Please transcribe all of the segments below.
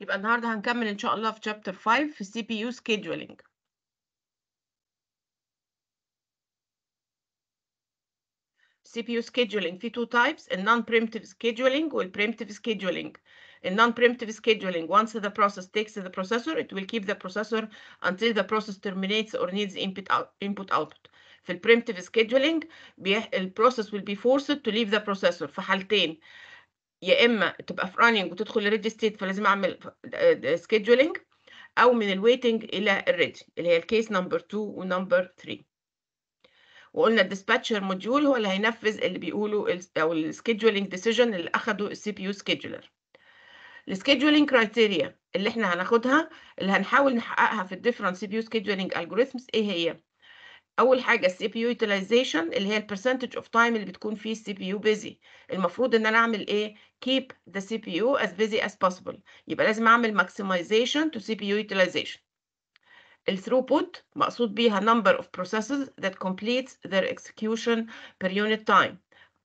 يبقى النهارده هنكمل ان شاء الله في chapter 5 في CPU scheduling CPU scheduling في two types ال non-primitive scheduling وال primitive scheduling ال non-primitive scheduling once the process takes the processor it will keep the processor until the process terminates or needs input out, input output في ال primitive scheduling بيح... process will be forced to leave the processor في حالتين يا اما تبقى في رانينج وتدخل الريدي ستيت فلازم اعمل سكيدجولينج آه، آه، او من الويتنج الى الريدي اللي هي الكيس نمبر 2 ونمبر 3 وقلنا الديسباتشر موديول هو اللي هينفذ اللي بيقوله او السكيدجولينج ديسيجن اللي اخده السي بي يو سكيدجولر السكيدجولينج كرايتيريا اللي احنا هناخدها اللي هنحاول نحققها في الديفرنت سي بي يو سكيدجولينج الجوريثمز ايه هي اول حاجه السي بي يو utilization اللي هي البرسنتج اوف تايم اللي بتكون فيه السي بي يو بيزي المفروض ان انا اعمل ايه keep the CPU as busy as possible يبقى لازم اعمل maximization to CPU utilization الـ throughput مقصود بيها number of processes that completes their execution per unit time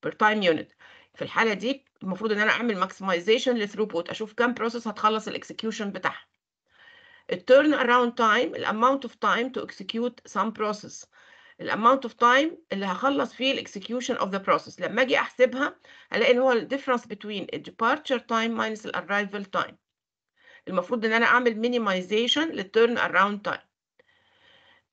per time unit في الحاله دي المفروض ان انا اعمل maximization لل throughput اشوف كم process هتخلص الاكسكيوشن بتاعها turnaround time الـ amount of time to execute some process الاماونت اوف تايم اللي هخلص فيه الاكسكيوشن اوف ذا بروسيس لما اجي احسبها الاقي ان هو الديفرنس بتوين الديبارتشر تايم ماينس الارايفل تايم المفروض ان انا اعمل مينيمايزيشن للتيرن اراوند تايم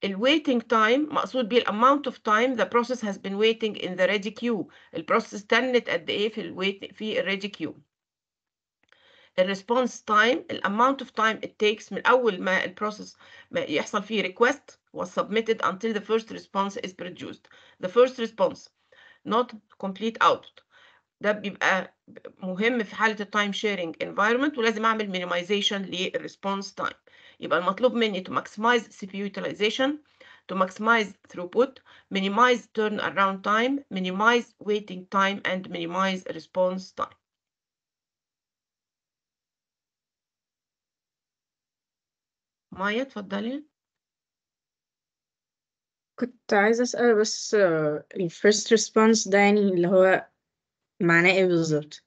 الويتنج تايم مقصود بيه الاماونت اوف تايم ذا بروسيس هاز بين ويتنج ان ذا ريدي كيو البروسيس استنت قد ايه في الويت في الريدي كيو الريسبونس تايم الاماونت اوف تايم ات تيكس من اول ما البروسيس يحصل فيه ريكوست was submitted until the first response is produced the first response not complete output ده بيبقى مهم في حالة التايم شيرنج environment ولازم اعمل minimization response time يبقى المطلوب مني to maximize CPU utilization to maximize throughput minimize turnaround time minimize waiting time and minimize response time مايا اتفضلي كنت عايزة أسأل بس الفيرست آه، ال first response ده يعني اللي هو معناه ايه بالظبط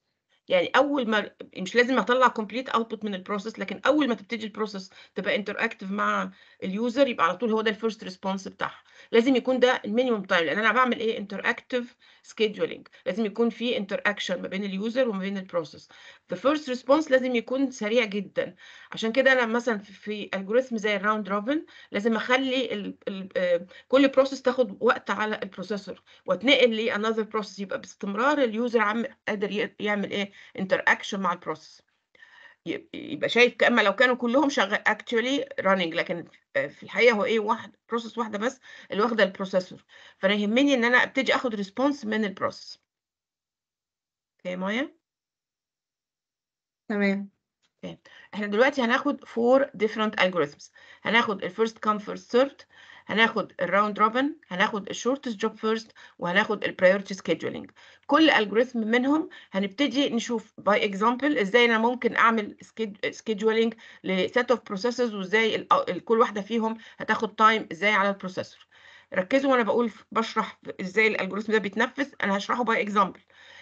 يعني اول ما مش لازم اطلع كومبليت اوتبوت من البروسيس لكن اول ما تبتدي البروسيس تبقى انتراكتف مع اليوزر يبقى على طول هو ده الفيرست ريسبونس بتاعها لازم يكون ده المينيمم تايم لان انا بعمل ايه انتراكتف سكيدجولينج لازم يكون في انتراكشن ما بين اليوزر وما بين البروسيس ذا فيرست ريسبونس لازم يكون سريع جدا عشان كده انا مثلا في الجوريثم زي الراوند روبن لازم اخلي ال ال آه، كل بروسيس تاخد وقت على البروسيسور واتنقل لانذر بروسيس يبقى باستمرار اليوزر عم قادر يعمل ايه interaction مع البروسيس يبقى شايف كأما لو كانوا كلهم شغال اكتشولي راننج لكن آه، في الحقيقه هو ايه واحد بروسيس واحده بس اللي واخده البروسيسور فانا يهمني ان انا ابتدي اخد ريسبونس من البروسيس اوكي مايا تمام احنا دلوقتي هناخد فور ديفرنت الجوريزمز هناخد الفيرست كام فيرست سيرت هناخد الراوند روبن هناخد الشورتست جوب فيرست وهناخد البريورتي سكيدجولينج كل الجوريثم منهم هنبتدي نشوف باي اكزامبل ازاي انا ممكن اعمل سكيدجولينج لست اوف بروسيسز وازاي كل واحده فيهم هتاخد تايم ازاي على البروسيسور ركزوا وانا بقول بشرح ازاي الالجوريثم ده بيتنفذ انا هشرحه باي اكزامبل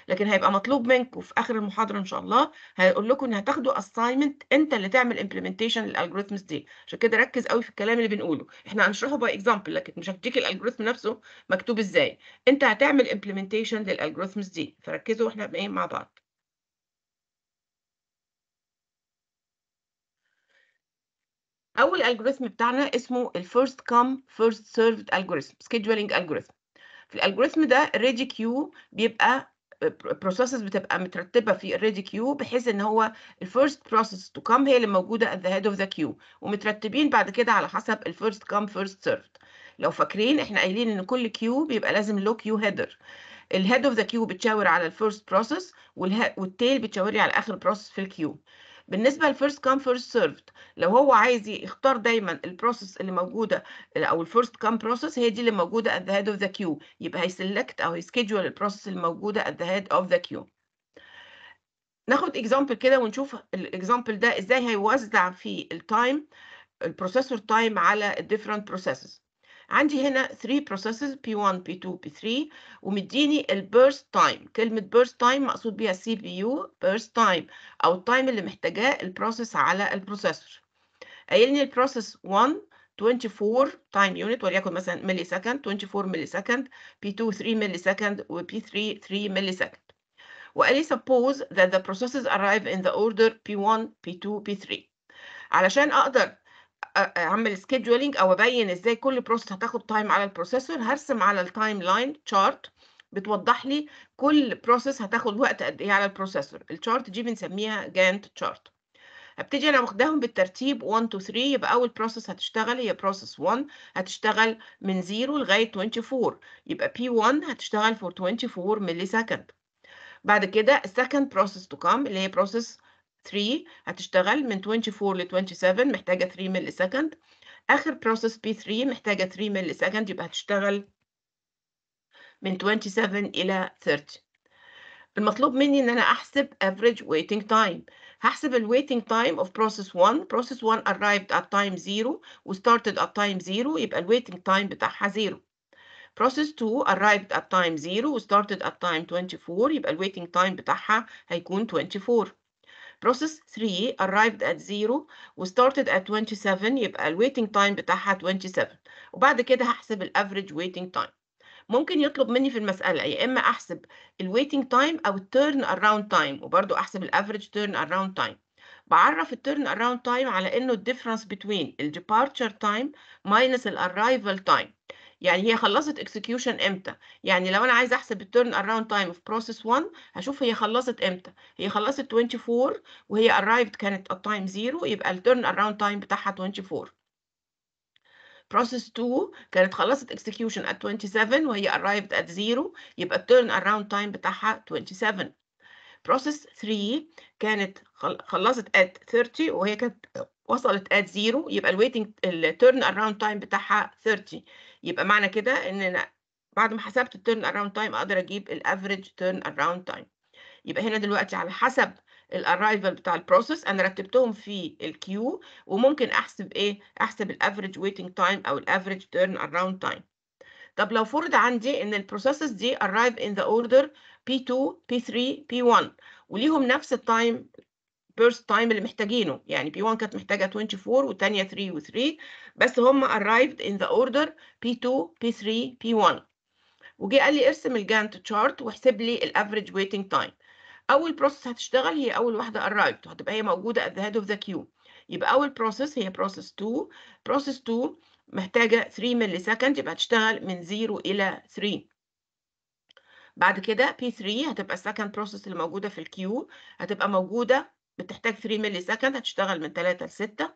لكن هيبقى مطلوب منكم في اخر المحاضره ان شاء الله هيقول لكم ان هتاخدوا assignment انت اللي تعمل implementation للالجوريثمز دي عشان كده ركز قوي في الكلام اللي بنقوله احنا هنشرحه باي اكزامبل لكن مش هديك الالجوريثم نفسه مكتوب ازاي انت هتعمل implementation للالجوريثمز دي فركزوا احنا ايه مع بعض اول الجوريثم بتاعنا اسمه الفيرست كام فيرست سيرفد الجوريثم سكيدجولينج الجوريثم في الالجوريثم ده الريدي كيو بيبقى بروسيسز بتبقى مترتبه في الريدي كيو بحيث ان هو الفيرست بروسيس تو كام هي اللي موجوده ات ذا هيد اوف ذا كيو ومترتبين بعد كده على حسب الفيرست كام فيرست سيرفد لو فاكرين احنا قايلين ان كل كيو بيبقى لازم له كيو هيدر الهيد اوف ذا كيو بتشاور على الفيرست بروسيس والتيل بتشاور على اخر بروسيس في الكيو بالنسبه للفيرست كام فيرست سيرفد لو هو عايز يختار دايما البروسيس اللي موجوده او الفيرست كام بروسيس هي دي اللي موجوده ات ذا هيد اوف ذا كيو يبقى هيسلكت او هيسكيدجول البروسيس اللي موجوده ات ذا هيد اوف ذا كيو ناخد اكزامبل كده ونشوف الاكزامبل ده ازاي هيوزع في التايم البروسيسور تايم على الديفرنت بروسيسز عندي هنا 3 processes P1 P2 P3 ومديني burst تايم كلمة burst تايم مقصود بها CPU burst time أو التايم اللي محتاجاه البروسيس على البروسيسور قايلني البروسيس 1 24 تايم يونت وليكن مثلا ملي سكند 24 ملي سكند P2 3 ملي سكند و P3 3 ملي سكند وقال لي suppose that the processes arrive in the order P1 P2 P3 علشان أقدر اعمل سكيدجولينج او ابين ازاي كل بروسيس هتاخد تايم على البروسيسور هرسم على التايم لاين تشارت بتوضح لي كل بروسيس هتاخد وقت قد ايه على البروسيسور التشارت دي بنسميها جانت تشارت هبتدي انا واخداهم بالترتيب 1 2 3 يبقى اول بروسيس هتشتغل هي بروسيس 1 هتشتغل من 0 لغايه 24 يبقى بي 1 هتشتغل فور 24 ملي سكند بعد كده second process to come اللي هي process 3 هتشتغل من 24 ل 27 محتاجة 3 ملي سكند آخر process p 3 محتاجة 3 ملي سكند يبقى هتشتغل من 27 إلى 30 المطلوب مني ان انا احسب average waiting time هحسب ال waiting time of process 1 process 1 arrived at time 0 و started at time 0 يبقى ال waiting time بتاعها 0 process 2 arrived at time 0 و started at time 24 يبقى ال waiting time بتاعها هيكون 24 process 3 arrived at 0 و started at 27 يبقى الويتنج تايم بتاعها 27 وبعد كده هحسب الافريج ويتنج تايم ممكن يطلب مني في المسألة يا إما أحسب الويتنج تايم أو التيرن أراوند تايم وبرضو أحسب الأفريج تيرن أراوند تايم بعرف التيرن أراوند تايم على إنه الديفرنس بتوين الديبارتشر تايم ماينس الأرايفل تايم يعني هي خلصت اكسكيوشن امتى يعني لو انا عايزه احسب التيرن اراوند تايم في بروسيس 1 هشوف هي خلصت امتى هي خلصت 24 وهي arrived كانت at time 0 يبقى التيرن اراوند تايم بتاعها 24 process 2 كانت خلصت execution at 27 وهي arrived at 0 يبقى turn around time بتاعها 27 process 3 كانت خلصت at 30 وهي كانت وصلت at 0 يبقى الويتنج التيرن اراوند تايم بتاعها 30 يبقى معنى كده ان انا بعد ما حسبت التيرن اراوند تايم اقدر اجيب الافريج تيرن اراوند تايم يبقى هنا دلوقتي على حسب الارايفل بتاع البروسيس انا رتبتهم في الكيو وممكن احسب ايه احسب الافريج ويتنج تايم او الافريج تيرن اراوند تايم طب لو فرض عندي ان البروسيسز دي arrive in the order P2 P3 P1 وليهم نفس التايم البيرست time اللي محتاجينه يعني p 1 كانت محتاجه 24 وتانية 3 و3 بس هم arrived in the order P2 P3 P1 وجي قال لي ارسم الجانت تشارت واحسب لي average waiting time اول process هتشتغل هي اول واحده arrived هتبقى هي موجوده at the head of the queue يبقى اول process هي process 2 process 2 محتاجه 3 ملي سكند يبقى هتشتغل من 0 الى 3 بعد كده P3 هتبقى second process اللي موجودة في الكيو هتبقى موجودة بتحتاج 3 ملي سكند هتشتغل من 3 ل 6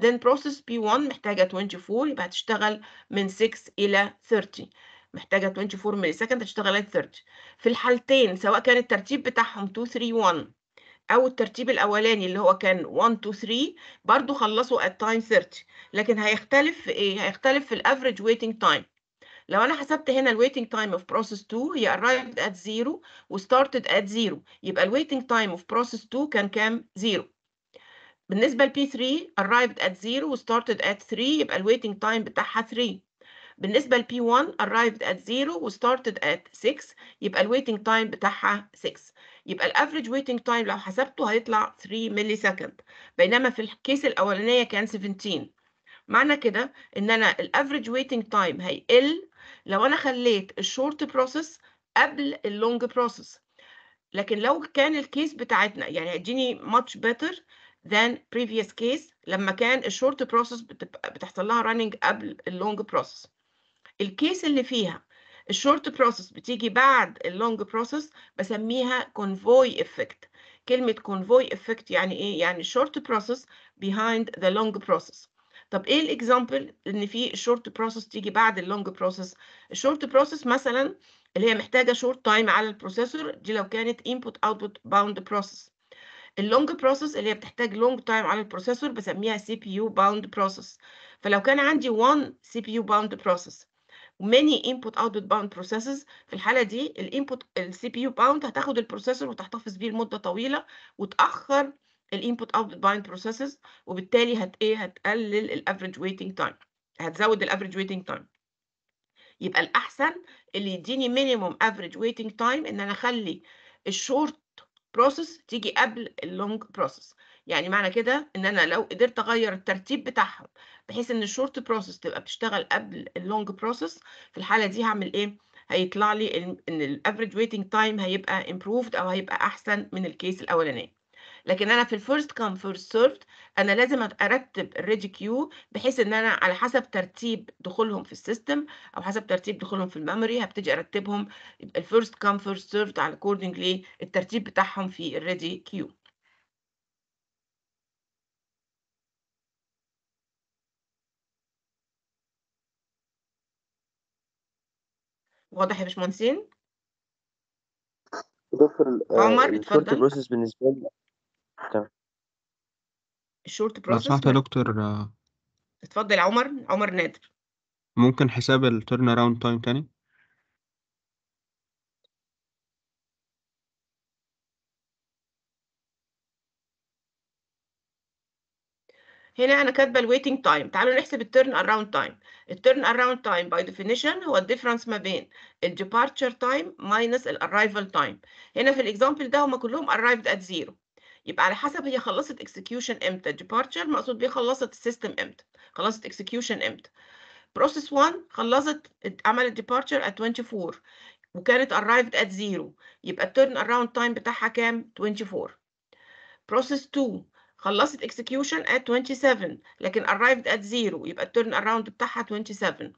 then process P1 محتاجة 24 يبقى هتشتغل من 6 إلى 30 محتاجة 24 ملي سكند هتشتغل 30 في الحالتين سواء كان الترتيب بتاعهم 2 3 1 أو الترتيب الأولاني اللي هو كان 1 2 3 برضو خلصوا at time 30 لكن هيختلف في إيه؟ هيختلف في الافريج waiting time لو انا حسبت هنا الويتنج تايم اوف بروسيس 2 هي arrived at 0 وستارتد at 0 يبقى الويتنج تايم اوف بروسيس 2 كان كام 0 بالنسبه لبي P3 arrived at 0 وستارتد at 3 يبقى الويتنج تايم بتاعها 3 بالنسبه لبي P1 arrived at 0 وستارتد at 6 يبقى الويتنج تايم بتاعها 6 يبقى الافريج ويتنج تايم لو حسبته هيطلع 3 ملي سكند بينما في الكيس الاولانيه كان 17 معنى كده ان انا الافريج ويتنج تايم هيقل لو انا خليت الشورت بروسس قبل اللونج بروسس لكن لو كان الكيس بتاعتنا يعني اديني ماتش بيتر than previous case لما كان الشورت بروسس بتحصل لها running قبل اللونج بروسس الكيس اللي فيها الشورت بروسس بتيجي بعد اللونج بروسس بسميها كونفوي افكت كلمة كونفوي افكت يعني ايه؟ يعني الشورت بروسيس behind the long process طب ايه الاكزامبل ان في شورت بروسس تيجي بعد اللونج بروسس الشورت بروسس مثلا اللي هي محتاجه شورت تايم على البروسيسور دي لو كانت انبوت اوتبوت باوند بروسس اللونج بروسس اللي هي بتحتاج لونج تايم على البروسيسور بسميها سي بي يو باوند بروسس فلو كان عندي 1 سي بي يو باوند بروسس وماني انبوت اوتبوت باوند بروسيسز في الحاله دي الانبوت السي بي يو باوند هتاخد البروسيسور وتحتفظ بيه لمده طويله وتاخر الانبوت اوتبوت بايند بروسيسز وبالتالي هت ايه هتقلل الافريج ويتنج تايم هتزود الافريج ويتنج تايم يبقى الاحسن اللي يديني minimum افريج ويتنج تايم ان انا اخلي الشورت بروسيس تيجي قبل اللونج بروسيس يعني معنى كده ان انا لو قدرت اغير الترتيب بتاعهم بحيث ان الشورت بروسيس تبقى بتشتغل قبل اللونج بروسيس في الحاله دي هعمل ايه هيطلع لي ان الافريج ويتنج تايم هيبقى امبروفد او هيبقى احسن من الكيس الاولاني لكن انا في الفيرست كام فيرست سيرفد انا لازم ارتب الريدي كيو بحيث ان انا على حسب ترتيب دخولهم في السيستم او حسب ترتيب دخولهم في الميموري هبتدي ارتبهم الفيرست كام فيرست سيرفد على اكوردنجلي الترتيب بتاعهم في الريدي كيو واضح يا باشمهندسين؟ دكتور آه، عمر اتفضل الشورت بروسيس بالنسبه لي الشورت الشورت لو سمحت يا دكتور آه. اتفضل عمر عمر نادر ممكن حساب التيرن اراوند تايم تاني هنا انا كاتبه الويتنج تايم تعالوا نحسب التيرن اراوند تايم التيرن اراوند تايم باي ديفينيشن هو الديفرنس ما بين الديبارتشر تايم ماينس الارايفل تايم هنا في الاكزامبل ده هما كلهم arrived at zero يبقى على حسب هي خلصت execution امتى departure مقصود بيه خلصت السيستم امتى خلصت execution امتى process 1 خلصت عملت departure at 24 وكانت arrived at 0 يبقى turn around time بتاعها كام 24 process 2 خلصت execution at 27 لكن arrived at 0 يبقى turn around بتاعها 27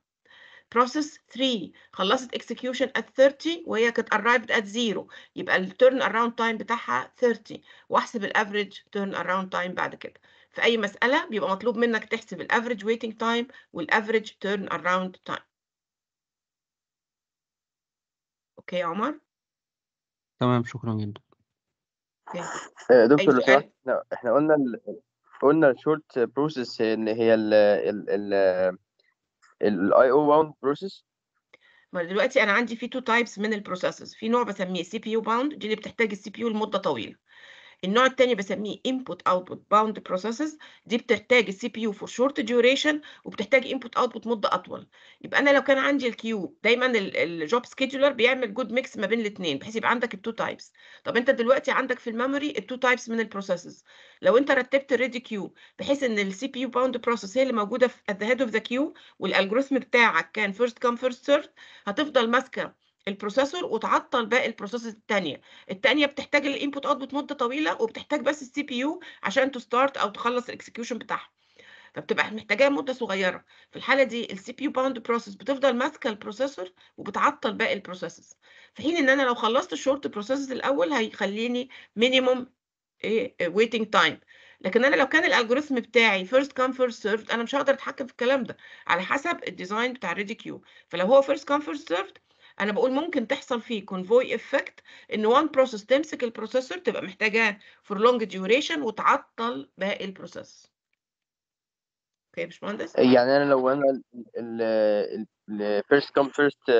process 3 خلصت execution at 30 وهي كانت arrived at 0 يبقى turn around time بتاعها 30 واحسب average turn around time بعد كده في اي مساله بيبقى مطلوب منك تحسب ال average waiting time average turn around time اوكي يا عمر تمام شكرا جدا آه، دكتور احنا قلنا قلنا الشورت بروسيس ان هي ال ال الاي او باوند بروسيس ما دلوقتي انا عندي في تو تايبس من البروسيسز في نوع بسميه سي بي يو باوند دي اللي بتحتاج السي بي يو لمده طويله النوع الثاني بسميه input output bound processes دي بتحتاج السي بي يو فور شورت ديوريشن وبتحتاج input output مده اطول يبقى انا لو كان عندي الكيو دايما الجوب سكيدولر بيعمل جود ميكس ما بين الاثنين بحيث يبقى عندك التو تايبس طب انت دلوقتي عندك في الميموري التو تايبس من البروسيسز لو انت رتبت الريدي كيو بحيث ان السي بي يو باوند بروسيس هي اللي موجوده في ات ذا هيد اوف ذا كيو والالجوريثم بتاعك كان فيرست كام فيرست سيرف هتفضل ماسكه البروسيسور وتعطل باقي البروسيسز الثانيه الثانيه بتحتاج الانبوت اوتبوت مده طويله وبتحتاج بس السي بي يو عشان تو ستارت او تخلص الاكسكيوشن بتاعها فبتبقى محتاجاه مده صغيره في الحاله دي السي بي يو باوند بروسيس بتفضل ماسكه البروسيسور وبتعطل باقي البروسيسز في حين ان انا لو خلصت الشورت بروسيسز الاول هيخليني مينيموم ويتنج تايم لكن انا لو كان الالجوريثم بتاعي فيرست كام فيرست سيرفد انا مش هقدر اتحكم في الكلام ده على حسب الديزاين بتاع الريدي كيو فلو هو فيرست كام فيرست سيرفد انا بقول ممكن تحصل فيه كونفوي افكت ان وان بروسيس تمسك البروسيسور تبقى محتاجاه فور لونج ديوريشن وتعطل باقي البروسيس اوكي يا باشمهندس إيه، يعني انا لو انا الفيرست كام فيرست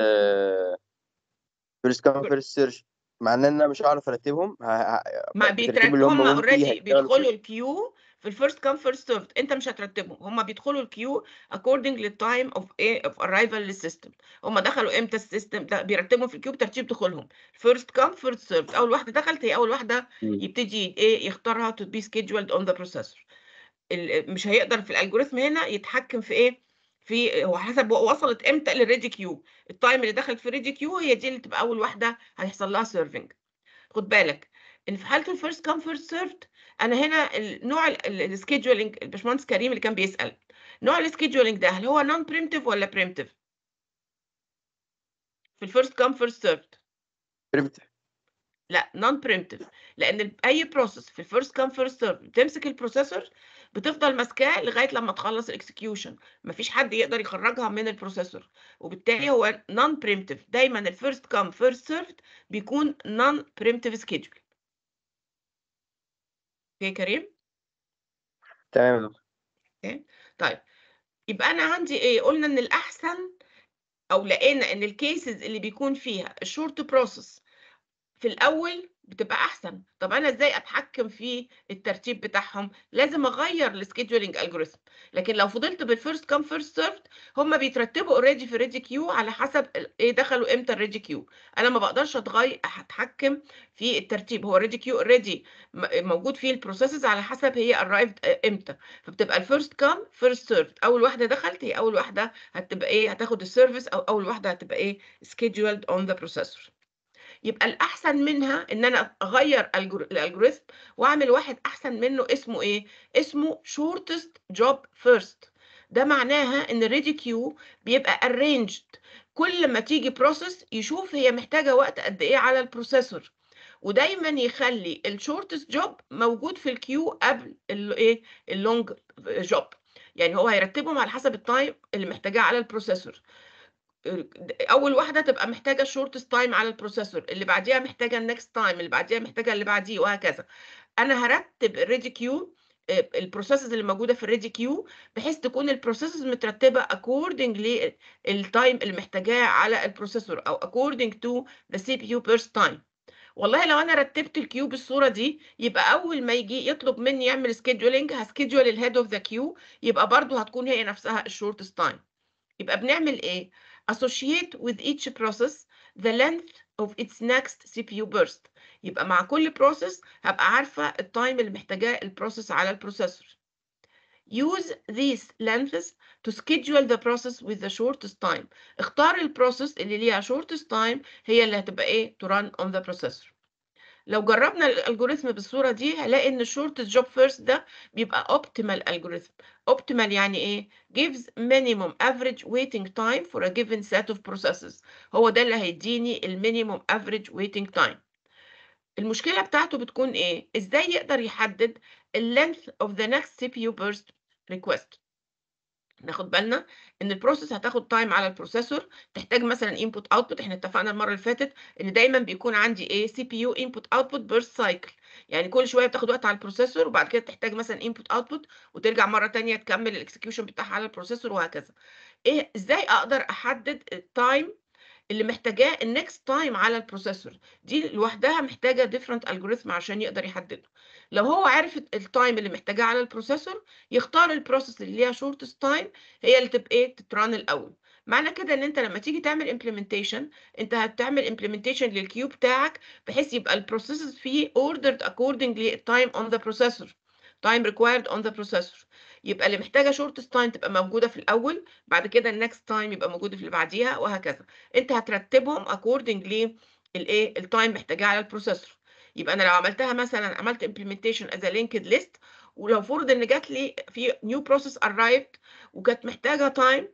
فيرست كام فيرست سيرش معناه ان انا مش هعرف ارتبهم ما هم اوريدي بيدخلوا الكيو في الفيرست كام فيرست سيرفد انت مش هترتبهم هم بيدخلوا الكيو according للتايم اوف ايه اوف ارايفل للسيستم هم دخلوا امتى السيستم بيرتبوا بيرتبهم في الكيو بترتيب دخولهم فيرست كام فيرست سيرفد اول واحده دخلت هي اول واحده يبتدي ايه يختارها to be scheduled on the processor مش هيقدر في الالجوريثم هنا يتحكم في ايه في هو حسب وصلت امتى للريدي كيو التايم اللي دخلت في الريدي كيو هي دي اللي تبقى اول واحده هيحصل لها سيرفنج خد بالك ان في حاله الفيرست كام فيرست سيرفد انا هنا نوع السكيدجولينج الباشمهندس كريم اللي كان بيسال نوع السكيدجولينج ده هل هو نون بريمتيف ولا بريمتيف في الفيرست كام فيرست سيرفد بريمتيف لا نون بريمتيف لان اي بروسيس في الفيرست كام فيرست سيرف بتمسك البروسيسور بتفضل ماسكاه لغايه لما تخلص الاكسكيوشن مفيش حد يقدر يخرجها من البروسيسور وبالتالي هو نون بريمتيف دايما الفيرست كام فيرست سيرفد بيكون نون بريمتيف سكيدجول اوكي كريم تمام اوكي طيب يبقى انا عندي ايه قلنا ان الاحسن او لقينا ان الكيسز اللي بيكون فيها الشورت بروسس في الاول بتبقى احسن طب انا ازاي اتحكم في الترتيب بتاعهم لازم اغير السكيدجولينج الجوريثم لكن لو فضلت بالفيرست كام فيرست سيرفد هم بيترتبوا اوريدي في الريدي كيو على حسب ايه دخلوا امتى الريدي كيو انا ما بقدرش اتغير اتحكم في الترتيب هو الريدي كيو اوريدي موجود فيه البروسيسز على حسب هي ارايفد امتى فبتبقى الفيرست كام فيرست سيرفد اول واحده دخلت هي اول واحده هتبقى ايه هتاخد السيرفيس او اول واحده هتبقى ايه سكيدجولد اون ذا بروسيسور يبقى الأحسن منها إن أنا أغير الألجوريثم وأعمل واحد أحسن منه اسمه إيه؟ اسمه shortest job first ده معناها إن الريدي كيو بيبقى arranged كل ما تيجي بروسيس يشوف هي محتاجة وقت قد إيه على البروسيسور ودايما يخلي الشورتست جوب موجود في الكيو قبل الايه اللونج جوب يعني هو هيرتبهم على حسب التايم اللي محتاجاه على البروسيسور اول واحده تبقى محتاجه الشورتست تايم على البروسيسور اللي بعديها محتاجه النكست تايم اللي بعديها محتاجه اللي بعديه وهكذا انا هرتب الريدي كيو البروسيسز اللي موجوده في الريدي كيو بحيث تكون البروسيسز مترتبه اكوردنج للتايم اللي محتاجاه على البروسيسور او اكوردنج تو ذا سي بي يو بيرست تايم والله لو انا رتبت الكيو بالصوره دي يبقى اول ما يجي يطلب مني يعمل سكيدولينج هسكيدجول الهيد اوف ذا كيو يبقى برضو هتكون هي نفسها الشورتست تايم يبقى بنعمل ايه associate with each process the length of its next CPU burst يبقى مع كل process هبقى عارفة التايم اللي محتاجاه البروسيس على البروسيسور use these lengths to schedule the process with the shortest time اختار البروسيس اللي ليها shortest time هي اللي هتبقى ايه to run on the processor لو جربنا الالجوريثم بالصوره دي هلاقي ان الشورت جوب فيرست ده بيبقى اوبتيمال الجوريثم اوبتيمال يعني ايه gives minimum average waiting time for a given set of processes هو ده اللي هيديني minimum average waiting time المشكله بتاعته بتكون ايه ازاي يقدر يحدد length of the next CPU burst request ناخد بالنا ان البروسيس هتاخد تايم على البروسيسور تحتاج مثلا انبوت اوتبوت احنا اتفقنا المره اللي فاتت ان دايما بيكون عندي ايه سي بي يو انبوت اوتبوت بير سايكل يعني كل شويه بتاخد وقت على البروسيسور وبعد كده تحتاج مثلا انبوت اوتبوت وترجع مره ثانيه تكمل الاكسكيوشن بتاعها على البروسيسور وهكذا ايه ازاي اقدر احدد التايم اللي محتاجاه النكست تايم على البروسيسور دي لوحدها محتاجه ديفرنت الجوريثم عشان يقدر يحدده لو هو عارف التايم اللي محتاجاه على البروسيسور يختار البروسيس اللي ليها شورتست تايم هي اللي تبقى ايه تتران الاول معنى كده ان انت لما تيجي تعمل امبلمنتيشن انت هتعمل امبلمنتيشن للكيو بتاعك بحيث يبقى البروسيسز فيه ordered accordingly time on the processor time required on the processor يبقى اللي محتاجه شورتست تايم تبقى موجوده في الاول بعد كده النكست تايم يبقى موجوده في اللي بعديها وهكذا انت هترتبهم اكوردنج الايه التايم محتاجاه على البروسيسور يبقى انا لو عملتها مثلا عملت امبلمنتيشن از لينكد ليست ولو فرض ان جات لي في نيو بروسيس ارايفد وكانت محتاجه تايم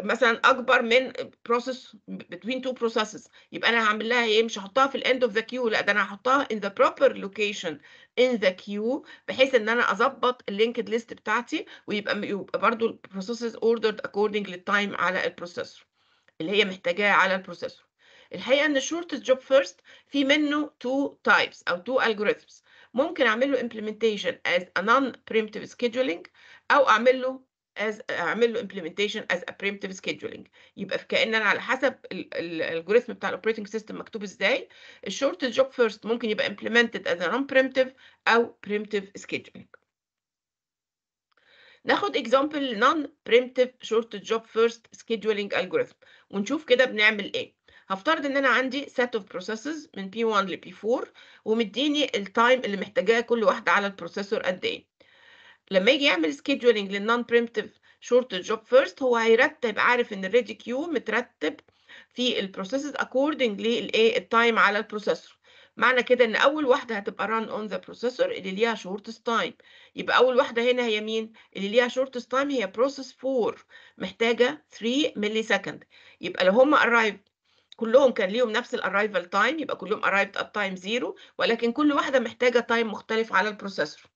مثلا اكبر من بروسيس between two processes يبقى انا هعمل لها ايه مش هحطها في الاند اوف ذا كيو لا ده انا هحطها in the proper location in the queue بحيث ان انا اظبط اللينكد ليست بتاعتي ويبقى يبقى برده البروسيسز ordered according للتايم على البروسيسور اللي هي محتاجاه على البروسيسور الحقيقه ان الشورت جوب فيرست في منه two types او two algorithms ممكن اعمل له implementation as a non primitive scheduling او اعمل له as اعمل له implementation as a primitive scheduling يبقى كأن انا على حسب الالجوريثم بتاع الاوبريتنج سيستم مكتوب ازاي الشورت جوب فيرست ممكن يبقى implemented as a non primitive او primitive scheduling ناخد example non primitive short job first scheduling algorithm ونشوف كده بنعمل ايه هفترض ان انا عندي set of processes من P1 ل P4 ومديني التايم اللي محتاجاه كل واحدة على البروسيسور قد ايه لما يجي يعمل سكيدجولينج للنون بريمتيف شورت جوب فيرست هو هيرتب عارف ان الريدي كيو مترتب في البروسيسز اكوردنج للايه التايم على البروسيسور معنى كده ان اول واحده هتبقى ران اون ذا بروسيسور اللي ليها شورتست تايم يبقى اول واحده هنا هي مين اللي ليها شورتست تايم هي بروسيس 4 محتاجه 3 ملي سكند يبقى لو هم ارايف كلهم كان ليهم نفس الارايفل تايم يبقى كلهم arrived ات time 0 ولكن كل واحده محتاجه تايم مختلف على البروسيسور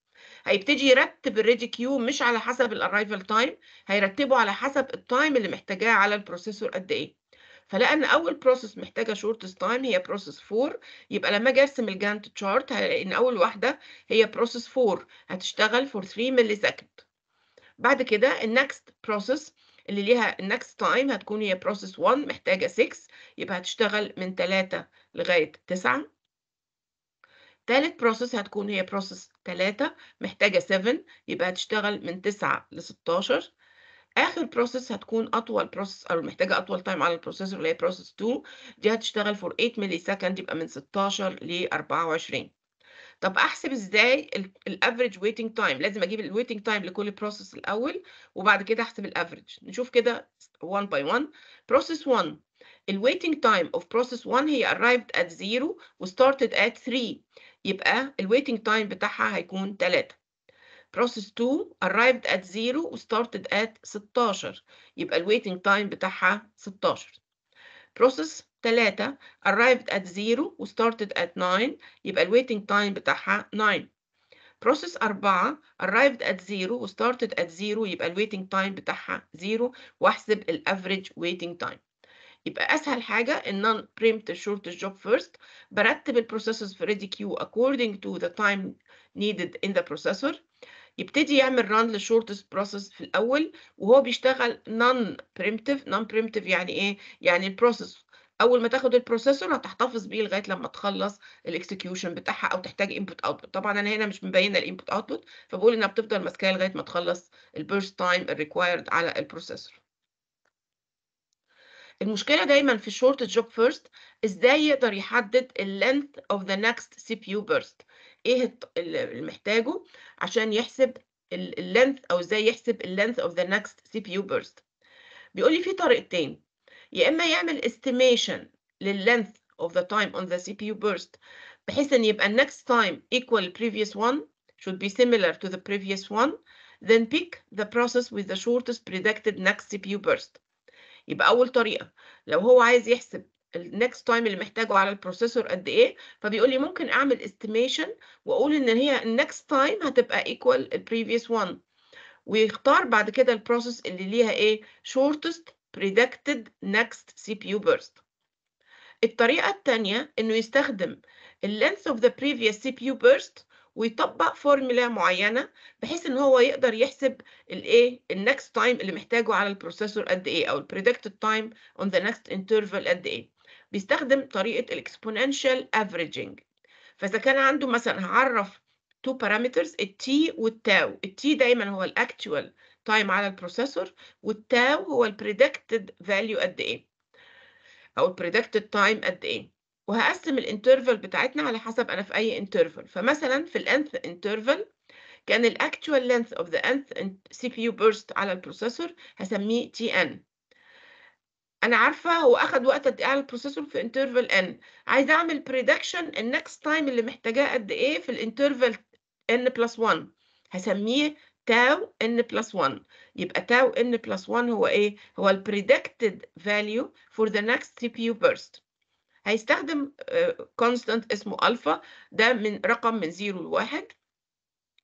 هيبتدي يرتب الريدي كيو مش على حسب الارايفل تايم هيرتبه على حسب التايم اللي محتاجاه على البروسيسور قد ايه فلان اول بروسيس محتاجه شورتست تايم هي بروسيس 4 يبقى لما اجي ارسم الجانت تشارت هلاقي ان اول واحده هي بروسيس 4 هتشتغل فور 3 ملي سكند بعد كده النكست بروسيس اللي ليها النكست تايم هتكون هي بروسيس 1 محتاجه 6 يبقى هتشتغل من 3 لغايه 9 ثالث بروسيس هتكون هي بروسيس 3 محتاجة 7 يبقى هتشتغل من 9 ل 16 اخر بروسيس هتكون اطول بروسيس او محتاجه اطول تايم على البروسيسور اللي هي بروسيس 2 دي هتشتغل فور 8 ملي سكند يبقى من 16 ل 24 طب احسب ازاي الافريج ويتنج تايم لازم اجيب الويتنج تايم لكل بروسيس الاول وبعد كده احسب الافريج نشوف كده 1 باي 1 بروسيس 1 الويتنج تايم اوف بروسيس 1 هي arrived at 0 و started at 3 يبقى الويتنج تايم بتاعها هيكون 3 process 2 arrived at 0 و started at 16 يبقى الويتنج تايم بتاعها 16 process 3 arrived at 0 و started at 9 يبقى الويتنج تايم بتاعها 9 process 4 arrived at 0 و started at 0 يبقى الويتنج تايم بتاعها 0 واحسب الافريج waiting time يبقى اسهل حاجه ان انا بريمت الشورت جوب فيرست برتب البروسيسورز في ريدي كيو according to the time needed in the processor يبتدي يعمل ران للشورتست بروسيس في الاول وهو بيشتغل نون بريمتيف نون بريمتيف يعني ايه يعني البروسيس اول ما تاخد البروسيسور هتحتفظ بيه لغايه لما تخلص الاكسكيوشن بتاعها او تحتاج انبوت اوتبوت طبعا انا هنا مش مبينه الانبوت اوتبوت فبقول انها بتفضل ماسكاه لغايه ما تخلص البيرست تايم الريكوايرد على البروسيسور المشكلة دايما في short job first ازاي يقدر يحدد ال length of the next CPU burst ايه اللي محتاجه عشان يحسب ال- length او ازاي يحسب ال length of the next CPU burst بيقول لي في طريقتين يا اما يعمل estimation لل length of the time on the CPU burst بحيث ان يبقى next time equal previous one should be similar to the previous one then pick the process with the shortest predicted next CPU burst يبقى أول طريقة لو هو عايز يحسب النكست تايم اللي محتاجه على البروسيسور قد ايه فبيقول لي ممكن اعمل استيميشن واقول ان هي النكست تايم هتبقى ايكوال البريفيوس 1 ويختار بعد كده البروسيس اللي ليها ايه shortest predicted next CPU burst الطريقة الثانية انه يستخدم اوف length of the previous CPU burst ويطبق فورمولا معينه بحيث ان هو يقدر يحسب الايه النكست تايم اللي محتاجه على البروسيسور قد ايه او البريدكتد تايم اون ذا نكست انترفال قد ايه بيستخدم طريقه الاكسبوننشال افريجنج فاذا كان عنده مثلا هعرف تو بارامترز التي والتاو التي دايما هو الاكتوال تايم على البروسيسور والتاو هو البريدكتد فاليو قد ايه او البريدكتد تايم قد ايه وهقسم الانترفال بتاعتنا على حسب انا في اي انترفال فمثلا في الانث انترفال كان الاكتوال لينث اوف ذا انث سي بي يو بيرست على البروسيسور هسميه تي ان انا عارفه هو اخد وقت قد ايه على البروسيسور في انترفال ان عايزه اعمل بريدكشن النكست تايم اللي محتاجاه قد ايه في الانترفال ان بلس 1 هسميه تاو ان بلس 1 يبقى تاو ان بلس 1 هو ايه هو البريدكتد فاليو فور ذا نكست سي بي يو بيرست هيستخدم كونستانت آه، اسمه الفا ده من رقم من 0 ل 1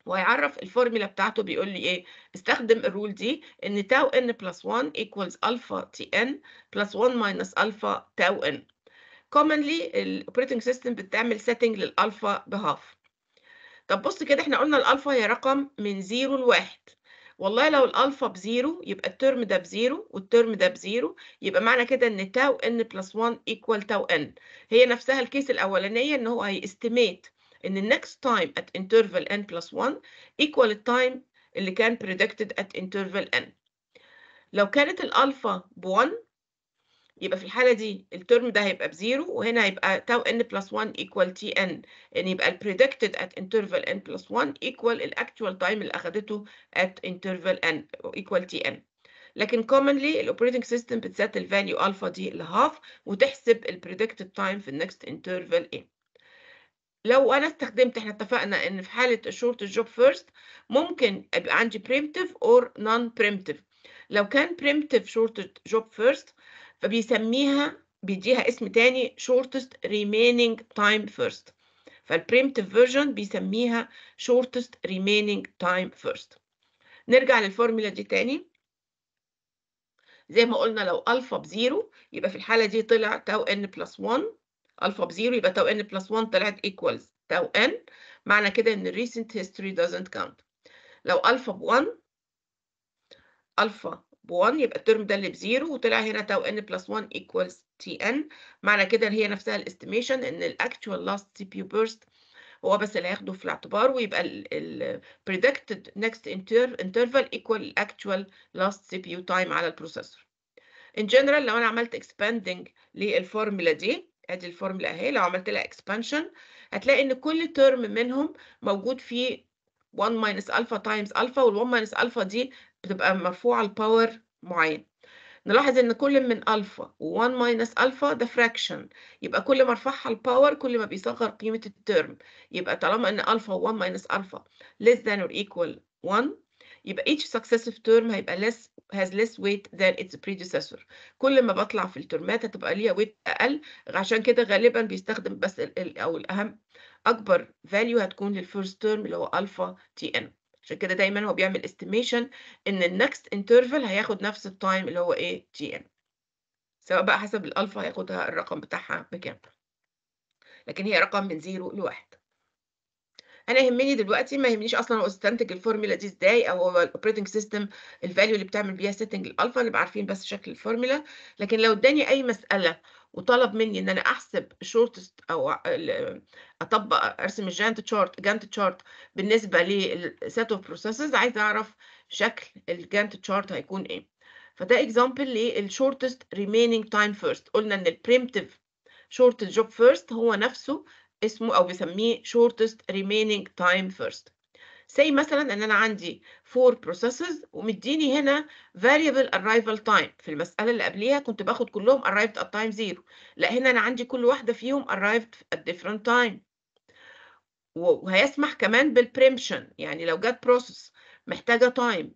وهيعرف الفورميلا بتاعته بيقول لي ايه استخدم الرول دي ان تاو ان بلس 1 ايكوالز الفا تي ان بلس 1 ماينس الفا تاو ان كومنلي الاوبريتنج سيستم بتعمل سيتنج للالفا بهاف طب بص كده احنا قلنا الالفا هي رقم من 0 ل 1 والله لو الالفا بزيرو يبقى الترم ده بزيرو والترم ده بزيرو يبقى معنى كده ان تاو ان بلس 1 ايكوال تاو ان هي نفسها الكيس الاولانيه ان هو هيستيميت ان النكست تايم ات انترفال ان بلس 1 ايكوال التايم اللي كان بريدكتد ات انترفال ان لو كانت الالفا ب 1 يبقى في الحالة دي الترم ده هيبقى بزيرو وهنا هيبقى تاو n plus 1 equal tn ان يعني يبقى ال predicted at interval n plus 1 equal ال actual time اللي أخدته at interval n equal tn لكن commonly الاوبريتنج سيستم بتسات الفاليو الفا دي لهاف وتحسب ال predicted time في النكست interval a لو انا استخدمت احنا اتفقنا ان في حاله الشورت جوب فيرست ممكن يبقى عندي primitive or non primitive لو كان primitive short job first فبيسميها بيديها اسم تاني shortest remaining time first فالبريمتيف فيرجن بيسميها shortest remaining time first نرجع للفورمولا دي تاني زي ما قلنا لو الفا بزيرو يبقى في الحاله دي طلع تاو ان بلس 1 الفا بزيرو يبقى تاو ان بلس 1 طلعت ايكوالز تاو ان معنى كده ان الريسنت هيستوري doesn't count لو الفا ب 1 الفا ب1 يبقى الترم ده اللي بزيرو وطلع هنا تاو n plus 1 equals tn معنى كده هي نفسها الاستيميشن ان الاكتوال last CPU burst هو بس اللي هياخده في الاعتبار ويبقى ال predicted next interval equal الاكتوال last CPU time على البروسيسور. In general لو انا عملت expanding للفورمولا دي ادي الفورمولا اهي لو عملت لها expansion هتلاقي ان كل ترم منهم موجود فيه 1 minus alpha times alpha وال 1 minus alpha دي بتبقى مرفوعة لباور معين نلاحظ ان كل من الفا و1 ماينس الفا ده فراكشن يبقى كل ما ارفعها الباور كل ما بيصغر قيمة الترم يبقى طالما ان الفا و1 ماينس الفا less than or equal 1 يبقى each successive term هيبقى less has less weight than its predecessor كل ما بطلع في الترمات هتبقى ليها ويت اقل عشان كده غالبا بيستخدم بس او الاهم اكبر value هتكون للفيرست ترم اللي هو الفا تي ان عشان كده دايما هو بيعمل استيميشن ان النكست انترفال هياخد نفس التايم اللي هو ايه تي ان سواء بقى حسب الالفا هياخدها الرقم بتاعها بكام لكن هي رقم من 0 ل 1 انا يهمني دلوقتي ما يهمنيش اصلا استنتج الفورمولا دي ازاي او هو الاوبريتنج سيستم الفاليو اللي بتعمل بيها سيتنج الالفا نبقى عارفين بس شكل الفورمولا لكن لو اداني اي مساله وطلب مني ان انا احسب شورتست او اطبق ارسم الجانت تشارت جانت تشارت بالنسبه للسيت اوف بروسيسز عايزه اعرف شكل الجانت تشارت هيكون ايه فده اكزامبل للشورتست ريميننج تايم فيرست قلنا ان البريمتيف شورت جوب فيرست هو نفسه اسمه او بيسميه شورتست ريميننج تايم فيرست سي مثلا ان انا عندي فور بروسيسز ومديني هنا فاريبل ارايفل تايم في المساله اللي قبليها كنت باخد كلهم ارايفد ات تايم زيرو لا هنا انا عندي كل واحده فيهم ارايفد ات ديفرنت تايم وهيسمح كمان بالبريمشن يعني لو جت بروسيس محتاجه تايم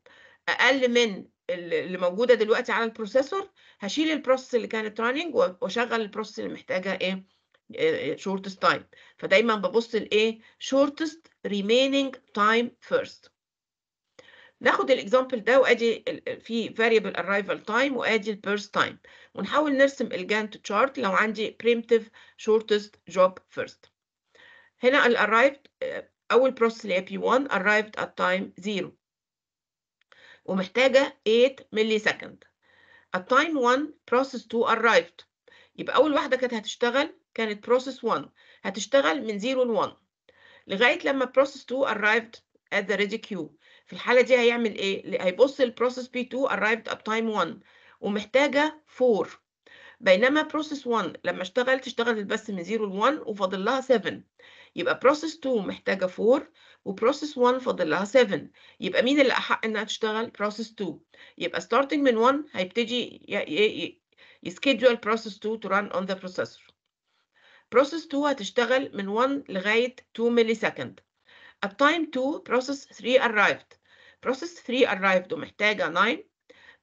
اقل من اللي موجوده دلوقتي على البروسيسور هشيل البروسيس اللي كانت راننج واشغل البروسيس اللي محتاجه ايه shortest time فدايما ببص لايه shortest remaining time first ناخد الاكزامبل ده وادي في variable arrival time وادي first time ونحاول نرسم الجانت تشارت لو عندي primitive shortest job first هنا arrived اول process اللي هي p 1 arrived at time 0 ومحتاجه 8 ملي سكند at time 1 process 2 arrived يبقى اول واحده كانت هتشتغل كانت process 1 هتشتغل من 0 ل 1 لغاية لما process 2 arrived at the ready queue في الحالة دي هيعمل ايه؟ هيبص process p 2 arrived at time 1 ومحتاجة 4 بينما process 1 لما اشتغلت اشتغلت بس من 0 ل 1 وفاضل لها 7 يبقى process 2 محتاجة 4 وبروسيس 1 فاضل لها 7 يبقى مين اللي أحق إنها تشتغل؟ بروسيس 2 يبقى starting من 1 هيبتدي يسكيدجول بروسيس 2 to run on the processor process 2 هتشتغل من 1 لغاية 2 ملي سكند at time 2 process 3 arrived process 3 arrived ومحتاجة 9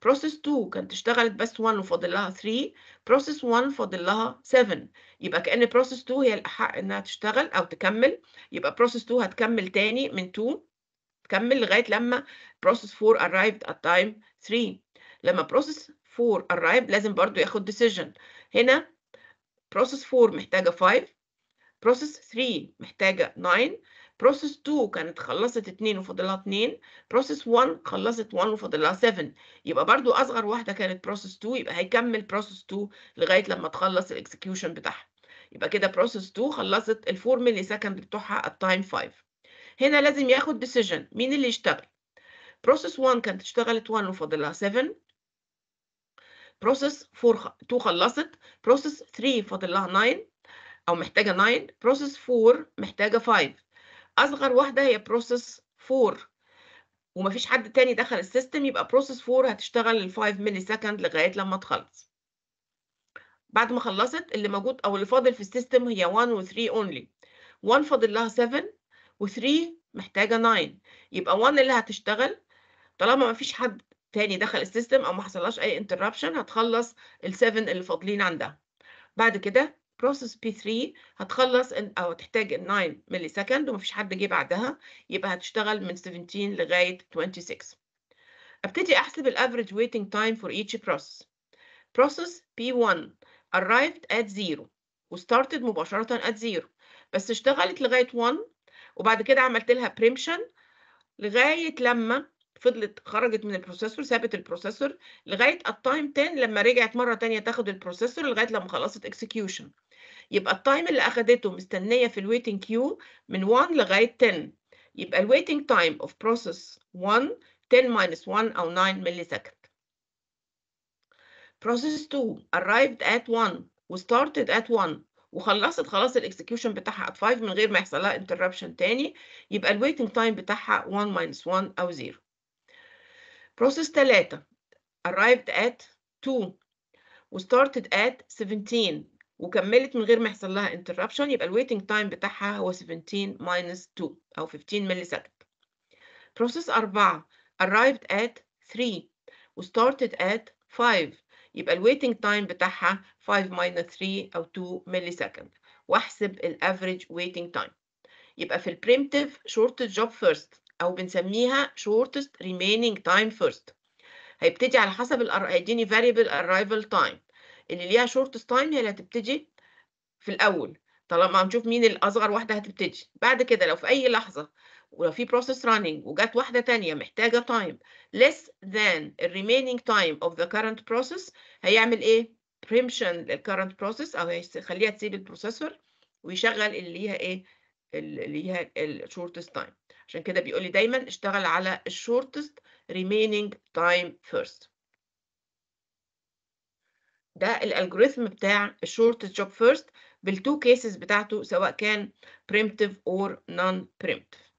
process 2 كانت اشتغلت بس 1 وفاضل لها 3 process 1 فاضل لها 7 يبقى كأن process 2 هي الأحق إنها تشتغل أو تكمل يبقى process 2 هتكمل تاني من 2 تكمل لغاية لما process 4 arrived at time 3 لما process 4 arrived لازم برضو ياخد decision هنا process 4 محتاجة 5 process 3 محتاجة 9 process 2 كانت خلصت 2 وفاضلها 2 process 1 خلصت 1 وفاضلها 7 يبقى برضو أصغر واحدة كانت process 2 يبقى هيكمل process 2 لغاية لما تخلص الاكسكيوشن بتاعها يبقى كده process 2 خلصت ال 4 ملي سكند بتوعها at time 5 هنا لازم ياخد decision مين اللي يشتغل process 1 كانت اشتغلت 1 وفاضلها 7 بروسيس 4 2 خلصت بروسيس 3 فاضل لها 9 او محتاجه 9 بروسيس 4 محتاجه 5 اصغر واحده هي بروسيس 4 ومفيش حد تاني دخل السيستم يبقى بروسيس 4 هتشتغل ال 5 ملي سكند لغايه لما تخلص بعد ما خلصت اللي موجود او اللي فاضل في السيستم هي 1 و 3 اونلي 1 فاضل لها 7 و 3 محتاجه 9 يبقى 1 اللي هتشتغل طالما مفيش حد تاني دخل السيستم او ما حصلهاش اي انتربشن هتخلص ال7 اللي فاضلين عندها بعد كده بروسيس بي 3 هتخلص او هتحتاج 9 ملي سكند ومفيش حد جه بعدها يبقى هتشتغل من 17 لغايه 26 ابتدي احسب الافريج waiting تايم فور ايتش بروسيس بروسيس بي 1 arrived at 0 وستارتد مباشره at 0 بس اشتغلت لغايه 1 وبعد كده عملت لها بريمشن لغايه لما فضلت خرجت من البروسيسور سابت البروسيسور لغايه التايم 10 لما رجعت مره تانية تاخد البروسيسور لغايه لما خلصت اكسكيوشن يبقى التايم اللي اخدته مستنيه في الويتنج كيو من 1 لغايه 10 يبقى الويتنج تايم اوف بروسيس 1 10 minus 1 او 9 ملي سكند process 2 arrived at 1 و started at 1 وخلصت خلاص الاكسكيوشن بتاعها at 5 من غير ما يحصل لها interruption تاني يبقى الويتنج تايم بتاعها 1 minus 1 او 0 بروسيس 3 arrived at 2 وستارتد at 17 وكملت من غير ما يحصل لها interruption يبقى الويتنج تايم بتاعها هو 17 minus 2 أو 15 ملي سكند بروسيس 4 arrived at 3 وستارتد at 5 يبقى الويتنج تايم بتاعها 5 minus 3 أو 2 ملي سكند واحسب الافريج ويتنج تايم يبقى في البريمتيف شورت جوب فيرست أو بنسميها shortest remaining time first هيبتدي على حسب الار... هيديني variable arrival time اللي ليها shortest time هي اللي هتبتدي في الأول طالما هنشوف مين الأصغر واحدة هتبتدي بعد كده لو في أي لحظة ولو في process running وجات واحدة تانية محتاجة time less than the remaining time of the current process هيعمل إيه؟ preemption للcurrent process أو هيخليها تسيب البروسيسور ويشغل اللي ليها إيه؟ اللي هي الشورتست تايم عشان كده بيقول لي دايما اشتغل على الشورتست remaining تايم فيرست ده الالجوريثم بتاع الشورتست جوب فيرست بالتو كيسز بتاعته سواء كان primitive or non primitive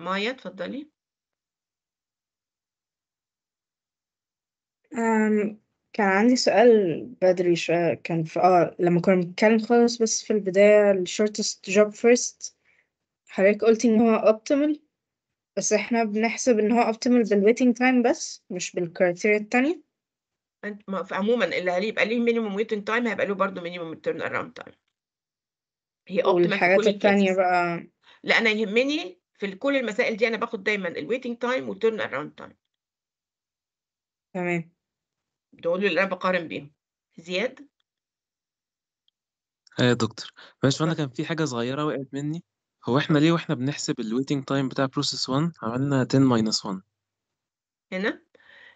مايا اتفضلي كان عندي سؤال بدري شوية كان في اه لما كنا بنتكلم خالص بس في البداية ال shortest job first حضرتك قلتِ إن هو optimal بس إحنا بنحسب إن هو optimal بال waiting time بس مش criteria التانية؟ عموما اللي هيبقى ليه minimum waiting time هيبقى له برضه minimum turn around time. هي optimal في والحاجات كل التانية بقى لا أنا يهمني في كل المسائل دي أنا باخد دايمًا ال waiting time turn around time. تمام. بتقول لي اللي أنا بقارن بيهم. زياد؟ آه يا دكتور معلش انا كان في حاجة صغيرة وقعت مني هو إحنا ليه وإحنا بنحسب الويتنج تايم بتاع بروسيس 1 عملنا 10 ماينس 1 هنا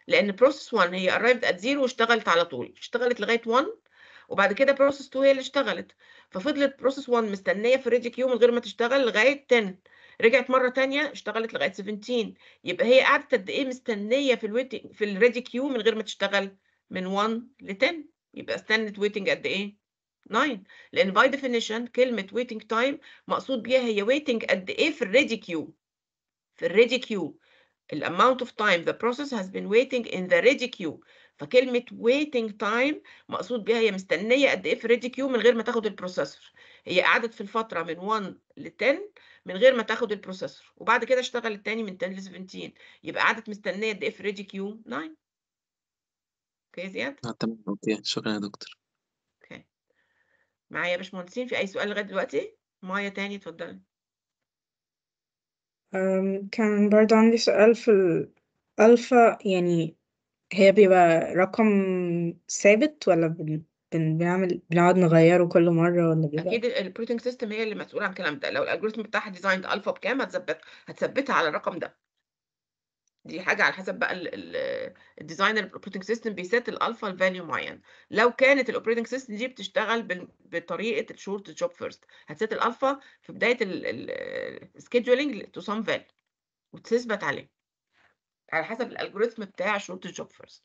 لأن بروسيس 1 هي arrived at 0 واشتغلت على طول اشتغلت لغاية 1 وبعد كده بروسيس 2 هي اللي اشتغلت ففضلت بروسيس 1 مستنية في ريدي كيو من غير ما تشتغل لغاية 10 رجعت مرة تانية اشتغلت لغاية 17 يبقى هي قعدت قد ايه مستنية في الويتنج في الريدي كيو من غير ما تشتغل من 1 ل 10 يبقى استنت ويتنج قد ايه 9 لان باي ديفينيشن كلمه ويتنج تايم مقصود بيها هي ويتنج قد ايه في الريدي كيو في الريدي كيو الاماونت اوف تايم ذا بروسيس هاز بين ويتنج ان ذا ريدي كيو فكلمه ويتنج تايم مقصود بيها هي مستنيه قد ايه في الريدي كيو من غير ما تاخد البروسيسور هي قعدت في الفتره من 1 ل 10 من غير ما تاخد البروسيسور وبعد كده اشتغلت تاني من 10 ل 17 يبقى قعدت مستنيه قد ايه في الريدي كيو 9 اوكي زياد آه تمام اوكي شكرا يا دكتور اوكي معايا يا باشمهندسين في اي سؤال لغايه دلوقتي مايا تاني اتفضلي كان برضه عندي سؤال في الألفا يعني هي بيبقى رقم ثابت ولا بن... بن... بنعمل بنقعد نغيره كل مرة ولا بيبقى أكيد البروتينج سيستم هي اللي مسؤولة عن الكلام ده لو الألجوريثم بتاعها ديزايند ألفا بكام هتثبت هتثبتها على الرقم ده دي حاجه على حسب بقى الديزاينر الاوبريتنج سيستم بيسيت الالفا لفاليو معين لو كانت الاوبريتنج سيستم دي بتشتغل بطريقه الشورت جوب فيرست هتسيت الالفا في بدايه السكيدجولينج تو سام فاليو وتثبت عليه على حسب الالجوريثم بتاع شورت جوب فيرست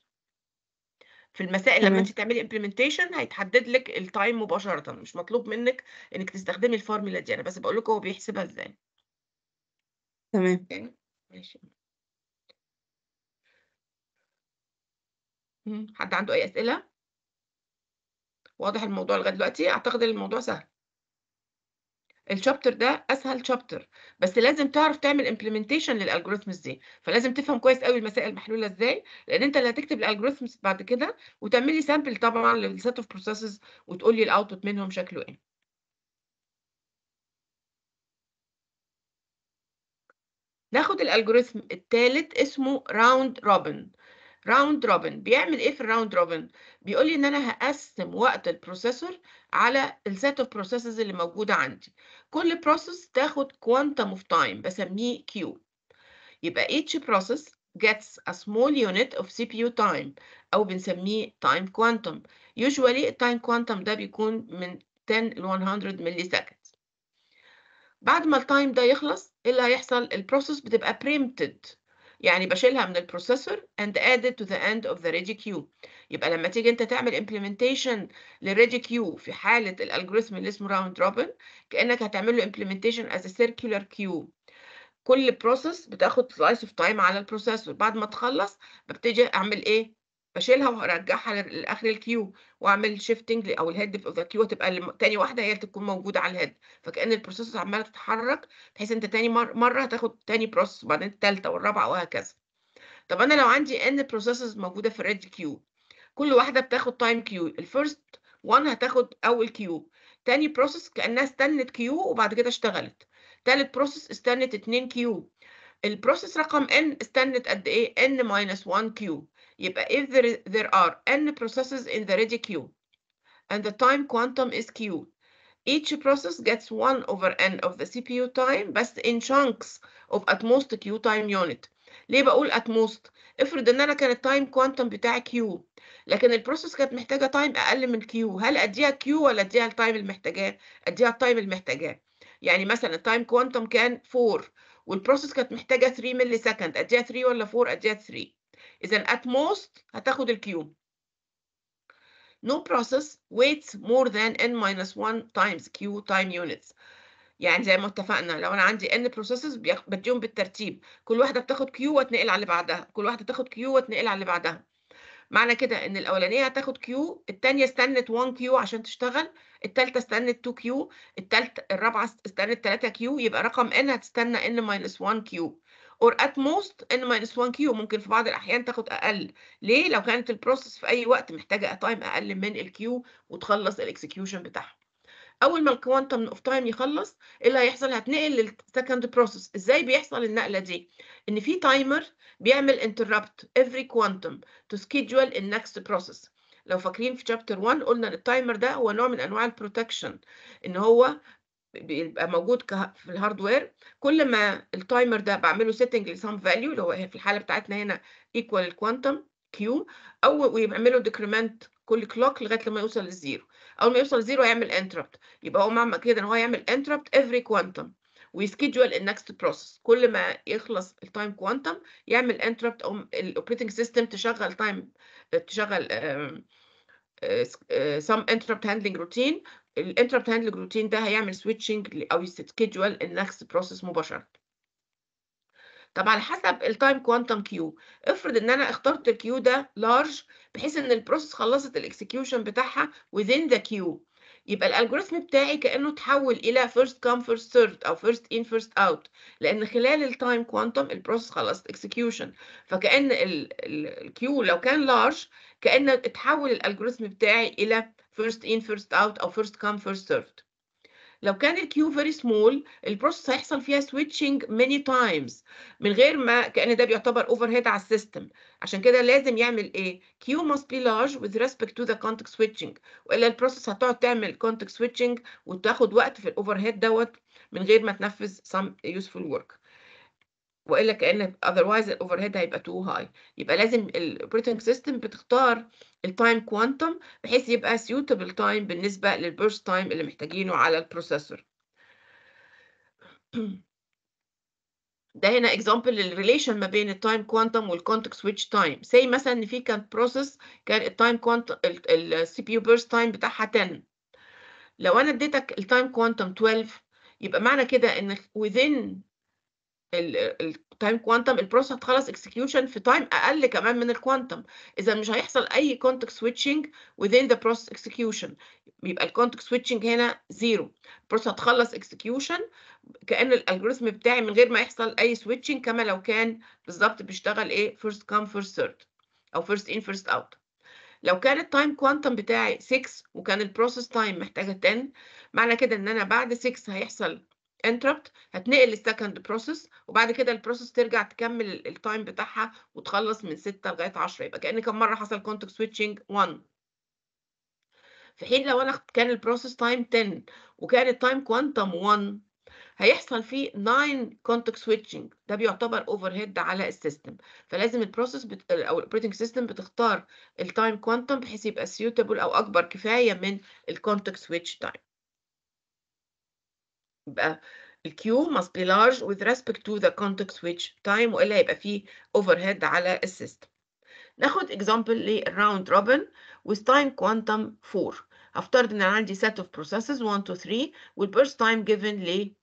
في المسائل لما انت تعملي امبلمنتيشن هيتحدد لك التايم مباشره مش مطلوب منك انك تستخدمي الفورمولا دي انا بس بقول لكم هو بيحسبها ازاي تمام ماشي حد عنده أي أسئلة؟ واضح الموضوع لغاية دلوقتي؟ أعتقد الموضوع سهل. الشابتر ده اسهل شابتر بس لازم تعرف تعمل امبلمنتيشن للالجوريثمز دي فلازم تفهم كويس قوي المسائل محلوله ازاي لان انت اللي هتكتب الالجوريثمز بعد كده وتعمل لي سامبل طبعا للست اوف بروسيسز وتقول لي الاوتبوت منهم شكله ايه ناخد الالجوريثم الثالث اسمه راوند روبن راوند روبن بيعمل ايه في الراوند روبن بيقول لي ان انا هقسم وقت البروسيسور على السيت اوف بروسيسز اللي موجوده عندي كل بروسيس تاخد كوانتم اوف تايم بسميه كيو يبقى each process gets a small unit of CPU time او بنسميه time quantum usually time quantum ده بيكون من 10 ل 100 ملي سكند بعد ما التايم ده يخلص ايه اللي هيحصل البروسيس بتبقى بريمتد يعني بشيلها من البروسيسور and add it to the end of the ready queue. يبقى لما تيجي انت تعمل implementation queue في حالة الالجوريثم اللي اسمه round robin كأنك هتعمل له implementation as a circular queue كل process بتاخد slice of time على البروسيسور بعد ما تخلص ببتدي اعمل ايه بشيلها وارجعها لاخر الكيو واعمل شيفتنج او الهيد اوف ذا كيو هتبقى تاني واحده هي اللي تكون موجوده على الهيد فكان البروسيسور عماله تتحرك بحيث انت تاني مر... مره هتاخد تاني بروسيس وبعدين الثالثه والرابعه وهكذا طب انا لو عندي ان بروسيسز موجوده في الريد كيو كل واحده بتاخد تايم كيو الفيرست وان هتاخد اول كيو تاني بروسيس كانها استنت كيو وبعد كده اشتغلت تالت بروسيس استنت 2 كيو البروسيس رقم ان استنت قد ايه ان ماينس 1 كيو يبقى if there, there are n processes in the ready queue and the time quantum is q each process gets 1 over n of the CPU time بس in chunks of at most q time unit ليه بقول at most افرض ان انا كان التايم كوانتم بتاع q لكن البروسيس كانت محتاجه تايم اقل من q هل اديها q ولا اديها التايم اللي محتاجاه اديها التايم اللي محتاجاه يعني مثلا التايم كوانتم كان 4 والبروسيس كانت محتاجه 3 ملي سكند اديها 3 ولا 4 اديها 3 إذا at most هتاخد الكيوب no process waits more than n minus 1 times q time units يعني زي ما اتفقنا لو انا عندي n processes بديهم بالترتيب كل واحده بتاخد q وتنقل على اللي بعدها كل واحده تاخد q وتنقل على اللي بعدها معنى كده ان الاولانيه هتاخد q الثانيه استنت 1 q عشان تشتغل الثالثه استنت 2 q الثالثه الرابعه استنت 3 q يبقى رقم n هتستنى n minus 1 q or ات موست ان ماينس 1 كيو ممكن في بعض الاحيان تاخد اقل ليه لو كانت البروسيس في اي وقت محتاجه تايم اقل من الكيو وتخلص الاكسكيوشن بتاعها اول ما الكوانتم اوف تايم يخلص ايه اللي هيحصل هتنقل للسكند بروسيس ازاي بيحصل النقله دي ان في تايمر بيعمل انتربت افري كوانتم تو سكيدجول النكست بروسيس لو فاكرين في شابتر 1 قلنا ان التايمر ده هو نوع من انواع البروتكشن ان هو بيبقى موجود في الهاردوير كل ما التايمر ده بعمله سيتنج لسام فاليو اللي هو في الحاله بتاعتنا هنا ايكوال الكوانتم كيو او ويعمله ديكريمنت كل كلوك لغايه لما يوصل للزيرو اول ما يوصل للزيرو هيعمل انتربت يبقى هو معمل كده ان هو يعمل انتربت افري كوانتم ويسكيدجول النكست بروسس كل ما يخلص التايم كوانتم يعمل انتربت او الاوبريتنج سيستم تشغل تايم تشغل سم انتربت هاندلنج روتين الانترا بتهاندلنج روتين ده هيعمل سويتشنج او يسكيدجول النكست بروسيس مباشره طب على حسب التايم كوانتم كيو افرض ان انا اخترت الكيو ده لارج بحيث ان البروسيس خلصت الاكسكيوشن بتاعها within the كيو يبقى الالجوريثم بتاعي كانه اتحول الى first come first served او first in first out لان خلال التايم كوانتم البروسيس خلصت اكسكيوشن فكان الكيو لو كان لارج كان اتحول الالجوريثم بتاعي الى first in first out او first come first served لو كان الكيو فيري سمول البروسيس هيحصل فيها سويتشنج ماني تايمز من غير ما كان ده بيعتبر اوفر هيد على السيستم عشان كده لازم يعمل ايه كيو ماست بي لارج وذ ريسبكت تو ذا كونتكست سويتشنج والا البروسيس هتقعد تعمل كونتكست سويتشنج وتاخد وقت في الاوفر هيد دوت من غير ما تنفذ some يوسفول ورك والا كان اذروايز الاوفر هيد هيبقى تو هاي يبقى لازم الاوبريتنج سيستم بتختار التايم كوانتم بحيث يبقى سيوتبل تايم بالنسبه للبرست تايم اللي محتاجينه على البروسيسور ده هنا اكزامبل للريليشن ما بين التايم كوانتم والكونتكست سويتش تايم زي مثلا ان في كان بروسيس كان التايم كوانتم السي بي يو بيرست تايم بتاعها 10 لو انا اديتك التايم كوانتم 12 يبقى معنى كده ان within التايم كوانتم البروسس هتخلص اكسكيوشن في تايم اقل كمان من الكوانتم اذا مش هيحصل اي كونتكست سويتشنج within the process execution يبقى الكونتكست سويتشنج هنا زيرو البروسس هتخلص اكسكيوشن كان الالجوريثم بتاعي من غير ما يحصل اي سويتشنج كما لو كان بالظبط بيشتغل ايه فيرست كام فيرست third او فيرست ان فيرست اوت لو كان التايم كوانتم بتاعي 6 وكان البروسس تايم محتاجه 10 معنى كده ان انا بعد 6 هيحصل انتربت هتنقل للسكند بروسيس وبعد كده البروسيس ترجع تكمل التايم بتاعها وتخلص من 6 لغايه 10 يبقى كان كم مره حصل كونتكست سويتشنج 1 في حين لو انا كان البروسيس تايم 10 وكان التايم كوانتم 1 هيحصل فيه 9 كونتكست سويتشنج ده بيعتبر اوفر هيد على السيستم فلازم البروسيس بت... او الاوبريتنج سيستم بتختار التايم كوانتم بحيث يبقى سيوتابل او اكبر كفايه من الكونتكست سويتش تايم يبقى الكيو must be large with respect to the context switch time والا يبقى فيه overhead على السيستم ناخد example للراوند روبن with time quantum 4 هفترض ان انا عندي set of processes 1 to 3 والبيرست تايم given ل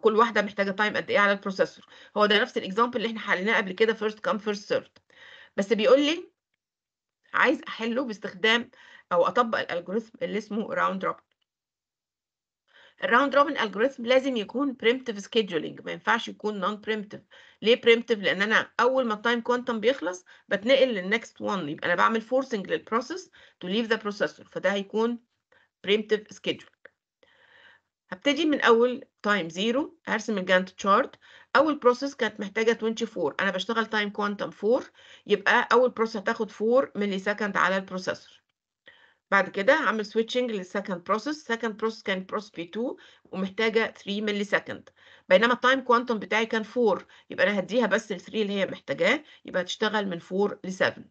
كل واحده محتاجه تايم قد ايه على البروسيسور هو ده نفس الاكزامبل اللي احنا حليناه قبل كده first come first served بس بيقول لي عايز احله باستخدام او اطبق الالجوريثم اللي اسمه راوند روبن الراوند روبن الجوريثم لازم يكون بريمتيف سكيدجولينج ما ينفعش يكون نون بريمتيف ليه بريمتيف لان انا اول ما التايم كوانتم بيخلص بتنقل للنكست وان يبقى انا بعمل فورسنج للبروسيس تو ليف ذا بروسيسور فده هيكون بريمتيف سكيدجول هبتدي من اول تايم زيرو هرسم الجانت تشارت اول بروسيس كانت محتاجه 24 انا بشتغل تايم كوانتم 4 يبقى اول بروسيس هتاخد 4 ملي سكند على البروسيسور بعد كده هعمل سويتشنج للسكند بروسيس second process كان process بي 2 ومحتاجه 3 ملي سكند بينما التايم كوانتم بتاعي كان 4 يبقى انا هديها بس ال 3 اللي هي محتاجاه يبقى هتشتغل من 4 ل 7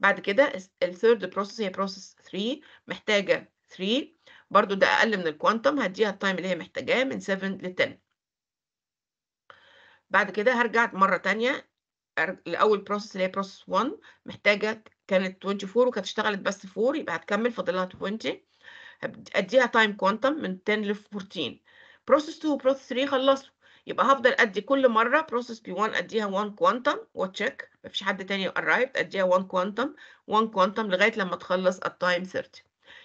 بعد كده الثيرد بروسيس هي بروسيس 3 محتاجه 3 برضو ده اقل من الكوانتم هديها التايم اللي هي محتاجاه من 7 ل 10 بعد كده هرجع مره ثانيه الاول بروسيس اللي هي بروسيس 1 محتاجه كانت 24 وكانت اشتغلت بس 4 يبقى هتكمل فاضلها 20 اديها تايم كوانتم من 10 ل 14 بروسيس 2 وبروسيس 3 خلصوا يبقى هفضل ادي كل مره بروسيس بي 1 اديها 1 كوانتم وتشيك مفيش حد تاني ارايف اديها 1 كوانتم 1 كوانتم لغايه لما تخلص التايم 30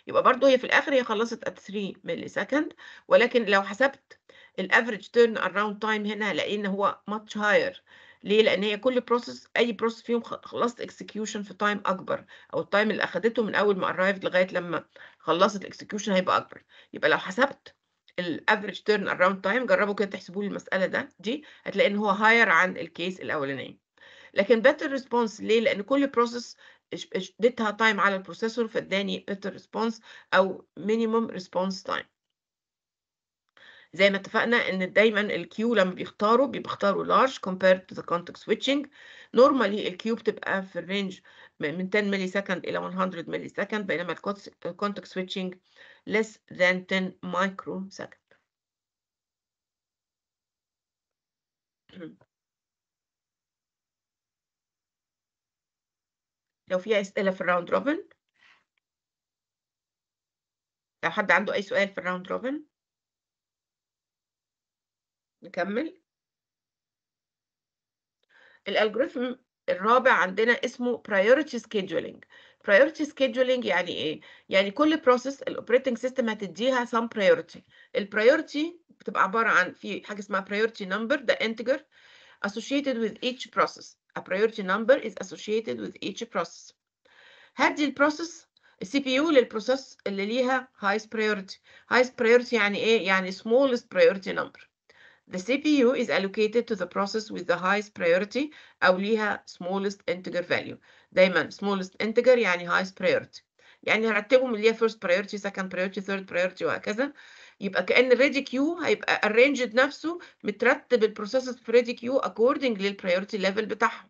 يبقى برضو هي في الاخر هي خلصت ات 3 ملي سكند ولكن لو حسبت الافريج تيرن اراوند تايم هنا هلاقي ان هو ماتش هاير ليه لان هي كل بروسيس اي بروسيس فيهم خلصت اكسكيوشن في تايم اكبر او التايم اللي اخدته من اول ما ارايفد لغايه لما خلصت الاكسكيوشن هيبقى اكبر يبقى لو حسبت الافريج تيرن اراوند تايم جربوا كده تحسبوا لي المساله ده دي هتلاقي ان هو هاير عن الكيس الاولاني لكن بيتر ريسبونس ليه لان كل بروسيس اديتها تايم على البروسيسور فاداني بيتر ريسبونس او مينيمم ريسبونس تايم زي ما اتفقنا ان دايما الكيو لما بيختاروا بيختاروا large compared to the context switching normally الكيو بتبقى في الرينج من 10 ملي سكند الى 100 ملي سكند بينما الكونتكست switching less than 10 مايكرو سكند لو في اسئله في الراوند روبن لو حد عنده اي سؤال في الراوند روبن نكمل الالجوريثم الرابع عندنا اسمه priority scheduling priority scheduling يعني ايه يعني كل بروسيس الاوبريتنج سيستم هتديها some priority priority بتبقى عباره عن في حاجه اسمها priority number ده integer associated with each process a priority number is associated with each process هدي البروسيس السي بي يو للبروسيس اللي ليها highest priority highest priority يعني ايه يعني smallest priority number The CPU is allocated to the process with the highest priority أو ليها smallest integer value دايما smallest integer يعني highest priority يعني هرتبهم اللي هي first priority second priority third priority وهكذا يبقى كأن ready queue هيبقى arranged نفسه مترتب processes في ready queue according priority level بتاعهم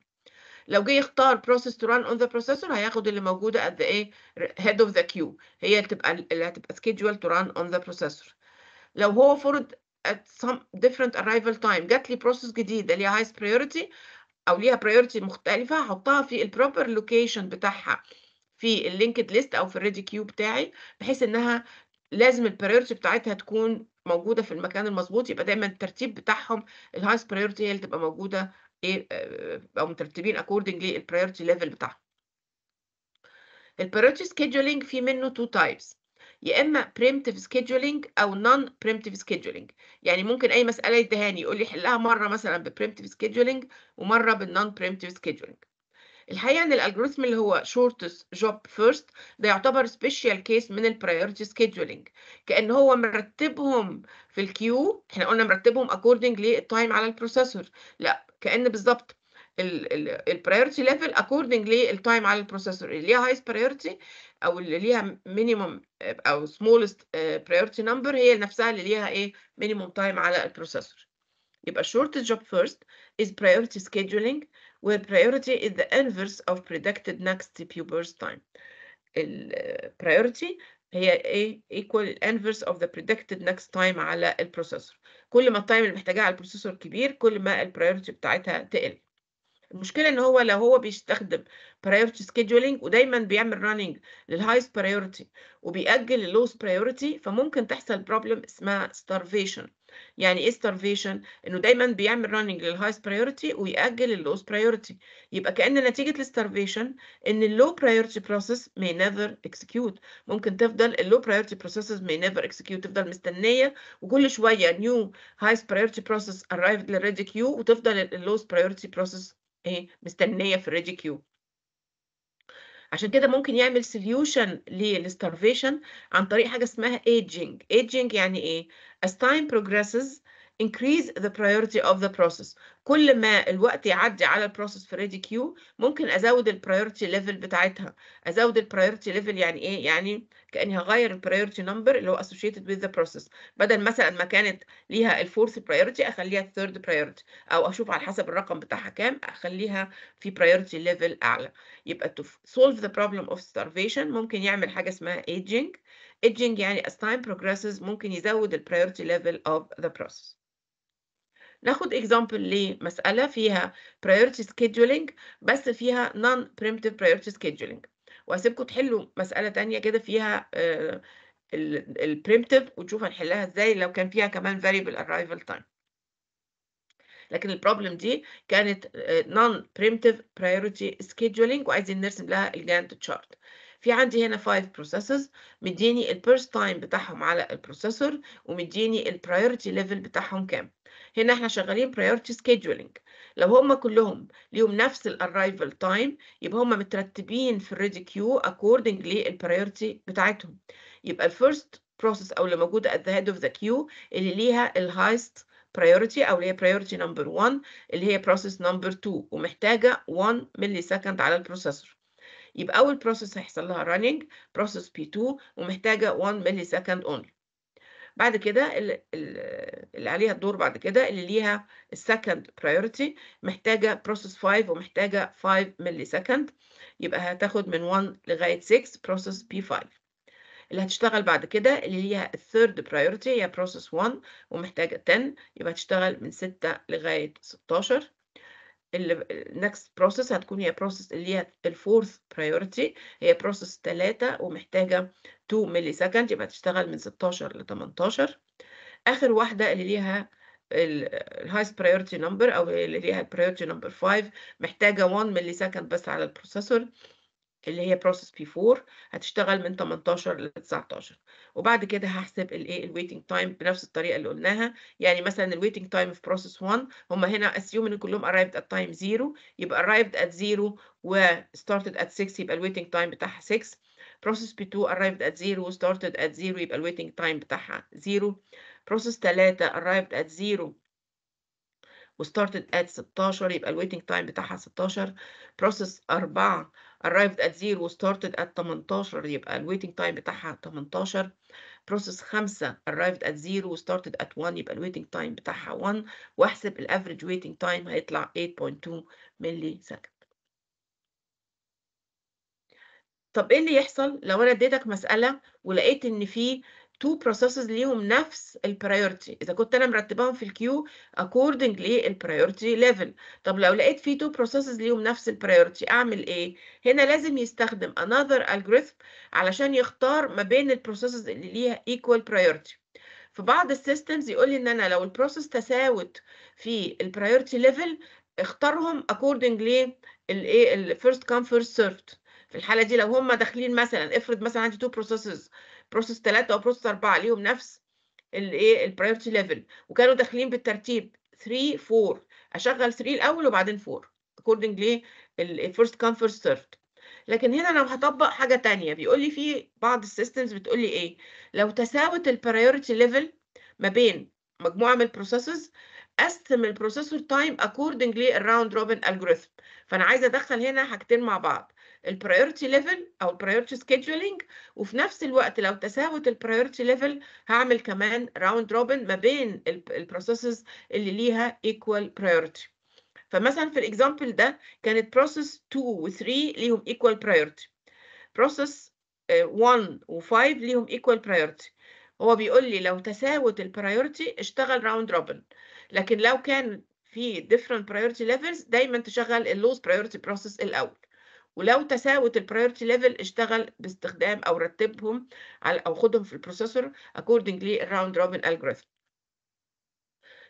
لو جه يختار process to run on the processor هياخد اللي موجودة at the head of the queue هي اللي تبقى اللي هتبقى scheduled to run on the processor لو هو فرض at some different arrival time جات لي بروسيس جديده ليها highest priority او ليها priority مختلفه هحطها في البروبر لوكيشن بتاعها في اللينكد ليست او في الريدي كيو بتاعي بحيث انها لازم البريورتي بتاعتها تكون موجوده في المكان المظبوط يبقى دايما الترتيب بتاعهم الهايست بريورتي هي اللي تبقى موجوده ايه آه، او مترتبين accordingly البريورتي ليفل بتاعهم البريورتي سكيدجولينج في منه تو تايبس يا اما primitive scheduling او non preemptive scheduling يعني ممكن اي مساله يدهاني يقول لي حلها مره مثلا بالprimitive scheduling ومره بالنون preemptive scheduling الحقيقه ان الالجوريثم اللي هو shortest job first ده يعتبر سبيشال كيس من البرايورتي سكيدجولينج كان هو مرتبهم في الكيو احنا قلنا مرتبهم اكوردنج للتايم على البروسيسور لا كان بالظبط البرايورتي ليفل اكوردنج للتايم على البروسيسور اللي هي هايست برايورتي او اللي ليها مينيمم او سمولست برايورتي نمبر هي نفسها اللي ليها ايه مينيمم تايم على البروسيسور يبقى shortest job first is priority scheduling where priority is the inverse of predicted next pupil's time ال آه، priority هي ايه equal inverse of the predicted next time على البروسيسور كل ما التايم اللي محتاجاه على البروسيسور كبير كل ما البرايورتي بتاعتها تقل المشكله ان هو لو هو بيستخدم priority scheduling ودايما بيعمل running للهايست priority وبيأجل اللوست priority فممكن تحصل problem اسمها starvation يعني ايه starvation انه دايما بيعمل running للهايست priority ويأجل اللوست priority يبقى كأن نتيجة الستارفيشن ان اللو priority process may never execute ممكن تفضل اللو priority processes may never execute تفضل مستنية وكل شوية new highest priority process arrived already queue وتفضل اللوست priority process ايه مستنيه في الريدي كيو عشان كده ممكن يعمل سوليوشن للستارفيشن عن طريق حاجه اسمها ايجينج ايجينج يعني ايه as time progresses increase the priority of the process كل ما الوقت يعدي على البروسيس في ready queue ممكن ازود البرايورتي ليفل بتاعتها ازود البرايورتي ليفل يعني ايه يعني كاني هغير البرايورتي نمبر اللي هو associated with the process بدل مثلا ما كانت ليها الفورث برايورتي اخليها الثيرد برايورتي او اشوف على حسب الرقم بتاعها كام اخليها في برايورتي ليفل اعلى يبقى to solve the problem of starvation ممكن يعمل حاجه اسمها aging aging يعني as time progresses ممكن يزود priority level of the process ناخد اكزامبل لمسألة فيها priority scheduling بس فيها non primitive priority scheduling وهسيبكم تحلوا مسألة تانية كده فيها آه، primitive ونشوف هنحلها ازاي لو كان فيها كمان variable arrival time لكن البروبلم دي كانت نون آه، بريمتيف priority سكيدجولينج وعايزين نرسم لها الجانت تشارت في عندي هنا 5 بروسيسز مديني البيرست تايم بتاعهم على البروسيسور ومديني priority ليفل بتاعهم كام هنا احنا شغالين priority scheduling لو هم كلهم ليهم نفس arrival تايم يبقى هم مترتبين في الريدي كيو according للبريورتي بتاعتهم يبقى الفيرست بروسيس او اللي موجوده at the head of the queue اللي ليها الهايست priority او اللي هي priority number 1 اللي هي process number 2 ومحتاجه 1 ملي سكند على البروسيسور يبقى اول بروسيس هيحصل لها running process P2 ومحتاجه 1 ملي سكند only بعد كده اللي, عليها الدور بعد كده اللي ليها السكند برايورتي محتاجه بروسيس 5 ومحتاجه 5 ملي سكند يبقى هتاخد من 1 لغايه 6 بروسيس بي 5 اللي هتشتغل بعد كده اللي ليها الثيرد برايورتي هي بروسيس 1 ومحتاجه 10 يبقى هتشتغل من 6 لغايه 16 النكست بروسيس هتكون هي بروسيس اللي هي الفورث برايورتي هي بروسيس 3 ومحتاجه 2 ملي سكند يبقى تشتغل من 16 ل 18 اخر واحده اللي ليها الهايست برايورتي نمبر او اللي ليها البرايورتي نمبر 5 محتاجه 1 ملي سكند بس على البروسيسور اللي هي process P4 هتشتغل من 18 ل 19 وبعد كده هحسب الايه الويتنج تايم بنفس الطريقه اللي قلناها يعني مثلا الويتنج تايم في process 1 هم هنا assume ان كلهم arrived at time 0 يبقى arrived at 0 و started at 6 يبقى الويتنج تايم بتاعها 6 process p 2 arrived at 0 و started at 0 يبقى الويتنج تايم بتاعها 0 process 3 arrived at 0 وستارتد at 16 يبقى الويتنج تايم بتاعها 16 process 4 arrived at zero started at 18 يبقى الويتنج تايم بتاعها 18 process 5 arrived at zero started at 1 يبقى الويتنج تايم بتاعها 1 واحسب الافريج ويتنج تايم هيطلع 8.2 ملي سكند طب ايه اللي يحصل لو انا اديتك مساله ولقيت ان في تو بروسيسز ليهم نفس البرايورتي اذا كنت انا مرتباهم في الكيو اكوردنج للبرايورتي ليفل طب لو لقيت في تو بروسيسز ليهم نفس البرايورتي اعمل ايه هنا لازم يستخدم another algorithm علشان يختار ما بين البروسيسز اللي ليها equal priority في بعض السيستمز يقول لي ان انا لو البروسيس تساوت في البرايورتي ليفل اختارهم اكوردنج للايه الفيرست كام فيرست سيرفد في الحاله دي لو هم داخلين مثلا افرض مثلا عندي تو بروسيسز بروسس 3 بروسس 4 ليهم نفس الايه البرايورتي ليفل وكانوا داخلين بالترتيب 3 4 اشغل 3 الاول وبعدين 4 اكوردنج للفيرست الفيرست كام فيرست سيرفد لكن هنا انا هطبق حاجه ثانيه بيقول لي في بعض السيستمز بتقول لي ايه لو تساوت البرايورتي ليفل ما بين مجموعه من البروسيسز قسم البروسيسور تايم اكوردنج للراوند روبن الجوريثم فانا عايزه ادخل هنا حاجتين مع بعض البريورتي ليفل او البريورتي سكيدجولينج وفي نفس الوقت لو تساوت البريورتي ليفل هعمل كمان راوند روبن ما بين البروسيسز اللي ليها ايكوال بريورتي فمثلا في الاكزامبل ده كانت بروسيس 2 و3 ليهم ايكوال بريورتي بروسيس 1 و5 ليهم ايكوال بريورتي هو بيقول لي لو تساوت البريورتي اشتغل راوند روبن لكن لو كان في different priority levels دايما تشغل اللوز priority process الاول ولو تساوت البرايورتي ليفل اشتغل باستخدام او رتبهم على او خدهم في البروسيسور accordingly الراوند روبن algorithm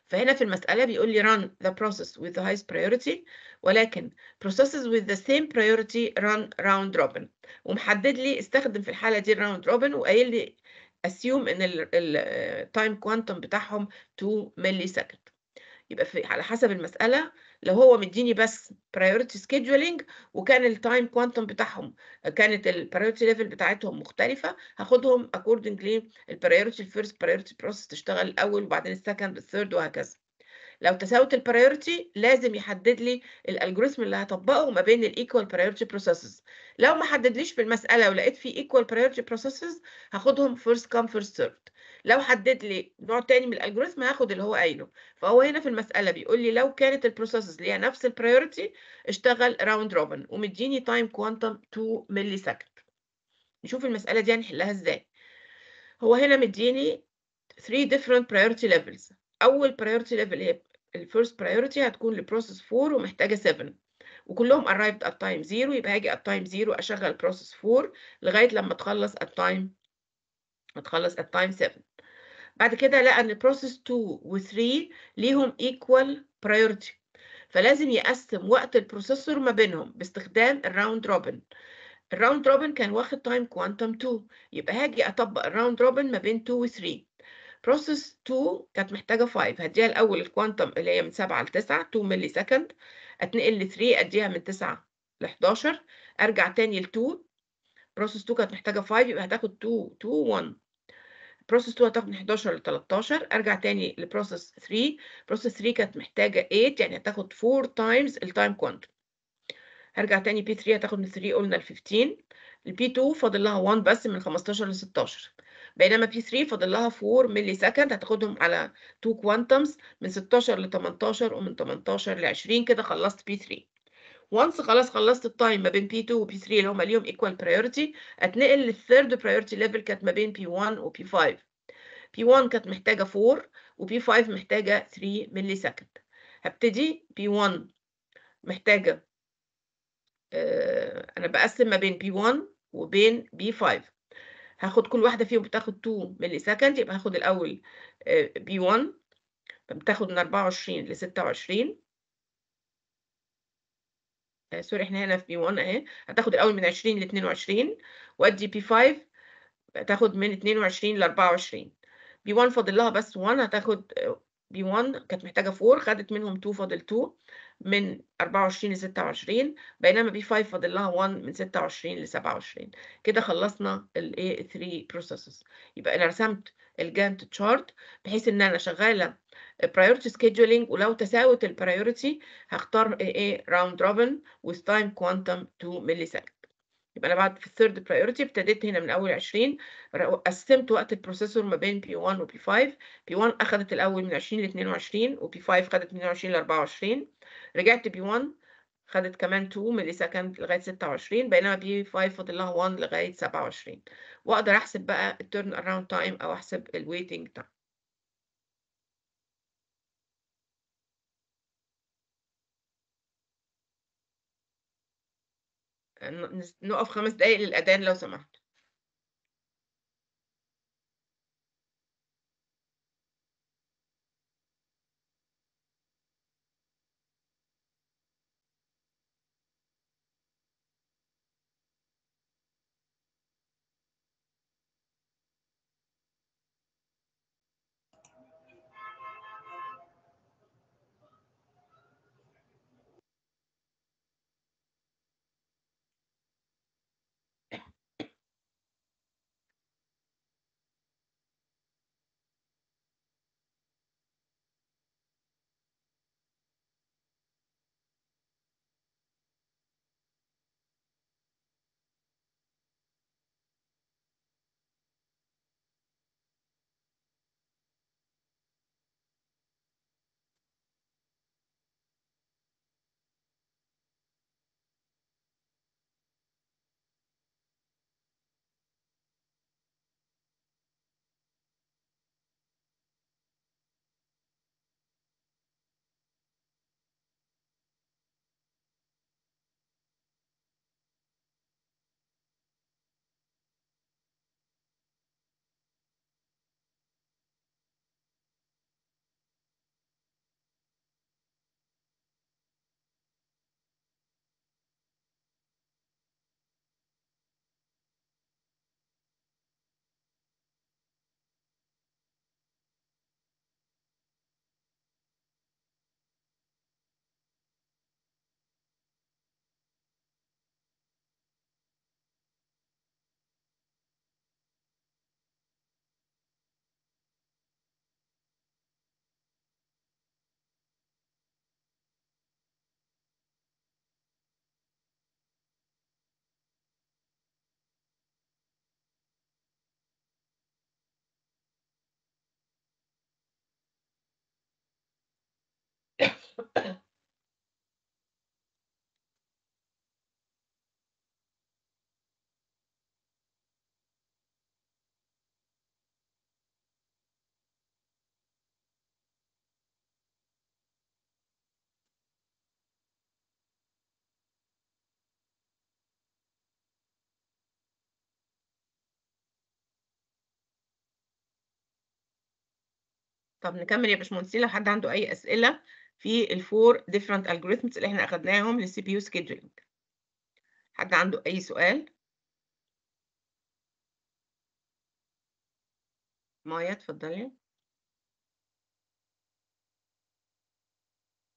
فهنا في المسألة بيقول لي run the process with the highest priority ولكن processes with the same priority run round robin ومحدد لي استخدم في الحالة دي round robin وقايل لي assume ان التايم كوانتم بتاعهم 2 ملي سكند يبقى في على حسب المسألة لو هو مديني بس priority scheduling وكان التايم كوانتم بتاعهم كانت البرايورتي ليفل بتاعتهم مختلفه هاخدهم accordingly البرايورتي الفيرست برايورتي بروسس تشتغل الاول وبعدين السكند third وهكذا لو تساوت البرايورتي لازم يحدد لي الالجوريثم اللي هطبقه ما بين الايكوال برايورتي بروسيسز لو ما حددليش في المساله ولقيت في ايكوال برايورتي بروسيسز هاخدهم فيرست كام فيرست سيرفد لو حدد لي نوع تاني من الالجوريثم هاخد اللي هو قايله فهو هنا في المساله بيقول لي لو كانت البروسيسز ليها نفس البريورتي اشتغل راوند روبن ومديني تايم كوانتم 2 ملي سكند نشوف المساله دي هنحلها ازاي هو هنا مديني 3 different priority levels اول priority level هي الفيرست priority هتكون لبروسيس 4 ومحتاجه 7 وكلهم arrived at time 0 يبقى هاجي at time 0 اشغل process 4 لغايه لما تخلص at time تخلص at time 7 بعد كده لقى ان بروسيس 2 و3 ليهم ايكوال برايورتي فلازم يقسم وقت البروسيسور ما بينهم باستخدام الراوند روبن الراوند روبن كان واخد تايم كوانتم 2 يبقى هاجي اطبق الراوند روبن ما بين 2 و3 بروسيس 2 كانت محتاجه 5 هديها الاول الكوانتم اللي هي من 7 ل 9 2 ملي سكند اتنقل ل 3 اديها من 9 ل 11 ارجع تاني ل 2 بروسيس 2 كانت محتاجه 5 يبقى هتاخد 2 2 1 بروسيس 2 هتاخد من 11 ل 13 ارجع تاني لبروسيس 3 بروسيس 3 كانت محتاجه 8 يعني هتاخد 4 تايمز التايم كوانتم هرجع تاني بي 3 هتاخد من 3 قلنا ل 15 البي 2 فاضل لها 1 بس من 15 ل 16 بينما بي 3 فاضل لها 4 ملي سكند هتاخدهم على 2 كوانتمز من 16 ل 18 ومن 18 ل 20 كده خلصت بي 3 وانس خلاص خلصت التايم ما بين P2 و P3 اللي هما ليهم equal priority اتنقل للثيرد priority level كانت ما بين P1 و P5 P1 كانت محتاجة 4 و P5 محتاجة 3 ملي سكند هبتدي P1 محتاجة آه، أنا بقسم ما بين P1 وبين p 5 هاخد كل واحدة فيهم بتاخد 2 ملي سكند يبقى هاخد الأول آه، p 1 بتاخد من 24 ل 26 آه، سوري احنا هنا في بي 1 اهي هتاخد الاول من 20 ل 22 وادي بي 5 تاخد من 22 ل 24 بي 1 فاضل لها بس 1 هتاخد آه، بي 1 كانت محتاجه 4 خدت منهم 2 فاضل 2 من 24 ل 26 بينما بي 5 فاضل لها 1 من 26 ل 27 كده خلصنا الاي 3 بروسيسز يبقى انا رسمت الجانت تشارت بحيث ان انا شغاله priority scheduling ولو تساوت البرايورتي هختار ايه راوند روبن with time quantum 2 ملي يبقى انا بعد في الثيرد برايورتي ابتديت هنا من اول 20 قسمت وقت البروسيسور ما بين بي 1 وبي 5 بي 1 اخذت الاول من 20 ل 22 وبي 5 خدت من 22 ل 24 رجعت بي 1 خدت كمان 2 ملي سكند لغايه 26 بينما بي 5 فاضل لها 1 لغايه 27 واقدر احسب بقى التيرن اراوند تايم او احسب الويتنج تايم آه، نقف خمس دقايق للأذان لو سمحت طب نكمل يا باشمهندس لو حد عنده اي اسئله في الفور ديفرنت الجوريثمز اللي احنا اخدناهم للسي بي يو سكيدجولينج حد عنده اي سؤال مايا اتفضلي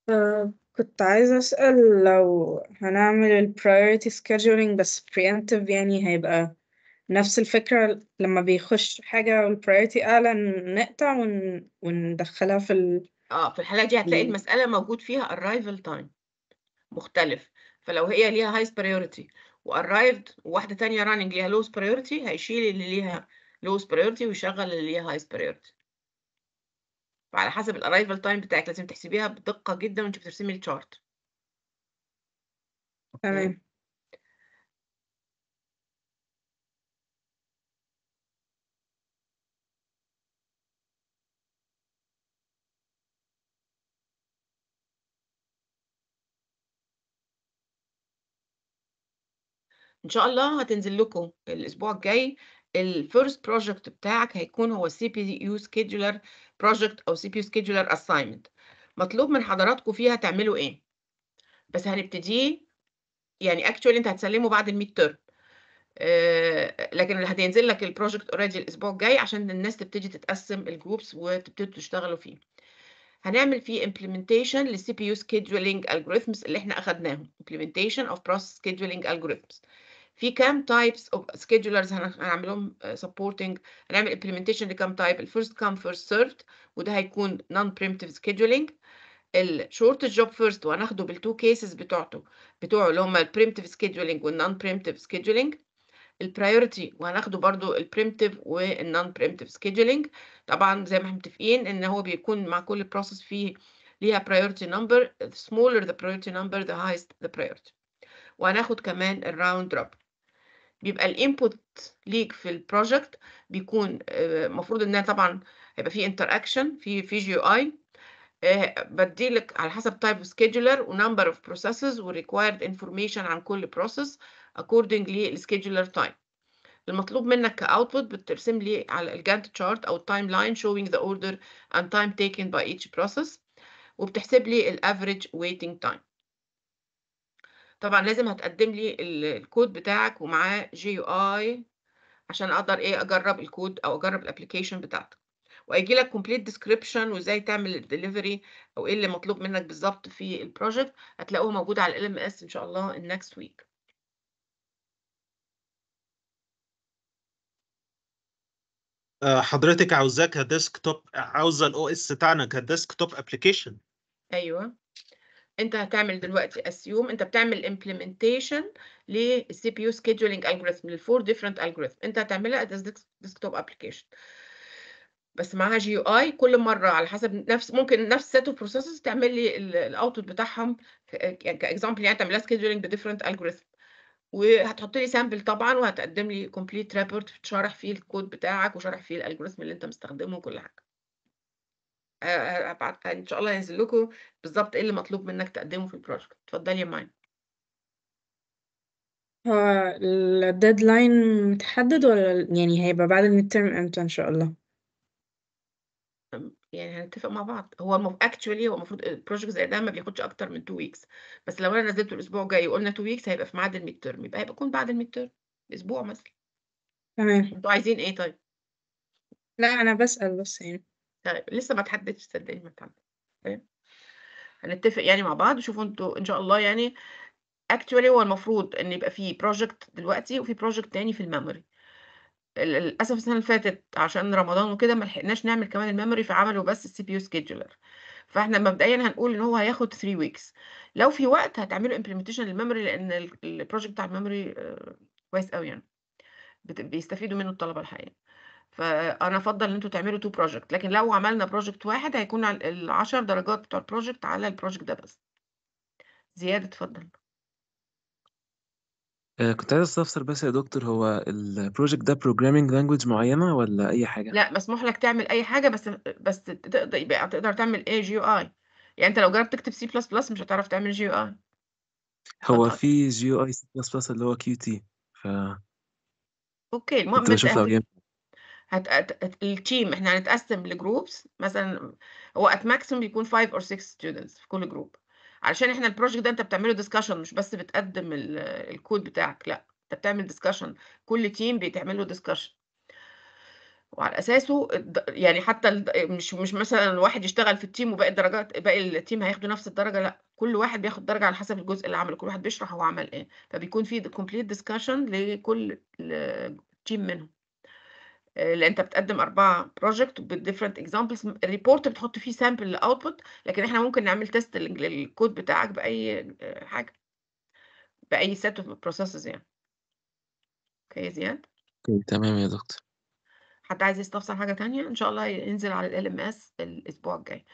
آه، كنت عايزة أسأل لو هنعمل ال priority scheduling بس preemptive يعني هيبقى نفس الفكرة لما بيخش حاجة والبرايورتي أعلى نقطع ون... وندخلها في ال... اه في الحالة دي هتلاقي المسألة موجود فيها arrival time مختلف فلو هي ليها highest priority arrived وواحدة تانية running ليها lowest priority هيشيل اللي ليها lowest priority ويشغل اللي ليها highest priority فعلى حسب arrival time بتاعك لازم تحسبيها بدقة جدا وانت بترسمي الشارت تمام ان شاء الله هتنزل لكم الاسبوع الجاي الفيرست بروجكت بتاعك هيكون هو سي بي يو سكيدولر بروجكت او سي بي يو سكيدولر اساينمنت مطلوب من حضراتكم فيها تعملوا ايه بس هنبتديه يعني اكشولي انت هتسلمه بعد الميد تيرم آه، لكن لكن هتنزل لك البروجكت اوريدي الاسبوع الجاي عشان الناس تبتدي تتقسم الجروبس وتبتدوا تشتغلوا فيه هنعمل فيه implementation للسي بي يو scheduling algorithms اللي احنا اخدناهم implementation of process scheduling algorithms في كام تايبس اوف سكيدجولرز هنعملهم سبورتنج آه، هنعمل امبلمنتيشن لكام تايب الفيرست كام فيرست سيرفد وده هيكون نون بريمتيف سكيدجولينج الشورت جوب فيرست وهناخده بالتو كيسز بتوعته بتوعه اللي هم البريمتيف سكيدجولينج والنون بريمتيف سكيدجولينج البرايورتي وهناخده برضو البريمتيف والنون بريمتيف سكيدجولينج طبعا زي ما احنا متفقين ان هو بيكون مع كل بروسيس فيه ليها priority number the smaller the priority number the highest the priority وهناخد كمان الراوند روبن بيبقى الانبوت ليك في البروجكت بيكون المفروض آه، ان طبعا هيبقى في انتر اكشن في في جي اي آه، بديلك على حسب تايب سكيدجولر ونمبر اوف بروسيسز وريكوايرد انفورميشن عن كل بروسيس اكوردنج للسكيدولر تايم المطلوب منك كاوتبوت بترسم لي على الجانت تشارت او التايم لاين شوينج ذا اوردر اند تايم تيكن باي ايتش بروسيس وبتحسب لي الافريج ويتنج تايم طبعا لازم هتقدم لي الكود بتاعك ومعاه جي يو اي عشان اقدر ايه اجرب الكود او اجرب الابلكيشن بتاعتك وهيجي لك كومبليت ديسكريبشن وازاي تعمل الدليفري او ايه اللي مطلوب منك بالظبط في البروجكت هتلاقوه موجود على ال ام اس ان شاء الله النكست آه، ويك حضرتك عاوزاه كديسك توب عاوزه الاو اس بتاعنا كديسك توب ابلكيشن ايوه انت هتعمل دلوقتي اسيوم انت بتعمل امبلمنتيشن للسي بي يو سكيدجولينج الجوريثم للفور ديفرنت الجوريثم انت هتعملها از ديسكتوب ابلكيشن بس معاها جي يو اي كل مره على حسب نفس ممكن نفس سيت اوف بروسيسز تعمل لي الاوتبوت بتاعهم يعني كاكزامبل يعني تعملها سكيدجولينج بديفرنت الجوريثم وهتحط لي سامبل طبعا وهتقدم لي كومبليت ريبورت شارح فيه الكود بتاعك وشارح فيه الالجوريثم اللي انت مستخدمه وكل حاجه آه، آه، هبعت آه، ان شاء الله ينزل لكم بالظبط ايه اللي مطلوب منك تقدمه في البروجكت اتفضلي يا ماي هو الديدلاين متحدد ولا يعني هيبقى بعد الميد امتى ان شاء الله يعني هنتفق مع بعض هو المف... اكشولي هو المفروض البروجكت زي ده ما بياخدش اكتر من 2 ويكس بس لو انا نزلته الاسبوع الجاي وقلنا 2 ويكس هيبقى في ميعاد الميد يبقى هيبقى يكون بعد الميد اسبوع مثلا تمام انتوا عايزين ايه طيب لا انا بسأل بس يعني طيب لسه ما تحددش صدقني ما طيب. هنتفق يعني مع بعض وشوفوا انتوا ان شاء الله يعني اكتوالي هو المفروض ان يبقى فيه بروجكت دلوقتي وفي بروجكت تاني في الميموري للاسف السنه اللي فاتت عشان رمضان وكده ما لحقناش نعمل كمان الميموري فعملوا بس السي بي يو سكيدجولر فاحنا مبدئيا هنقول ان هو هياخد 3 ويكس لو في وقت هتعملوا امبلمنتيشن للميموري لان البروجكت بتاع الميموري آه، كويس قوي يعني بيستفيدوا منه الطلبه الحقيقه فانا افضل ان انتوا تعملوا تو بروجكت لكن لو عملنا بروجكت واحد هيكون ال 10 درجات بتوع البروجكت على البروجكت ده بس زياد اتفضل آه، كنت عايز استفسر بس يا دكتور هو البروجكت ده programming language معينة ولا أي حاجة؟ لا مسموح لك تعمل اي حاجه بس بس تقدر يبقى تقدر تعمل اي جي يو اي يعني انت لو جربت تكتب سي بلس بلس مش هتعرف تعمل جي يو اي هو في جي يو اي سي بلس بلس اللي هو كيو تي ف اوكي المهم كنت هت... التيم احنا هنتقسم لجروبس مثلا هو ات ماكسيمم بيكون 5 اور 6 ستودنتس في كل جروب علشان احنا البروجكت ده انت بتعمله ديسكشن مش بس بتقدم الكود بتاعك لا انت بتعمل ديسكشن كل تيم بيتعمل له ديسكشن وعلى اساسه يعني حتى مش مش مثلا واحد يشتغل في التيم وباقي الدرجات باقي التيم هياخدوا نفس الدرجه لا كل واحد بياخد درجه على حسب الجزء اللي عمله كل واحد بيشرح هو عمل ايه فبيكون في كومبليت ديسكشن لكل تيم منهم اللي انت بتقدم اربعه بروجكت بالديفرنت اكزامبلز الريبورت بتحط فيه سامبل لاوتبوت لكن احنا ممكن نعمل تيست للكود بتاعك باي حاجه باي سيت اوف بروسيسز يعني اوكي يا زياد اوكي تمام يا دكتور حد عايز يستفسر حاجه تانية ان شاء الله ينزل على ال ام اس الاسبوع الجاي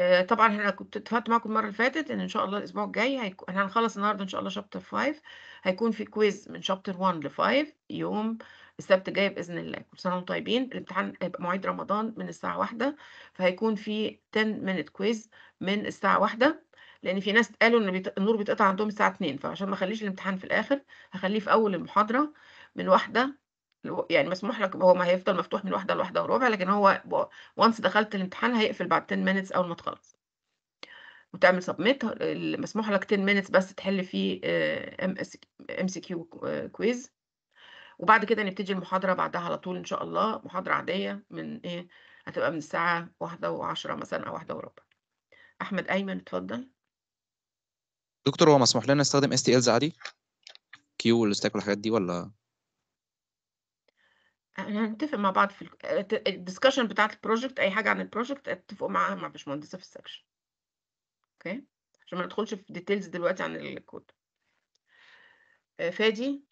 آه، طبعا احنا كنت اتفقت معاكم المره اللي فاتت ان ان شاء الله الاسبوع الجاي هيكون احنا هنخلص النهارده ان شاء الله شابتر 5 هيكون في كويز من شابتر 1 ل 5 يوم السبت الجاي باذن الله كل سنه وانتم طيبين الامتحان هيبقى مواعيد رمضان من الساعه واحدة فهيكون في 10 مينت كويز من الساعه واحدة لان في ناس قالوا ان النور بيتقطع عندهم الساعه 2 فعشان ما اخليش الامتحان في الاخر هخليه في اول المحاضره من واحدة يعني مسموح لك هو ما هيفضل مفتوح من واحدة لواحدة وربع لكن هو وانس دخلت الامتحان هيقفل بعد 10 مينتس اول ما تخلص وتعمل سبميت مسموح لك 10 مينتس بس تحل فيه ام اس ام سي كيو كويز وبعد كده نبتدي المحاضرة بعدها على طول إن شاء الله محاضرة عادية من إيه هتبقى من الساعة واحدة وعشرة مثلا أو واحدة وربع أحمد أيمن اتفضل دكتور هو مسموح لنا نستخدم اس تي الز عادي كيو والستاك والحاجات دي ولا هنتفق مع بعض في الديسكشن بتاعت البروجكت اي حاجه عن البروجكت اتفقوا معاها مع باشمهندسه في السكشن اوكي عشان ما ندخلش في ديتيلز دلوقتي عن الكود آه، فادي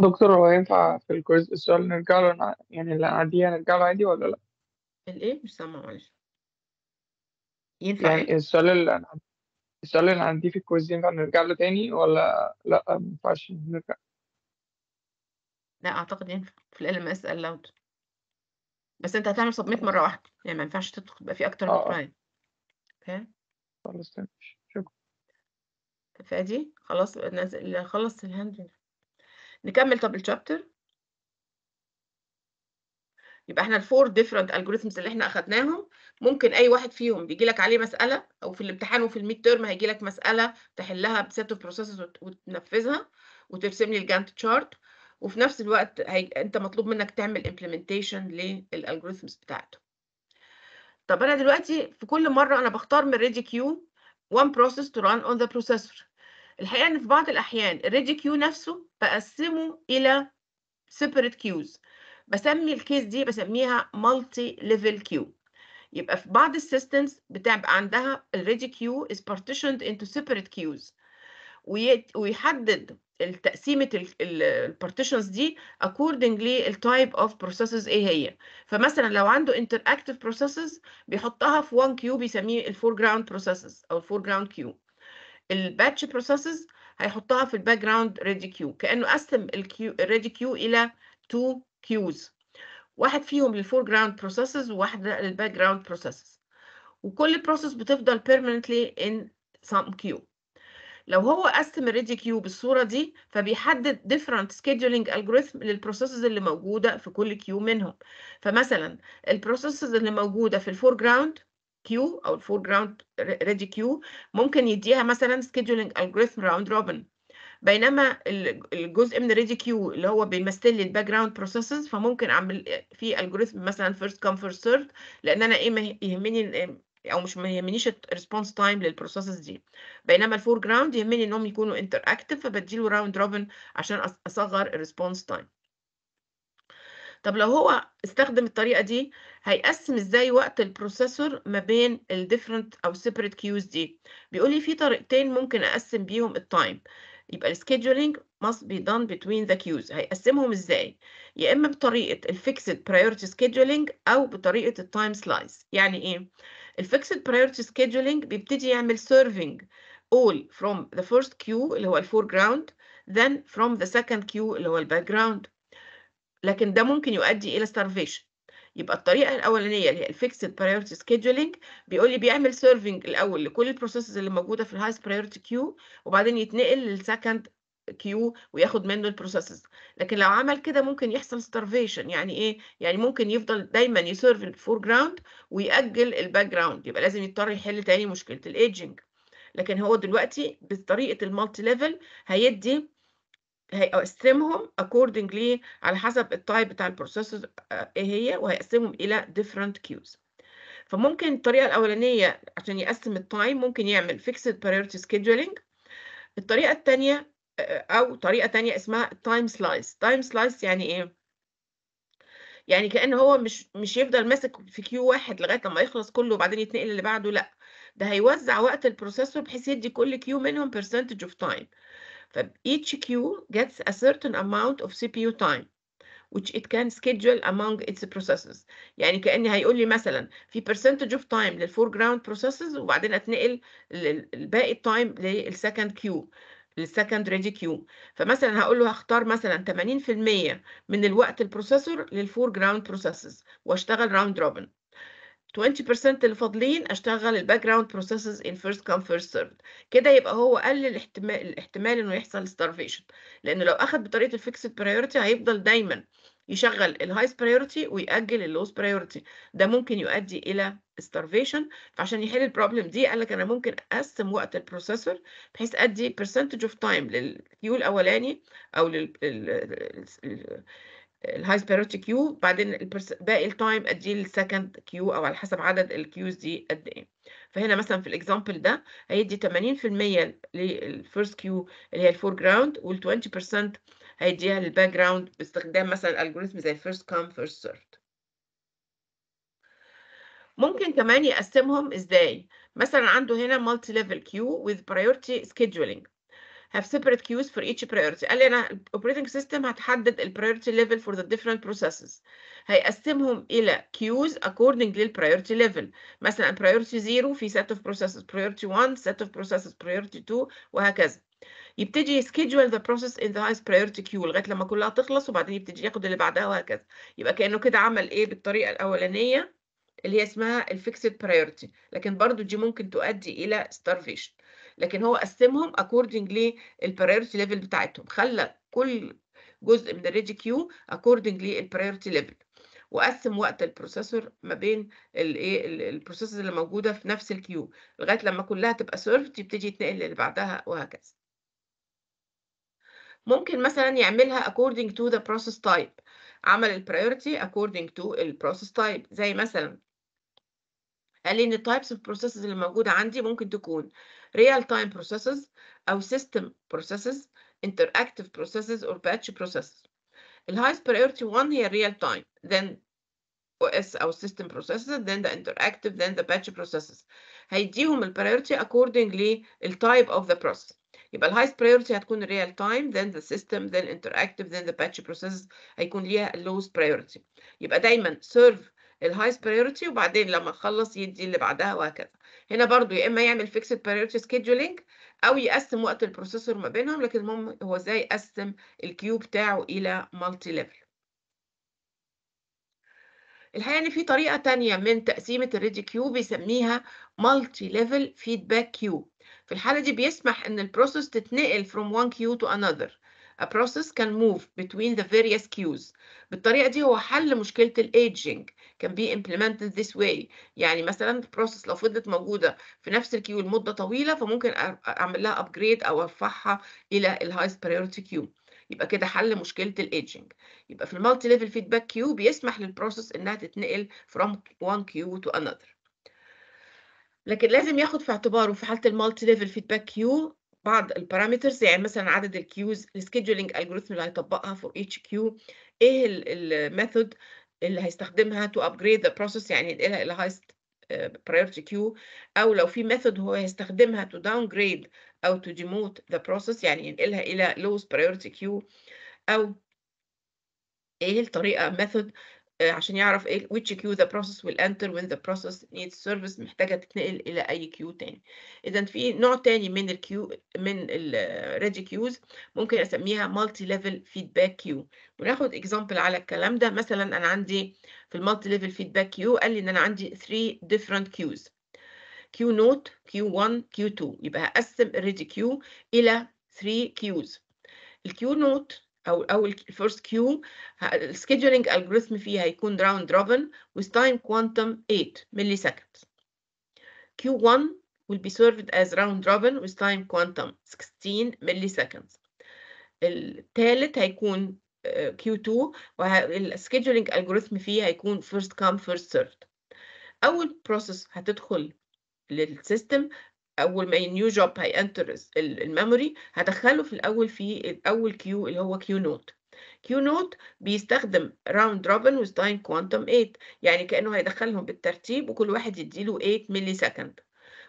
دكتور هو ينفع في الكورس السؤال نرجع له يعني اللي عادية نرجع له عادي ولا لأ؟ الإيه مش سامعة معلش ينفع يعني إيه؟ السؤال اللي أنا السؤال اللي عندي في الكورس ينفع نرجع له تاني ولا لأ ما ينفعش نرجع لا أعتقد ينفع في ال LMS allowed بس أنت هتعمل submit مرة واحدة يعني ما ينفعش تدخل يبقى في أكتر من اه, آه. اوكي try خلاص تمام شكرا فادي خلاص نزل خلص الهاند نكمل طب الشابتر يبقى احنا الفور ديفرنت الجوريثمز اللي احنا اخدناهم ممكن اي واحد فيهم بيجي لك عليه مساله او في الامتحان وفي الميد تيرم هيجي لك مساله تحلها بسيت اوف بروسيسز وتنفذها وترسم لي الجانت تشارت وفي نفس الوقت هي... انت مطلوب منك تعمل امبلمنتيشن للالجوريثمز بتاعته طب انا دلوقتي في كل مره انا بختار من ريدي كيو one process to run on the processor الحقيقة إن في بعض الأحيان الريدي كيو نفسه بقسمه إلى separate كيوز بسمي الكيس دي بسميها multi level كيو يبقى في بعض السيستمز بتبقى عندها الريدي كيو is partitioned into separate queues ويحدد تقسيمة البارتيشنز دي accordingly التايب اوف بروسيسز ايه هي فمثلا لو عنده interactive processes بيحطها في one queue بيسميه الفور جراوند processes او الفور جراوند queue الباتش بروسيسز هيحطها في الباك جراوند ريدي كيو كانه قسم الكيو الريدي كيو الى تو كيوز واحد فيهم للفور جراوند بروسيسز وواحد للباك جراوند بروسيسز وكل بروسيس بتفضل بيرمننتلي ان سام كيو لو هو قسم الريدي كيو بالصوره دي فبيحدد ديفرنت scheduling الجوريثم للبروسيسز اللي موجوده في كل كيو منهم فمثلا البروسيسز اللي موجوده في الفور جراوند كيو او الفور جراوند ريدي كيو ممكن يديها مثلا سكيدولينج الجوريثم راوند روبن بينما الجزء من ريدي كيو اللي هو بيمثل لي الباك جراوند بروسيسز فممكن اعمل في الجوريثم مثلا فيرست كام فيرست سيرف لان انا ايه ما يهمني او مش ما يهمنيش الريسبونس تايم للبروسيسز دي بينما الفور جراوند يهمني انهم يكونوا انتر اكتف فبديله راوند روبن عشان اصغر الريسبونس تايم طب لو هو استخدم الطريقه دي هيقسم ازاي وقت البروسيسور ما بين الديفرنت او سيبريت كيوز دي بيقول لي في طريقتين ممكن اقسم بيهم التايم يبقى السكيدجولينج must be done between the queues هيقسمهم ازاي يا اما بطريقه الفيكسد برايورتي سكيدجولينج او بطريقه التايم سلايس يعني ايه الفيكسد برايورتي سكيدجولينج بيبتدي يعمل سيرفنج all from the first queue اللي هو الفور جراوند then from the second queue اللي هو الباك جراوند لكن ده ممكن يؤدي الى starvation يبقى الطريقه الاولانيه اللي هي الفيكسد برايورتي سكيدجولينج بيقول لي بيعمل سيرفنج الاول لكل البروسيسز اللي موجوده في الهايست برايورتي كيو وبعدين يتنقل للسكند كيو وياخد منه البروسيسز لكن لو عمل كده ممكن يحصل starvation يعني ايه يعني ممكن يفضل دايما يسيرف الفور جراوند ويأجل الباك جراوند يبقى لازم يضطر يحل تاني مشكله الايجنج لكن هو دلوقتي بطريقه المالتي ليفل هيدي هيقسمهم accordingly على حسب التايب بتاع البروسيسور آه، ايه هي وهيقسمهم الى different queues فممكن الطريقه الاولانيه عشان يقسم التايم ممكن يعمل fixed priority scheduling الطريقه الثانيه آه، او طريقه ثانيه اسمها time slice time slice يعني ايه يعني كأن هو مش مش يفضل ماسك في كيو واحد لغايه لما يخلص كله وبعدين يتنقل اللي بعده لا ده هيوزع وقت البروسيسور بحيث يدي كل كيو منهم percentage of time فب each queue gets a certain amount of CPU time which it can schedule among its processes يعني كأني هيقول لي مثلا في percentage of time لل foreground processes وبعدين اتنقل الباقي time second queue كيو للسكند ريدي كيو فمثلا هقول له هختار مثلا 80% من الوقت البروسيسور للفور جراوند بروسيسز واشتغل راوند روبن 20% اللي فاضلين اشتغل الباك جراوند بروسيسز ان فيرست كام فيرست سيرف كده يبقى هو قلل الاحتمال الاحتمال انه يحصل ستارفيشن لانه لو اخذ بطريقه الفيكسد برايورتي هيفضل دايما يشغل الهايست برايورتي ويأجل اللوست برايورتي ده ممكن يؤدي الى starvation فعشان يحل البروبلم دي قال لك انا ممكن اقسم وقت البروسيسور بحيث ادي percentage اوف تايم للكيو الاولاني او لل الهاي بريورتي كيو بعدين باقي التايم اديه السكند كيو او على حسب عدد الكيوز دي قد ايه فهنا مثلا في الاكزامبل ده هيدي 80% للفيرست كيو اللي هي الفور جراوند وال 20% هيديها للباك جراوند باستخدام مثلا الجوريزم زي فيرست كام فيرست سيرفد ممكن كمان يقسمهم ازاي مثلا عنده هنا مالتي ليفل كيو with priority scheduling have separate queues for each priority قال لي انا operating system هتحدد priority level for the different processes هيقسمهم الى queues according priority level. مثلا priority 0 في set of processes priority 1 set of processes priority 2 وهكذا يبتدي schedule the process in the highest priority queue لغايه لما كلها تخلص وبعدين يبتدي ياخد اللي بعدها وهكذا يبقى كانه كده عمل ايه بالطريقه الاولانيه اللي هي اسمها الفيكسد برايورتي لكن برضو دي ممكن تؤدي الى starvation لكن هو قسمهم according للبريورتي ليفل بتاعتهم خلى كل جزء من الريدي كيو according للبريورتي ليفل وقسم وقت البروسيسور ما بين الايه البروسيسز اللي موجوده في نفس الكيو لغايه لما كلها تبقى سيرفت تبتدي تنقل للي بعدها وهكذا ممكن مثلا يعملها according to the process type عمل البريورتي according to البروسيس تايب زي مثلا قال لي ان التايبس اوف بروسيسز اللي موجوده عندي ممكن تكون real time processes او system processes interactive processes or batch processes ال highest priority one هي real time then OS او system processes then the interactive then the batch processes هيديهم ال priority according لل type of the process يبقى ال highest priority هتكون real time then the system then interactive then the batch processes هيكون ليها ال lowest priority يبقى دايما serve ال highest priority وبعدين لما تخلص يدي اللي بعدها وهكذا هنا برضو يا اما يعمل فيكسد بريورتي سكيدجولينج او يقسم وقت البروسيسور ما بينهم لكن المهم هو ازاي يقسم الكيو بتاعه الى مالتي ليفل الحقيقه ان في طريقه تانية من تقسيمه الريدي كيو بيسميها مالتي ليفل فيدباك كيو في الحاله دي بيسمح ان البروسيس تتنقل from one queue to another A process can move between the various cues. بالطريقة دي هو حل مشكلة الـ aging. can be implemented this way. يعني مثلا process لو فضلت موجودة في نفس الـ queue لمدة طويلة فممكن أعمل لها upgrade أو أرفعها إلى الـ highest priority queue. يبقى كده حل مشكلة الـ aging. يبقى في المالتي ليفل فيدباك queue بيسمح للـ process إنها تتنقل from one queue to another. لكن لازم ياخد في اعتباره في حاله المالتي ليفل فيدباك queue بعض البارامترز يعني مثلا عدد الكيوز السكيدجولينج الجوريثم اللي هيطبقها فور اتش كيو ايه الميثود اللي هيستخدمها تو ابجريد ذا بروسيس يعني ينقلها الى هايست برايورتي كيو او لو في ميثود هو هيستخدمها تو داون جريد او تو ديموت ذا بروسيس يعني ينقلها الى لوست برايورتي كيو او ايه الطريقه ميثود عشان يعرف ايه which queue the process will enter when the process needs service محتاجه تتنقل الى اي كيو تاني اذا في نوع تاني من الكيو من ready queues ممكن اسميها multi-level feedback queue وناخد اكزامبل على الكلام ده مثلا انا عندي في multi-level feedback queue قال لي ان انا عندي 3 different queues q note, q 1 q 2 يبقى هقسم ready queue الى 3 كيوز الكيو نوت او او الفيرست كيو السكيدجولينج الجوريثم فيه هيكون راوند روبن with time quantum 8 ملي سكند Q1 will be served as round robin with time quantum 16 milliseconds. التالت هيكون Q2 والسكيدجولينج الجوريثم فيه هيكون first come first served اول بروسيس هتدخل للسيستم اول ما النيو جوب انتر الميموري هدخله في الاول في اول كيو اللي هو كيو نوت كيو نوت بيستخدم راوند روبن وستاين كوانتم 8 يعني كانه هيدخلهم بالترتيب وكل واحد يديله 8 ملي سكند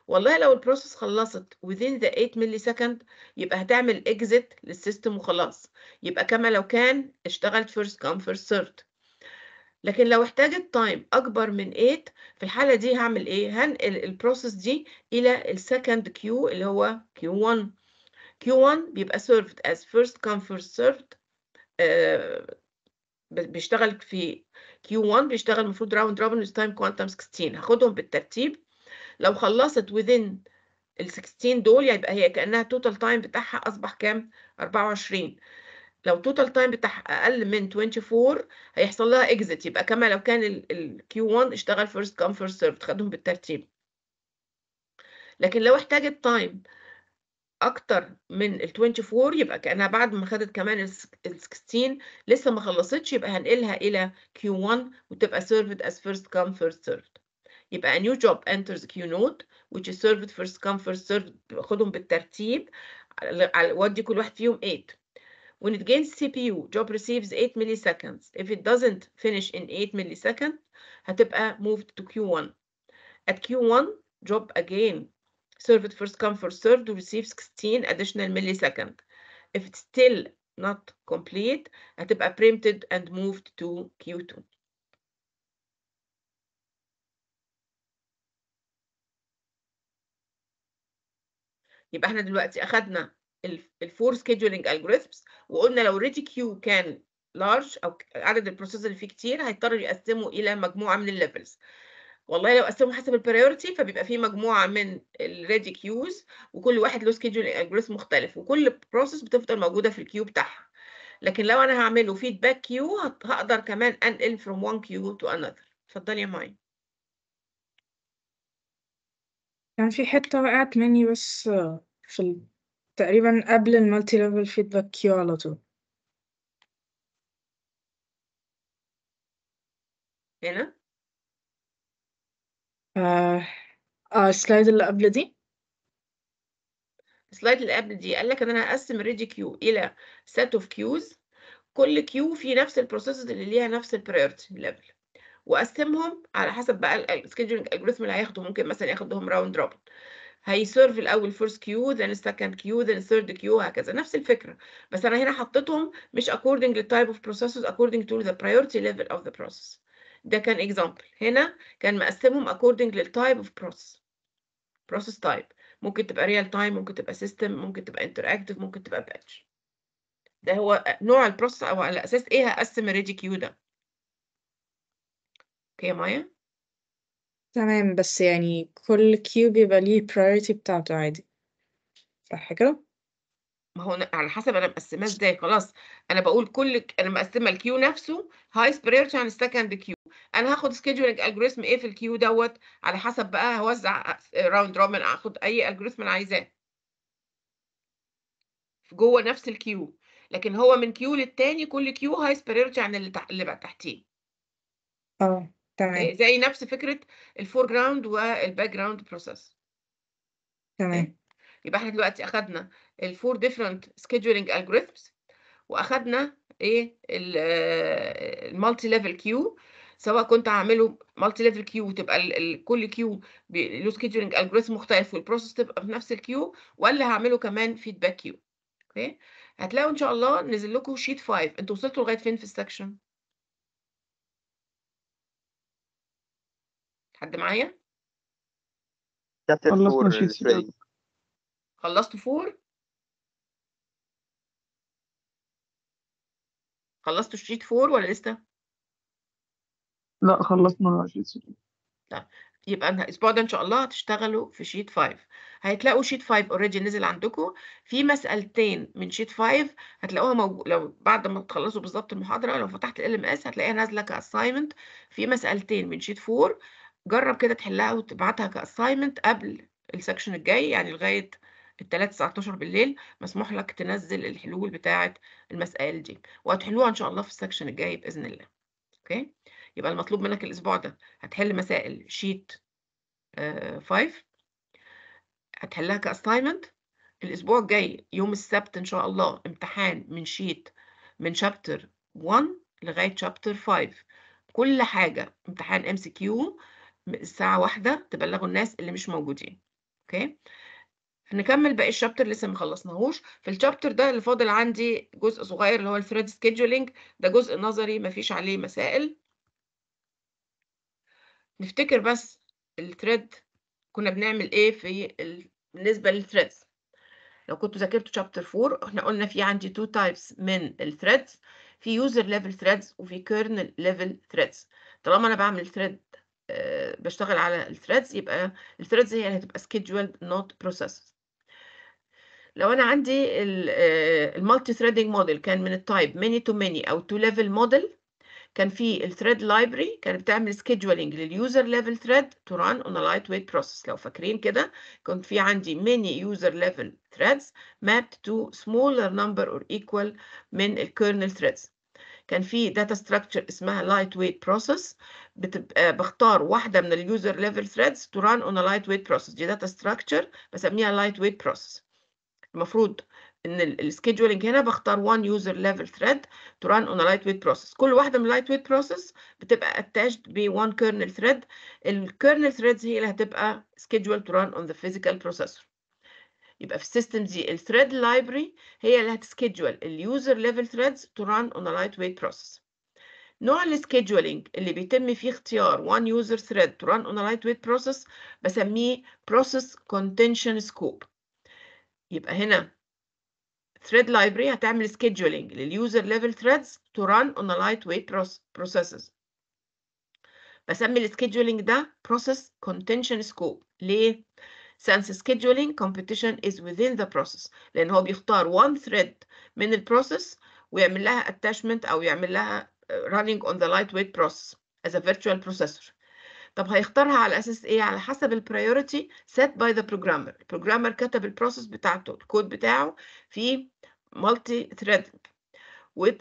والله لو البروسيس خلصت within the 8 ملي سكند يبقى هتعمل exit للسيستم وخلاص يبقى كما لو كان اشتغلت first come first served لكن لو احتاجت تايم اكبر من 8 في الحاله دي هعمل ايه هنقل البروسيس دي الى السكند كيو اللي هو كيو 1 كيو 1 بيبقى served as first come first served آه، بيشتغل في كيو 1 بيشتغل المفروض راوند روبن with time quantum 16 هاخدهم بالترتيب لو خلصت within ال 16 دول يعني يبقى هي كانها total time بتاعها اصبح كام 24 لو توتال تايم بتاع اقل من 24 هيحصل لها اكزيت يبقى كما لو كان الكيو 1 اشتغل فيرست كام فيرست سيرف خدهم بالترتيب لكن لو احتاجت تايم اكتر من ال 24 يبقى كانها بعد ما خدت كمان ال 16 لسه ما خلصتش يبقى هنقلها الى كيو 1 وتبقى served as first come first served يبقى نيو new job enters نوت which is served first come first served خدهم بالترتيب على ودي كل واحد فيهم 8 When it gains CPU, job receives 8 milliseconds. If it doesn't finish in 8 milliseconds, هتبقى moved to Q1. At Q1, job again served first come first served receives 16 additional milliseconds. If it's still not complete, هتبقى printed and moved to Q2. يبقى احنا دلوقتي اخدنا الفور سكيدولينج الجوريثمز وقلنا لو ريتي كيو كان لارج او عدد البروسيس اللي فيه كتير هيضطر يقسمه الى مجموعه من الليفلز والله لو قسمه حسب البريورتي فبيبقى فيه مجموعه من الريدي كيوز وكل واحد له سكيدولينج الجوريثم مختلف وكل بروسيس بتفضل موجوده في الكيو بتاعها لكن لو انا هعمله فيدباك كيو هقدر كمان انقل فروم وان كيو تو انذر اتفضلي يا ماي كان في حته وقعت مني بس في تقريبًا قبل المالتي level feedback كيو على طول. هنا؟ آه، آه الslide اللي قبل دي؟ السلايد اللي قبل دي قال لك ان انا هقسم الريدي كيو الى سيت اوف كيوز كل كيو فيه نفس البروسيسز اللي ليها نفس البريورتي ليفل واقسمهم على حسب بقى السكيدجولينج الجوريثم اللي هياخده ممكن مثلا ياخدهم راوند روبن هيسيرف الاول first queue then second queue then third queue هكذا نفس الفكره بس انا هنا حطيتهم مش according للtype of processes according to the priority level of the process ده كان example هنا كان مقسمهم according للtype of process process type ممكن تبقى real time ممكن تبقى system ممكن تبقى interactive ممكن تبقى batch ده هو نوع البروسيس او على اساس ايه هقسم الريدي كيو ده اوكي يا مايا تمام، بس يعني كل كيو بيبقى ليه priority بتاعته عادي، صح كده؟ ما هو أنا على حسب أنا مقسّماه إزاي، خلاص أنا بقول كل أنا مقسّمة الكيو نفسه highest priority عن second كيو أنا هاخد scheduling algorithm إيه في الكيو دوت على حسب بقى هوزع round robin اخد أي algorithm أنا عايزاه. جوّه نفس الكيو لكن هو من كيو للتاني كل كيو highest priority عن اللي تحت اللي بقى تحتيه. آه. تمام زي نفس فكره الفور جراوند والباك جراوند بروسيس تمام يبقى احنا دلوقتي اخدنا الفور ديفرنت سكيدجولينج الجوريثمز واخدنا ايه المالتي ليفل كيو سواء كنت هعمله مالتي ليفل كيو تبقى كل كيو له سكيدجولينج الجوريثم مختلف والبروسيس تبقى في نفس الكيو ولا هعمله كمان فيدباك كيو اوكي هتلاقوا ان شاء الله نزل لكم شيت 5 انتوا وصلتوا لغايه فين في السكشن حد معايا خلصت فور خلصت الشيت خلصتوا فور ولا لسه؟ لا خلصنا الشيت 6 طيب يبقى الاسبوع ده ان شاء الله هتشتغلوا في شيت 5 هتلاقوا شيت 5 اوريدي نزل عندكم في مسالتين من شيت 5 هتلاقوها موجود لو بعد ما تخلصوا بالظبط المحاضره لو فتحت ال ام اس هتلاقيها نازله كاساينمنت في مسالتين من شيت 4 جرب كده تحلها وتبعتها كأسايمنت قبل السكشن الجاي يعني لغاية الثلاث 19 بالليل مسموح لك تنزل الحلول بتاعة المسائل دي وهتحلوها إن شاء الله في السكشن الجاي بإذن الله أوكي يبقى المطلوب منك الأسبوع ده هتحل مسائل شيت 5 آه، هتحلها كأسايمنت الأسبوع الجاي يوم السبت إن شاء الله امتحان من شيت من شابتر 1 لغاية شابتر 5 كل حاجة امتحان ام سي كيو الساعة واحدة تبلغوا الناس اللي مش موجودين اوكي هنكمل باقي الشابتر لسه ما خلصناهوش في الشابتر ده اللي فاضل عندي جزء صغير اللي هو الثريد سكيدجولينج ده جزء نظري ما فيش عليه مسائل نفتكر بس الثريد كنا بنعمل ايه في ال... بالنسبة للثريدز لو كنتوا ذاكرتوا شابتر 4 احنا قلنا في عندي تو تايبس من الثريدز في يوزر ليفل ثريدز وفي كيرنل ليفل ثريدز طالما انا بعمل ثريد آه، بشتغل على الثريدز يبقى الثريدز هي اللي هتبقى scheduled not processed لو انا عندي المالتي ثريدنج موديل كان من التايب many تو many او تو ليفل موديل كان في الثريد لايبرري كانت بتعمل سكيدجولينج لليوزر ليفل ثريد تو ران اون لايت ويت بروسيس لو فاكرين كده كنت في عندي many يوزر ليفل ثريدز مابت تو سمولر نمبر اور ايكوال من الكيرنل ثريدز كان في داتا ستراكشر اسمها لايت ويت بروسيس بتبقى بختار واحده من اليوزر ليفل ثريدز تو ران اون لايت ويت بروسيس دي داتا ستراكشر بسميها لايت ويت بروسيس المفروض ان السكيدجولينج هنا بختار وان يوزر ليفل ثريد تو ران اون لايت ويت بروسيس كل واحده من لايت ويت بروسيس بتبقى اتاشد وان كيرنل ثريد الكيرنل ثريدز هي اللي هتبقى سكيدجول تو ران اون ذا فيزيكال بروسيسور يبقى في السيستم دي الثريد لايبرري هي اللي هتسكيدجول اليوزر ليفل ثريدز تو ران اون ا لايت ويت بروسيس نوع السكيدجولينج اللي بيتم فيه اختيار وان يوزر ثريد تو ران اون ا لايت ويت بروسيس بسميه بروسيس contention سكوب يبقى هنا ثريد لايبرري هتعمل سكيدجولينج لليوزر ليفل ثريدز تو ران اون ا لايت ويت بروسيسز بسمي السكيدجولينج ده بروسيس contention سكوب ليه؟ since scheduling competition is within the process لان هو بيختار one thread من البروسيس ويعمل لها attachment او يعمل لها running on the lightweight process as a virtual processor طب هيختارها على اساس ايه على حسب البرايورتي set by the programmer البروجرامر كتب البروسيس بتاعته الكود بتاعه في multi thread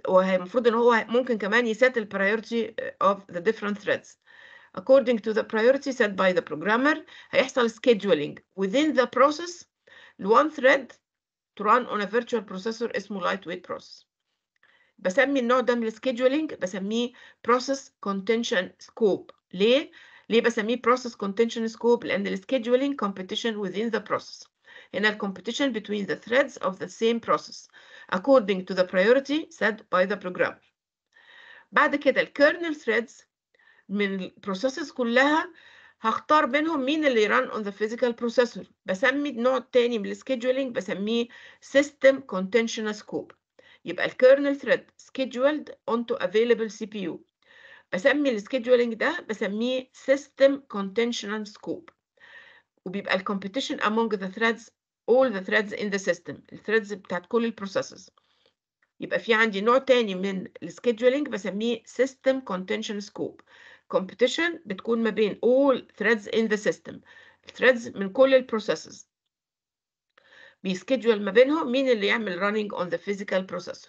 وهي المفروض ان هو ممكن كمان يسات البرايورتي of the different threads according to the priority set by the programmer هيحصل scheduling within the process one thread to run on a virtual processor اسمه lightweight process بسمي النوع ده من scheduling, بسميه process contention scope ليه؟ ليه بسميه process contention scope لأن scheduling competition within the process هنا competition between the threads of the same process according to the priority set by the programmer بعد كده ال kernel threads من البروسيسز كلها هختار بينهم مين اللي ران اون ذا فيزيكال بروسيسور بسمي النوع الثاني من السكيدجولينج بسميه سيستم كونتينشن سكوب يبقى الكيرنل ثريد سكيدجولد اونتو افيلبل سي بي يو بسمي السكيدجولينج ده بسميه سيستم كونتينشن سكوب وبيبقى الكومبيتيشن امونج ذا ثريدز all the threads in the system الثريدز بتاعت كل البروسيسز يبقى في عندي نوع تاني من السكيدجولينج بسميه سيستم كونتينشن سكوب competition بتكون ما بين all threads in the system threads من كل processes بي schedule ما بينهم مين اللي يعمل running on the physical processor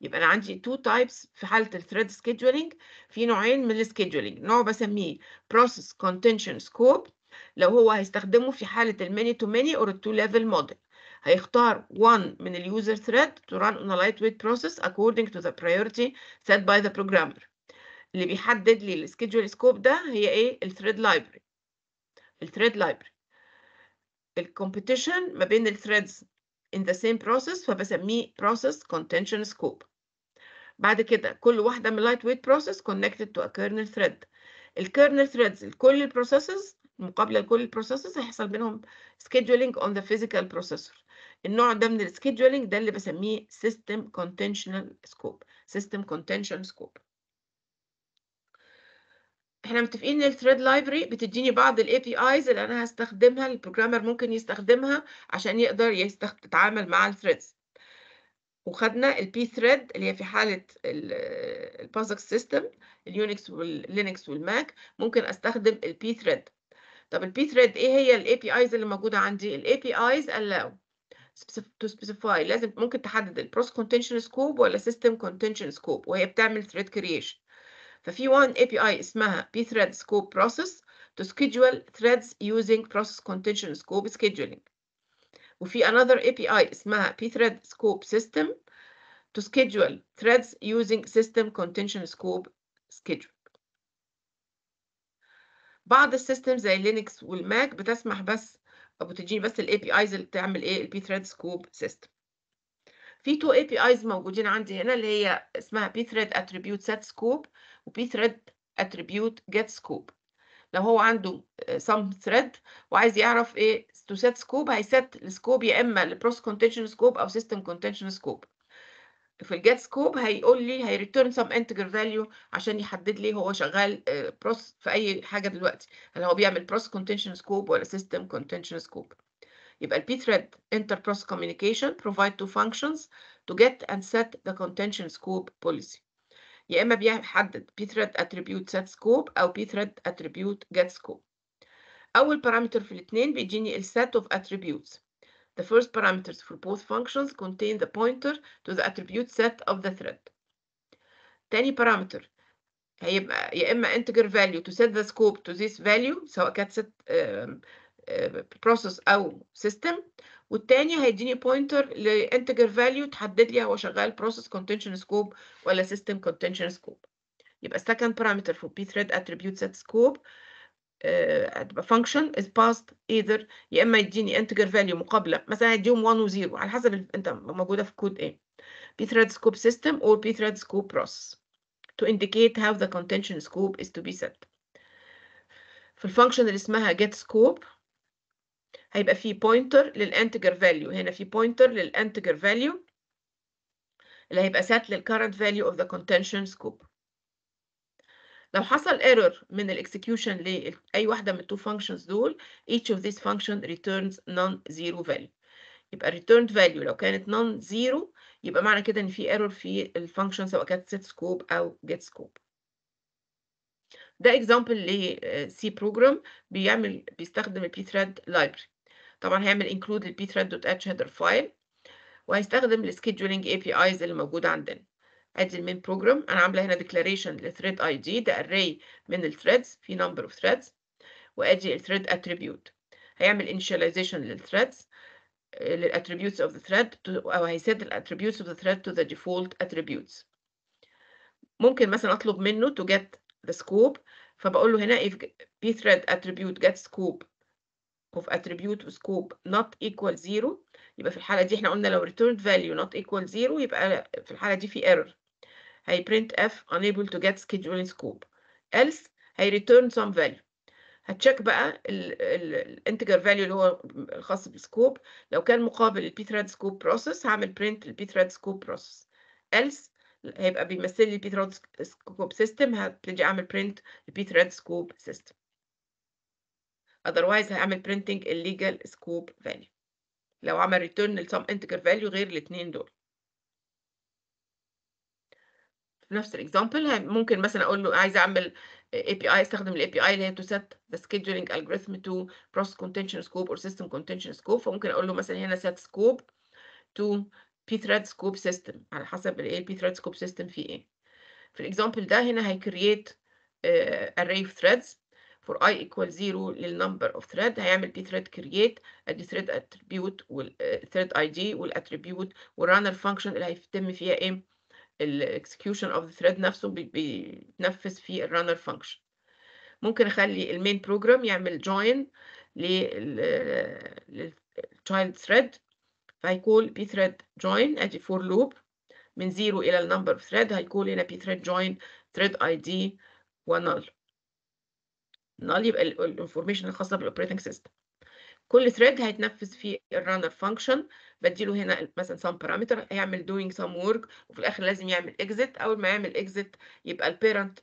يبقى انا عندي two types في حاله thread scheduling في نوعين من scheduling نوع بسميه process contention scope لو هو هيستخدمه في حاله الماني تو ماني اور two level model هيختار one من user thread to run on a lightweight process according to the priority set by the programmer اللي بيحدد لي السكيدجول سكوب ده هي ايه الثريد لايبرري الثريد لايبرري الكومبيتيشن ما بين الثريدز ان ذا سيم بروسيس فبسميه بروسيس contention سكوب بعد كده كل واحدة من light ويت بروسيس كونكتد تو ا كيرنل ثريد الكيرنل ثريدز لكل البروسيسز مقابلة لكل البروسيسز هيحصل بينهم سكيدجولينج اون ذا فيزيكال بروسيسور النوع ده من السكيدجولينج ده اللي بسميه سيستم contentional سكوب سيستم contention سكوب احنا متفقين ان الثريد لايبرري بتديني بعض الاي بي ايز اللي انا هستخدمها البروجرامر ممكن يستخدمها عشان يقدر يتعامل مع الثريدز وخدنا البي ثريد اللي هي في حاله البازكس سيستم اليونكس واللينكس والماك ممكن استخدم البي ثريد طب البي ثريد ايه هي الاي بي ايز اللي موجوده عندي الاي بي ايز allow to specify لازم ممكن تحدد البروس كونتينشن سكوب ولا سيستم كونتينشن سكوب وهي بتعمل ثريد كرييشن ففي one API اسمها pthread scope process to schedule threads using process contention scope scheduling وفي another API اسمها pthread scope system to schedule threads using system contention scope schedule بعض السيستم زي لينكس والماك بتسمح بس او بتديني بس الاي بي ايز اللي بتعمل ايه البي ثريد سكوب سيستم في تو اي بي ايز موجودين عندي هنا اللي هي اسمها بي ثريد اتريبيوت سات سكوب و pthread اتريبيوت جيت سكوب لو هو عنده سم آه، ثريد وعايز يعرف ايه تو سيت سكوب set السكوب يا اما البروس contention سكوب او سيستم contention سكوب في الجيت سكوب هيقول لي هيريتيرن سم انتجر فاليو عشان يحدد لي هو شغال بروس آه، في اي حاجه دلوقتي هل هو بيعمل بروس كونتينشن سكوب ولا سيستم كونتينشن سكوب يبقى البي ثريد انتر بروس كوميونيكيشن provide two functions to get and set the contention scope policy يا إما بيحدد pthread attribute set scope أو pthread attribute get scope أول parameter في الاتنين بيديني السيت set of attributes The first parameters for both functions contain the pointer to the attribute set of the thread. تاني parameter هيبقى يا إما integer value to set the scope to this value سواء كانت set uh, uh, process أو system والتاني هيديني بوينتر لانتجر فاليو تحدد لي هو شغال بروسيس كونتنشن سكوب ولا سيستم كونتنشن سكوب يبقى second parameter for pthread attribute set scope هتبقى function is passed either يا اما يديني integer value مقابله مثلا هيديهم 1 و 0 على حسب انت موجوده في كود ايه pthread scope system or pthread scope process to indicate how the contention scope is to be set في الفانكشن اللي اسمها get scope هيبقى فيه بوينتر للانتجر فاليو هنا في بوينتر للانتجر فاليو اللي هيبقى set للcurrent value of the contention scope لو حصل error من الاكسكيوشن لأي واحدة من التو functions دول each of these function returns non-zero value يبقى returned value لو كانت non-zero يبقى معنى كده إن في error في الفانكشن سواء كانت set scope أو get scope ده example ل C program بيعمل بيستخدم البي thread library طبعا هيعمل انكلود البي ثريد دوت اتش هيدر فايل وهيستخدم السكيدجولينج اي بي ايز اللي موجوده عندنا ادي المين بروجرام انا عامله هنا ديكلاريشن لثريد اي دي ده اري من الثريدز في نمبر اوف ثريدز وادي الثريد اتريبيوت هيعمل انيشاليزيشن للثريدز للاتريبيوتس اوف ذا ثريد او هيسيت الاتريبيوتس اوف ذا ثريد تو ذا ديفولت اتريبيوتس ممكن مثلا اطلب منه تو جيت ذا سكوب فبقول له هنا if pthread attribute get scope of attribute scope not equal zero يبقى في الحالة دي احنا قلنا لو returned value not equal zero يبقى في الحالة دي في error print f unable to get scheduling scope else هي return some value هتشيك بقى الانتجر فاليو اللي هو الخاص بالسكوب لو كان مقابل البي ثريد سكوب process هعمل برنت البي ثريد سكوب process else هيبقى بيمثل لي البي ثريد سكوب سيستم هتيجي اعمل برنت البي ثريد سكوب سيستم otherwise هيعمل printing illegal scope value لو عمل return some integer value غير الاثنين دول في نفس الاكزامبل ممكن مثلا اقول له عايز اعمل API استخدم الـ API اللي هي to set the scheduling algorithm to process contention scope or system contention scope فممكن اقول له مثلا هنا set scope to pthread scope system على حسب الـ pthread scope system فيه ايه في الاكزامبل ده هنا هي create هيكريت array of threads for i equal 0 للنمبر of thread هيعمل بي thread create ادي thread attribute وال thread id attribute والاتريبيوت runner function اللي هيتم فيها ايه execution of ذا ثريد نفسه بيتنفذ في runner function ممكن اخلي main program يعمل join child thread فهيكون بي thread join ادي for loop من 0 الى النمبر of thread هيقول هنا بي thread join thread id ونال نال يبقى الانفورميشن الخاصه بالاوبريتنج سيستم كل ثريد هيتنفذ فيه الرانر فانكشن بديله هنا مثلا سام بارامتر هيعمل دوينج سام ورك وفي الاخر لازم يعمل اكزيت اول ما يعمل اكزيت يبقى البيرنت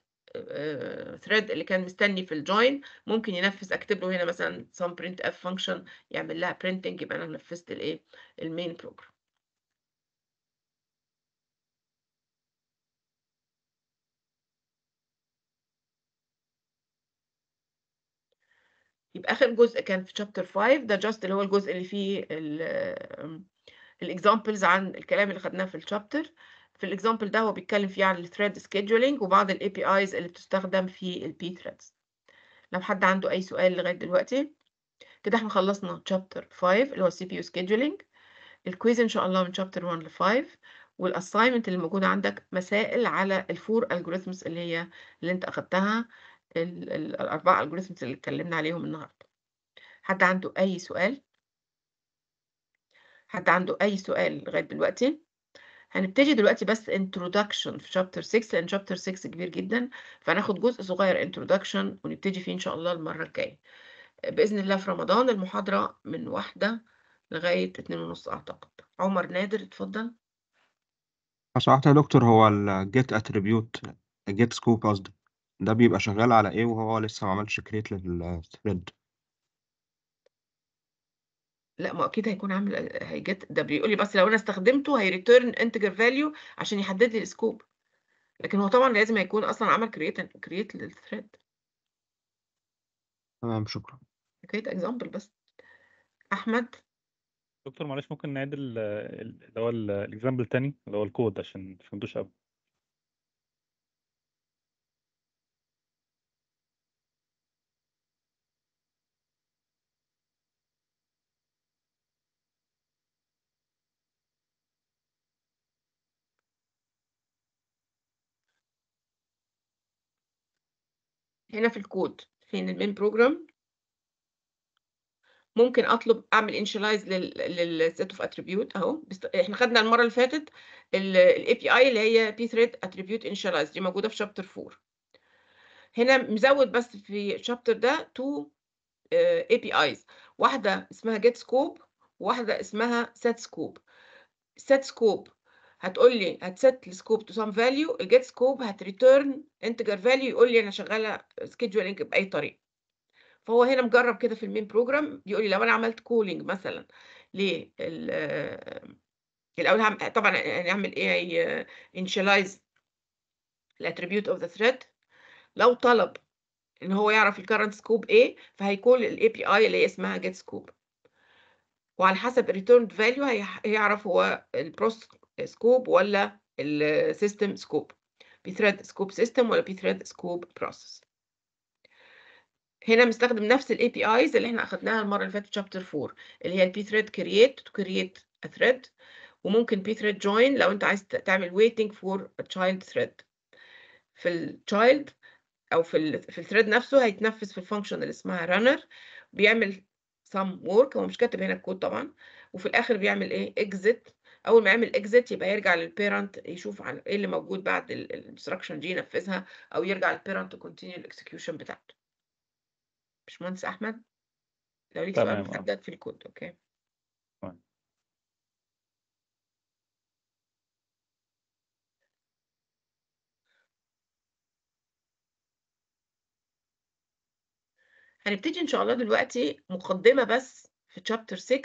ثريد آه، اللي كان مستني في الجوين ممكن ينفذ اكتب له هنا مثلا سام برنت اف فانكشن يعمل لها برنتنج يبقى انا نفذت الايه المين بروجرام يبقى اخر جزء كان في شابتر 5 ده جاست اللي هو الجزء اللي فيه الاكزامبلز عن الكلام اللي خدناه في الشابتر في الاكزامبل ده هو بيتكلم فيه عن الثريد سكيدجولينج وبعض الاي بي ايز اللي بتستخدم في البي ثريدز لو حد عنده اي سؤال لغايه دلوقتي كده احنا خلصنا شابتر 5 اللي هو السي بي يو سكيدجولينج الكويز ان شاء الله من شابتر 1 ل 5 والاساينمنت اللي موجوده عندك مسائل على الفور الجوريثمز اللي هي اللي انت اخدتها الأربع algorithms اللي اتكلمنا عليهم النهاردة حد عنده أي سؤال؟ حد عنده أي سؤال لغاية دلوقتي؟ هنبتدي دلوقتي بس introduction في chapter 6 لأن chapter 6 كبير جدا فهناخد جزء صغير introduction ونبتدي فيه إن شاء الله المرة الجاية بإذن الله في رمضان المحاضرة من واحدة لغاية اتنين ونص أعتقد عمر نادر اتفضل اصبحت يا دكتور هو الجيت اتريبيوت الجيت سكوب قصدي ده بيبقى شغال على ايه وهو لسه ما عملش كريت للثريد لا ما اكيد هيكون عامل هيجت ده بيقول لي بس لو انا استخدمته هيريتيرن انتجر فاليو عشان يحدد لي السكوب لكن هو طبعا لازم هيكون اصلا عمل كرييت كرييت للثريد تمام شكرا كرييت اكزامبل بس احمد دكتور معلش ممكن نعيد اللي هو الاكزامبل تاني اللي هو الكود عشان ما فهمتوش قبل هنا في الكود فين المين بروجرام ممكن اطلب اعمل انشلايز للست اوف اتريبيوت اهو احنا خدنا المره اللي فاتت الاي بي اي اللي هي بي ثريد اتريبيوت انشلايز دي موجوده في شابتر 4 هنا مزود بس في الشابتر ده تو اي بي ايز واحده اسمها جيت سكوب وواحده اسمها سيت سكوب سيت سكوب هتقول لي هتست السكوب تو سام فاليو الجيت سكوب هتريتيرن انتجر فاليو يقول لي انا شغاله سكيدجولينج باي طريقه فهو هنا مجرب كده في المين بروجرام بيقول لي لو انا عملت كولينج مثلا لل آه، الاول هم... طبعا هنعمل ايه انشلايز الاتريبيوت اوف ذا ثريد لو طلب ان هو يعرف الكرنت سكوب ايه فهيكون الاي بي اي اللي اسمها جيت سكوب وعلى حسب الريتيرند فاليو هيعرف هو البروسس سكوب ولا السيستم سكوب بي ثريد سكوب سيستم ولا بي ثريد سكوب بروسيس هنا مستخدم نفس الاي بي ايز اللي احنا اخدناها المره اللي فاتت شابتر 4 اللي هي البي ثريد كرييت تو كرييت ا ثريد وممكن بي ثريد جوين لو انت عايز تعمل waiting for a child thread في التشايلد او في الـ في الثريد نفسه هيتنفذ في الفانكشن اللي اسمها runner بيعمل some work هو مش كاتب هنا الكود طبعا وفي الاخر بيعمل ايه exit اول ما يعمل اكزيت يبقى يرجع للبيرنت يشوف عن ايه اللي موجود بعد الانستراكشن دي ينفذها او يرجع للبيرنت وكونتينيو الاكسكيوشن بتاعته باشمهندس احمد لو ليك سؤال محدد في الكود اوكي هنبتدي ان شاء الله دلوقتي مقدمه بس في تشابتر 6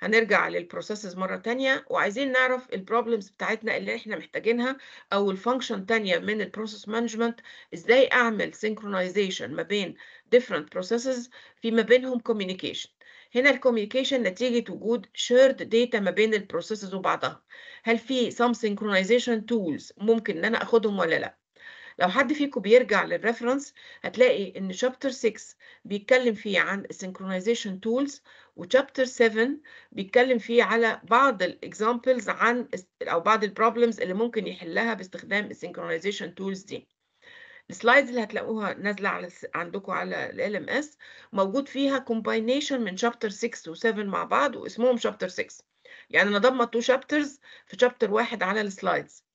هنرجع للبروسيسز مرة تانية وعايزين نعرف البروبلمز بتاعتنا اللي احنا محتاجينها او الفانكشن تانية من البروسيس مانجمنت ازاي اعمل سينكرونايزيشن ما بين different processes فيما بينهم communication هنا الكوميونيكيشن نتيجة وجود شيرد داتا ما بين البروسيسز وبعضها هل في some synchronization tools ممكن ان انا اخدهم ولا لا لو حد فيكم بيرجع للريفرنس هتلاقي ان شابتر 6 بيتكلم فيه عن synchronization تولز وشابتر 7 بيتكلم فيه على بعض الاكزامبلز عن او بعض البروبلمز اللي ممكن يحلها باستخدام السنكرونايزيشن تولز دي السلايدز اللي هتلاقوها نازله على عندكم على ال ام اس موجود فيها كومباينيشن من شابتر 6 و7 مع بعض واسمهم شابتر 6 يعني انا ضمت تو شابترز في شابتر واحد على السلايدز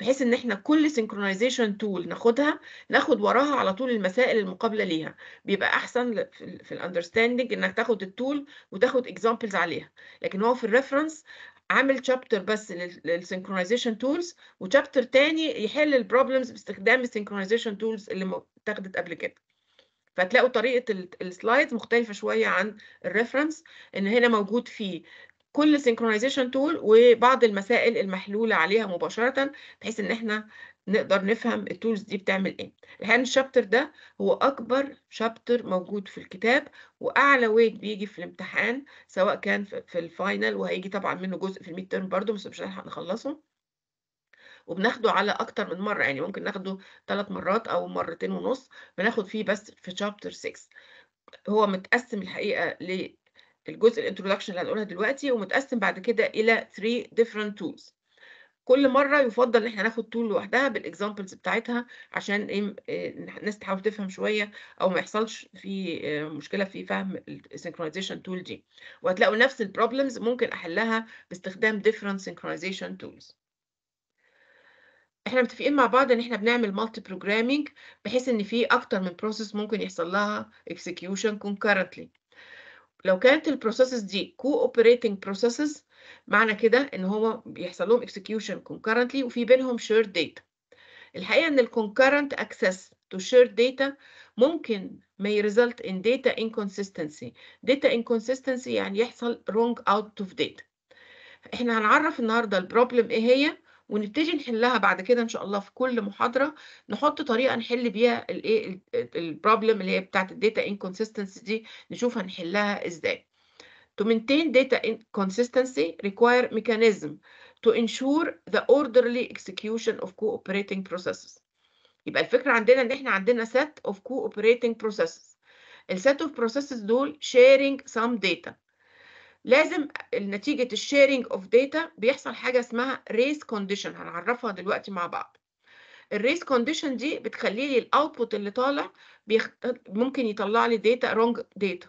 بحيث ان احنا كل سنكرونايزيشن تول ناخدها ناخد وراها على طول المسائل المقابله ليها بيبقى احسن في الاندرستاندنج انك تاخد التول وتاخد اكزامبلز عليها لكن هو في الريفرنس عامل تشابتر بس للسنكرونايزيشن تولز وتشابتر تاني يحل البروبلمز باستخدام السنكرونايزيشن تولز اللي اتاخدت قبل كده فتلاقوا طريقه السلايدز مختلفه شويه عن الريفرنس ان هنا موجود فيه كل سينكرونايزيشن تول وبعض المسائل المحلوله عليها مباشره بحيث ان احنا نقدر نفهم التولز دي بتعمل ايه الهاند شابتر ده هو اكبر شابتر موجود في الكتاب واعلى ويت بيجي في الامتحان سواء كان في الفاينل وهيجي طبعا منه جزء في الميد تيرم برضه بس مش هنلحق نخلصه وبناخده على اكتر من مره يعني ممكن ناخده ثلاث مرات او مرتين ونص بناخد فيه بس في شابتر 6 هو متقسم الحقيقه ل الجزء الانترودكشن اللي هنقولها دلوقتي ومتقسم بعد كده الى 3 different tools كل مره يفضل ان احنا ناخد تول لوحدها بالاكزامبلز بتاعتها عشان ايه الناس تحاول تفهم شويه او ما يحصلش في آه، مشكله في فهم السنكرونايزيشن تول دي وهتلاقوا نفس البروبلمز ممكن احلها باستخدام different synchronization tools احنا متفقين مع بعض ان احنا بنعمل مالتي بروجرامينج بحيث ان في اكتر من بروسيس ممكن يحصل لها اكسكيوشن concurrently لو كانت البروسيسز دي cooperating processes معنى كده ان هو بيحصل لهم execution concurrently وفي بينهم shared data الحقيقة ان ال concurrent access to shared data ممكن may result in data inconsistency data inconsistency يعني يحصل wrong out of data احنا هنعرف النهاردة البروبلم ايه هي ونبتدي نحلها بعد كده ان شاء الله في كل محاضره نحط طريقه نحل بيها الايه البروبلم اللي هي بتاعه الداتا انكونسستنسي دي نشوف هنحلها ازاي To maintain data consistency require mechanism to ensure the orderly execution of cooperating processes. يبقى الفكرة عندنا ان احنا عندنا set of cooperating processes. الset of processes دول sharing some data. لازم نتيجة الشيرينج اوف داتا بيحصل حاجة اسمها ريس كونديشن هنعرفها دلوقتي مع بعض الريس كونديشن دي بتخلي لي الاوتبوت اللي طالع بيخ... ممكن يطلع لي داتا رونج داتا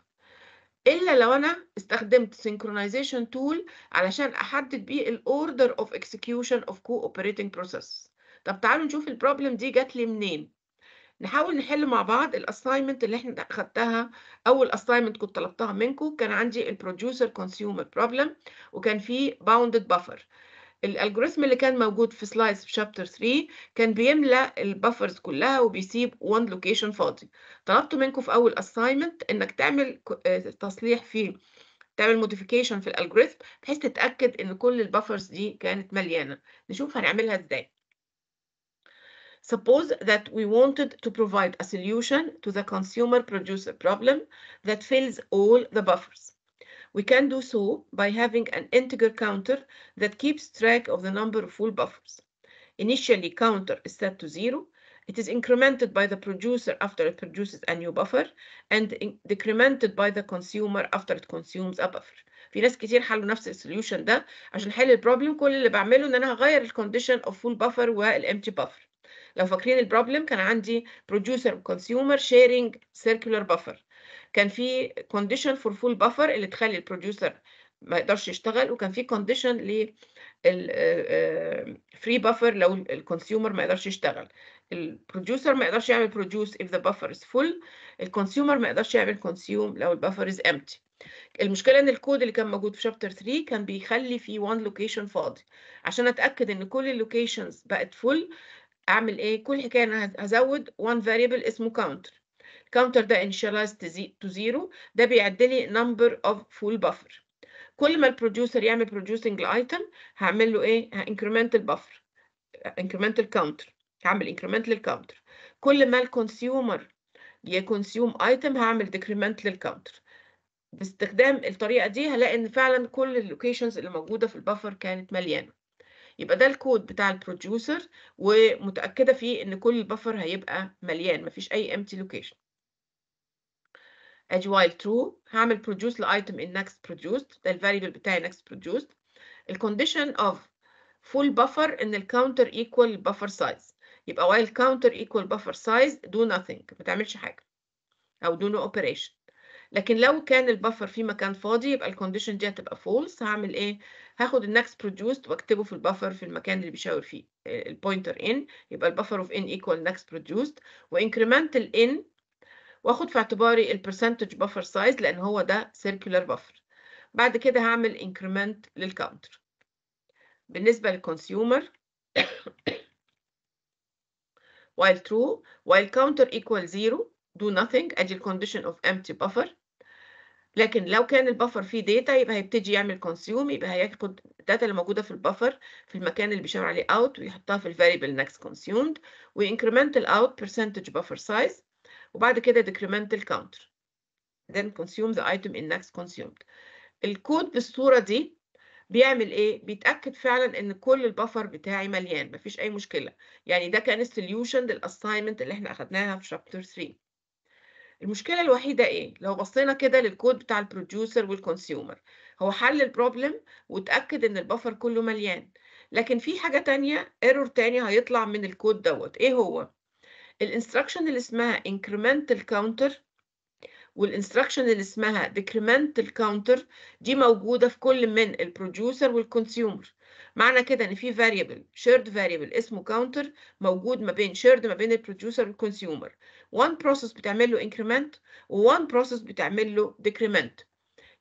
الا لو انا استخدمت سينكرونايزيشن تول علشان احدد بيه الاوردر اوف اكسكيوشن اوف كو اوبريتنج بروسيس طب تعالوا نشوف البروبلم دي جات لي منين نحاول نحل مع بعض الاساينمنت اللي احنا اخدتها اول اساينمنت كنت طلبتها منكم كان عندي البروديوسر كونسيومر بروبلم وكان في باوندد بافر الالجوريثم اللي كان موجود في سلايس في شابتر 3 كان بيملى البافرز كلها وبيسيب وان لوكيشن فاضي طلبت منكم في اول اساينمنت انك تعمل آه، تصليح في تعمل موديفيكيشن في الالجوريثم بحيث تتاكد ان كل البافرز دي كانت مليانه نشوف هنعملها ازاي Suppose that we wanted to provide a solution to the consumer-producer problem that fills all the buffers. We can do so by having an integer counter that keeps track of the number of full buffers. Initially, counter is set to zero. It is incremented by the producer after it produces a new buffer and decremented by the consumer after it consumes a buffer. في ناس كتير حلوا نفس السوليوشن ده عشان حل البروبلم كل اللي بعمله ان انا هغير الكونديشن اوف فول بفر والامتي بفر لو فاكرين البروبلم كان عندي producer consumer sharing circular buffer كان في condition for full buffer اللي تخلي البروديوسر ما يقدرش يشتغل وكان في condition لل آه، free buffer لو الكونسيومر ما يقدرش يشتغل البروديوسر ما يقدرش يعمل produce if the buffer is full الكونسيومر ما يقدرش يعمل consume لو البفر is empty المشكله ان الكود اللي كان موجود في شابتر 3 كان بيخلي في وان لوكيشن فاضي عشان اتاكد ان كل اللوكيشنز بقت full اعمل ايه كل حكايه انا هزود one variable اسمه counter counter ده initialize to zero ده بيعد لي number of full buffer كل ما البروديوسر يعمل producing الايتم هعمل له ايه incremental buffer incremental الكاونتر هعمل increment للكاونتر كل ما الكونسيومر يكونسيوم ايتم هعمل decrement للكاونتر باستخدام الطريقه دي هلاقي ان فعلا كل اللوكيشنز اللي موجوده في البفر كانت مليانه يبقى ده الكود بتاع البروديوسر ومتأكدة فيه إن كل البفر هيبقى مليان مفيش أي empty location اجي while true هعمل produce لايتم in next produced ده الفاريبل بتاعي next produced الكونديشن of full buffer ان الكاونتر equal buffer size يبقى while counter equal buffer size do nothing ما تعملش حاجة أو do no operation لكن لو كان البفر في مكان فاضي يبقى الكونديشن دي هتبقى فولس هعمل ايه هاخد النكست produced واكتبه في البفر في المكان اللي بيشاور فيه آه، البوينتر ان يبقى البفر اوف ان ايكوال next produced وانكريمنت الان واخد في اعتباري البرسنتج بفر سايز لان هو ده circular بفر بعد كده هعمل increment للكاونتر بالنسبه للكونسيومر while true while counter equal zero do nothing ادي الكونديشن of empty buffer لكن لو كان البفر فيه داتا يبقى هيبتدي يعمل كونسيوم يبقى هياخد الداتا اللي موجوده في البفر في المكان اللي بيشاور عليه اوت ويحطها في الفاريبل نكست كونسيومد وانكريمنتال اوت برسنتج بفر سايز وبعد كده decremental counter then consume the item in next consumed الكود بالصورة دي بيعمل ايه بيتأكد فعلا ان كل البفر بتاعي مليان مفيش اي مشكلة يعني ده كان السوليوشن للاساينمنت اللي احنا اخدناها في شابتر 3 المشكلة الوحيدة إيه؟ لو بصينا كده للكود بتاع البروديوسر والكونسيومر هو حل البروبلم وتأكد إن البفر كله مليان لكن في حاجة تانية ايرور تاني هيطلع من الكود دوت إيه هو؟ الانستركشن اللي اسمها incremental counter والانستركشن اللي اسمها decremental counter دي موجودة في كل من البروديوسر والكونسيومر معنى كده ان في فاريبل شيرد فاريبل اسمه كاونتر موجود ما بين شيرد ما بين البروديوسر والكونسيومر وان بروسيس بتعمل له انكريمنت وان بروسيس بتعمل له ديكريمنت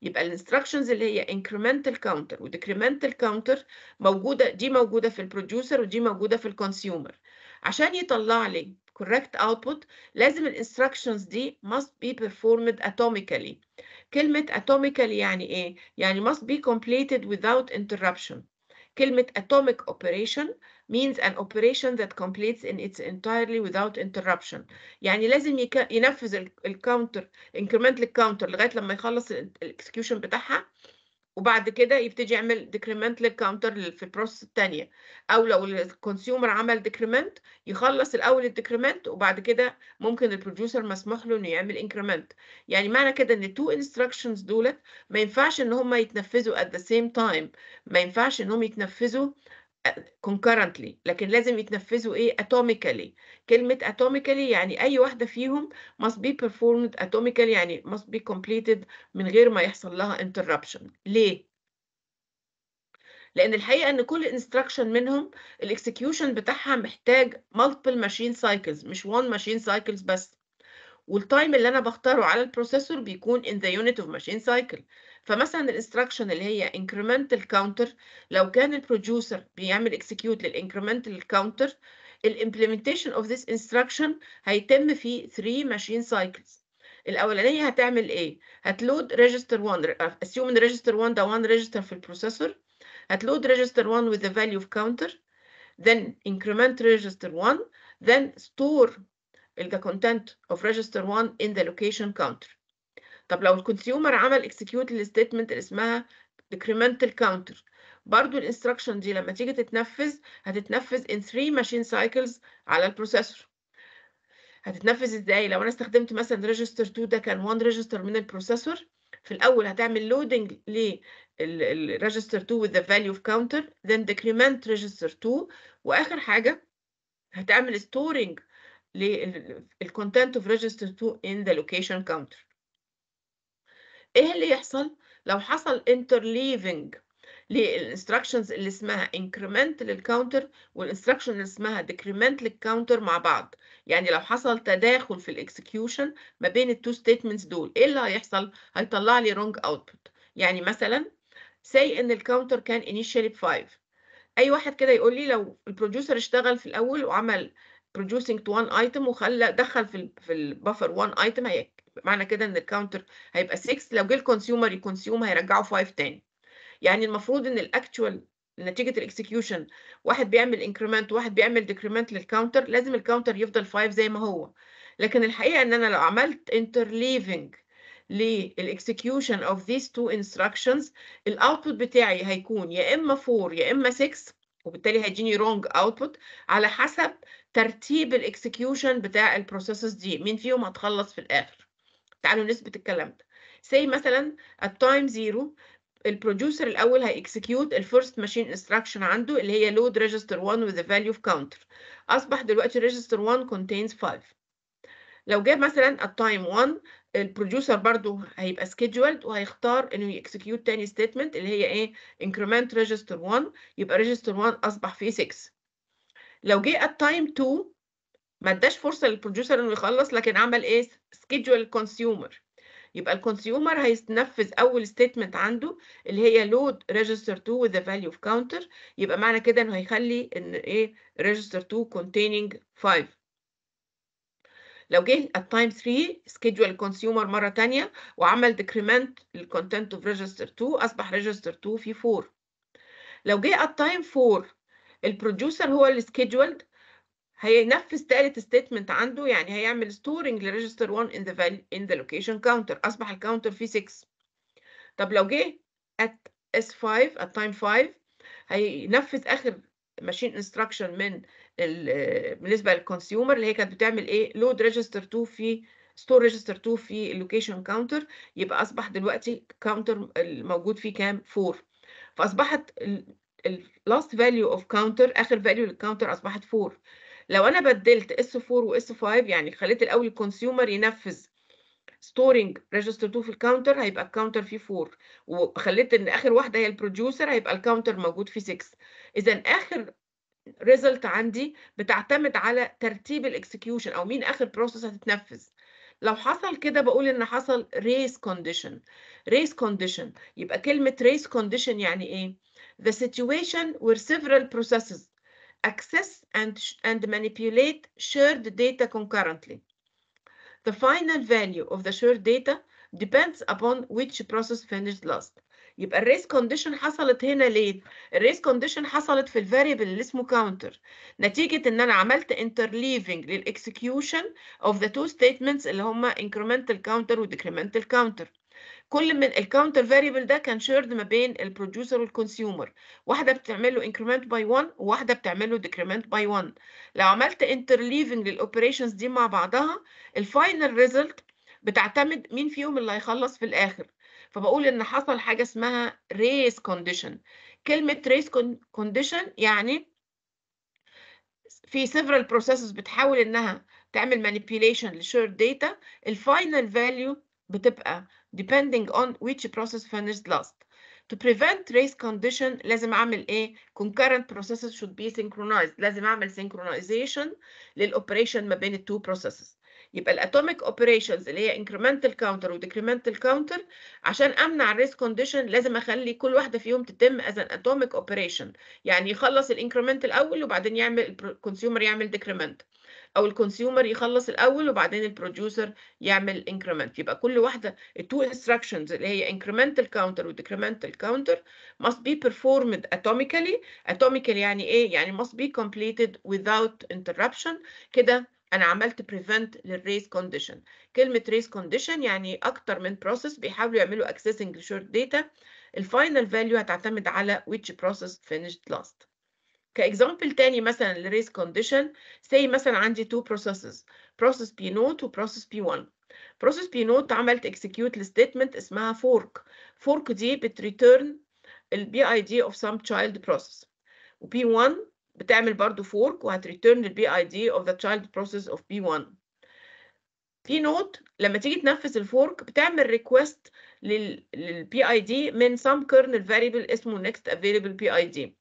يبقى الانستراكشنز اللي هي incremental counter وديكريمنتال counter موجوده دي موجوده في البروديوسر ودي موجوده في الكونسيومر عشان يطلع لي correct output لازم الانستراكشنز دي must be performed atomically كلمه atomically يعني ايه يعني must be completed without interruption كلمة atomic operation means an operation that completes in its entirely without interruption يعني لازم يك... ينفذ الكاونتر incremental counter لغاية لما يخلص الاكسكيوشن بتاعها وبعد كده يبتدي يعمل ديكريمنت للكاونتر في البروسس الثانيه او لو الكونسيومر عمل ديكريمنت يخلص الاول الديكريمنت وبعد كده ممكن البروديوسر مسموح له انه يعمل انكريمنت يعني معنى كده ان التو انستراكشنز دولت ما ينفعش ان هم يتنفذوا at the same time ما ينفعش ان هم يتنفذوا concurrently لكن لازم يتنفذوا ايه atomically كلمة atomically يعني أي واحدة فيهم must be performed atomically يعني must be completed من غير ما يحصل لها interruption ليه؟ لأن الحقيقة إن كل instruction منهم الاكسكيوشن بتاعها محتاج multiple machine cycles مش one machine cycles بس والتايم اللي أنا بختاره على البروسيسور بيكون in the unit of machine cycle فمثلا الانستراكشن اللي هي incremental counter لو كان البروديوسر بيعمل execute للانكريمنتال counter الامبلمنتيشن اوف this انستراكشن هيتم في 3 ماشين سايكلز الاولانيه هتعمل ايه هتلود ريجستر 1 اسيوم ان ريجستر 1 ده 1 ريجستر في البروسيسور هتلود ريجستر 1 with the value of counter then increment register 1 then store the content of register 1 in the location counter طب لو الكونسيومر عمل اكسكيوت الستيتمنت اللي اسمها decremental counter برضو الانستراكشن دي لما تيجي تتنفذ هتتنفذ in 3 ماشين سايكلز على البروسيسور هتتنفذ ازاي لو انا استخدمت مثلا ريجستر 2 ده كان 1 ريجستر من البروسيسور في الاول هتعمل لودنج للريجستر 2 with the value of counter then decrement register 2 واخر حاجه هتعمل storing للcontent of register 2 in the location counter ايه اللي يحصل لو حصل interleaving للانستراكشنز اللي اسمها increment للكاونتر والانستراكشن اللي اسمها decrement للكاونتر مع بعض يعني لو حصل تداخل في الاكسكيوشن ما بين التو ستيتمنتس دول ايه اللي هيحصل هيطلع لي wrong output يعني مثلا say ان الكاونتر كان initially ب 5 اي واحد كده يقول لي لو البروديوسر اشتغل في الاول وعمل producing to one item وخلى دخل في الـ في البفر one item هيك معنى كده ان الكاونتر هيبقى 6 لو جه الكونسيومر يكونسيوم هيرجعه 5 تاني يعني المفروض ان الاكتوال نتيجه الاكسكيوشن واحد بيعمل انكريمنت وواحد بيعمل ديكريمنت للكاونتر لازم الكاونتر يفضل 5 زي ما هو لكن الحقيقه ان انا لو عملت انترليفنج للاكسكيوشن اوف ذيس تو انستراكشنز الاوتبوت بتاعي هيكون يا اما 4 يا اما 6 وبالتالي هيجيني رونج اوتبوت على حسب ترتيب الاكسكيوشن بتاع البروسيسز دي مين فيهم هتخلص في الاخر تعالوا نثبت الكلام ده say مثلا at time zero البروديوسر الاول هيكسكيوت الفيرست ماشين انستراكشن عنده اللي هي load register 1 with the value of counter اصبح دلوقتي register 1 contains 5 لو جاب مثلا at time 1 البروديوسر برضه هيبقى scheduled وهيختار انه يكسكيوت تاني statement اللي هي ايه increment register 1 يبقى register 1 اصبح فيه 6 لو جه at time 2 ما اداش فرصه للبروديوسر انه يخلص لكن عمل ايه سكيدجول كونسيومر يبقى الكونسيومر هينفذ اول ستيتمنت عنده اللي هي لود ريجستر 2 with the value of counter يبقى معنى كده انه هيخلي ان ايه ريجستر 2 containing 5 لو جه التايم 3 سكيدجول كونسيومر مره ثانيه وعمل ديكريمنت للكونتنت اوف ريجستر 2 اصبح ريجستر 2 في 4 لو جه التايم 4 البروديوسر هو اللي سكيدجولد هينفذ ثالث ستيتمنت عنده يعني هيعمل ستورنج لريجستر 1 in the value in the location counter اصبح الكاونتر فيه 6 طب لو جه at S5 at time 5 هينفذ اخر ماشين انستراكشن من بالنسبه للكونسيومر اللي هي كانت بتعمل ايه لود ريجستر 2 في ستور ريجستر 2 في اللوكيشن كاونتر يبقى اصبح دلوقتي كاونتر الموجود فيه كام 4 فاصبحت اللاست فاليو اوف كاونتر اخر فاليو للكاونتر اصبحت 4 لو انا بدلت اس 4 واس 5 يعني خليت الاول الكونسيومر ينفذ ستورنج ريجستر 2 في الكاونتر هيبقى الكاونتر فيه 4 وخليت ان اخر واحده هي البروديوسر هيبقى الكاونتر موجود فيه 6 اذا اخر ريزلت عندي بتعتمد على ترتيب الاكسكيوشن او مين اخر بروسيس هتتنفذ لو حصل كده بقول ان حصل race condition race condition يبقى كلمة race condition يعني ايه the situation where several processes access and, and manipulate shared data concurrently. The final value of the shared data depends upon which process finished last. يبقى الريس كونديشن حصلت هنا ليه؟ الريس كونديشن حصلت في الفاريبل اللي اسمه كاونتر نتيجة ان انا عملت interleaving للاكسكيوشن of the two statements اللي هما incremental counter و decremental counter كل من الكاونتر فاريبل ده كان شيرد ما بين البروديوسر والكونسيومر واحده بتعمل له انكريمنت باي 1 وواحده بتعمل له ديكريمنت باي 1 لو عملت انترليفنج للاوبريشنز دي مع بعضها الفاينل ريزلت بتعتمد مين فيهم اللي هيخلص في الاخر فبقول ان حصل حاجه اسمها ريس كونديشن كلمه ريس كونديشن يعني في سيفرال بروسيسز بتحاول انها تعمل مانيبيوليشن لشير داتا الفاينل فاليو بتبقى depending on which process finished last. To prevent race condition لازم أعمل إيه؟ Concurrent processes should be synchronized. لازم أعمل synchronization للoperation ما بين two processes. يبقى الاتوميك اوبريشنز اللي هي incremental counter decremental counter عشان امنع الريس كونديشن لازم اخلي كل واحده فيهم تتم از ان اتوميك اوبريشن يعني يخلص الانكريمنت الاول وبعدين يعمل الكونسيومر يعمل ديكريمنت او الكونسيومر يخلص الاول وبعدين البروديوسر يعمل انكريمنت يبقى كل واحده التو انستراكشنز اللي هي incremental counter و decremental counter must be performed atomically atomically يعني ايه يعني must be completed without interruption كده انا عملت prevent للريس condition كلمه ريس condition يعني اكتر من process بيحاولوا يعملوا accessing لشورت data الفاينل فاليو هتعتمد على which process finished last كاكزامبل تاني مثلا لريس كونديشن سي مثلا عندي تو بروسيسز بروسيس بي نوت وبروسيس بي 1 بروسيس بي نوت عملت اكسكيوت الستيتمنت اسمها فورك فورك دي بتريتيرن البي اي دي اوف سام تشايلد بروسيس وبي 1 بتعمل برضو فورك وهتريتيرن البي اي دي اوف ذا تشايلد بروسيس اوف بي 1 بي نوت لما تيجي تنفذ الفورك بتعمل ريكوست للبي اي دي من سام كيرنل فاريبل اسمه نيكست افيلبل بي اي دي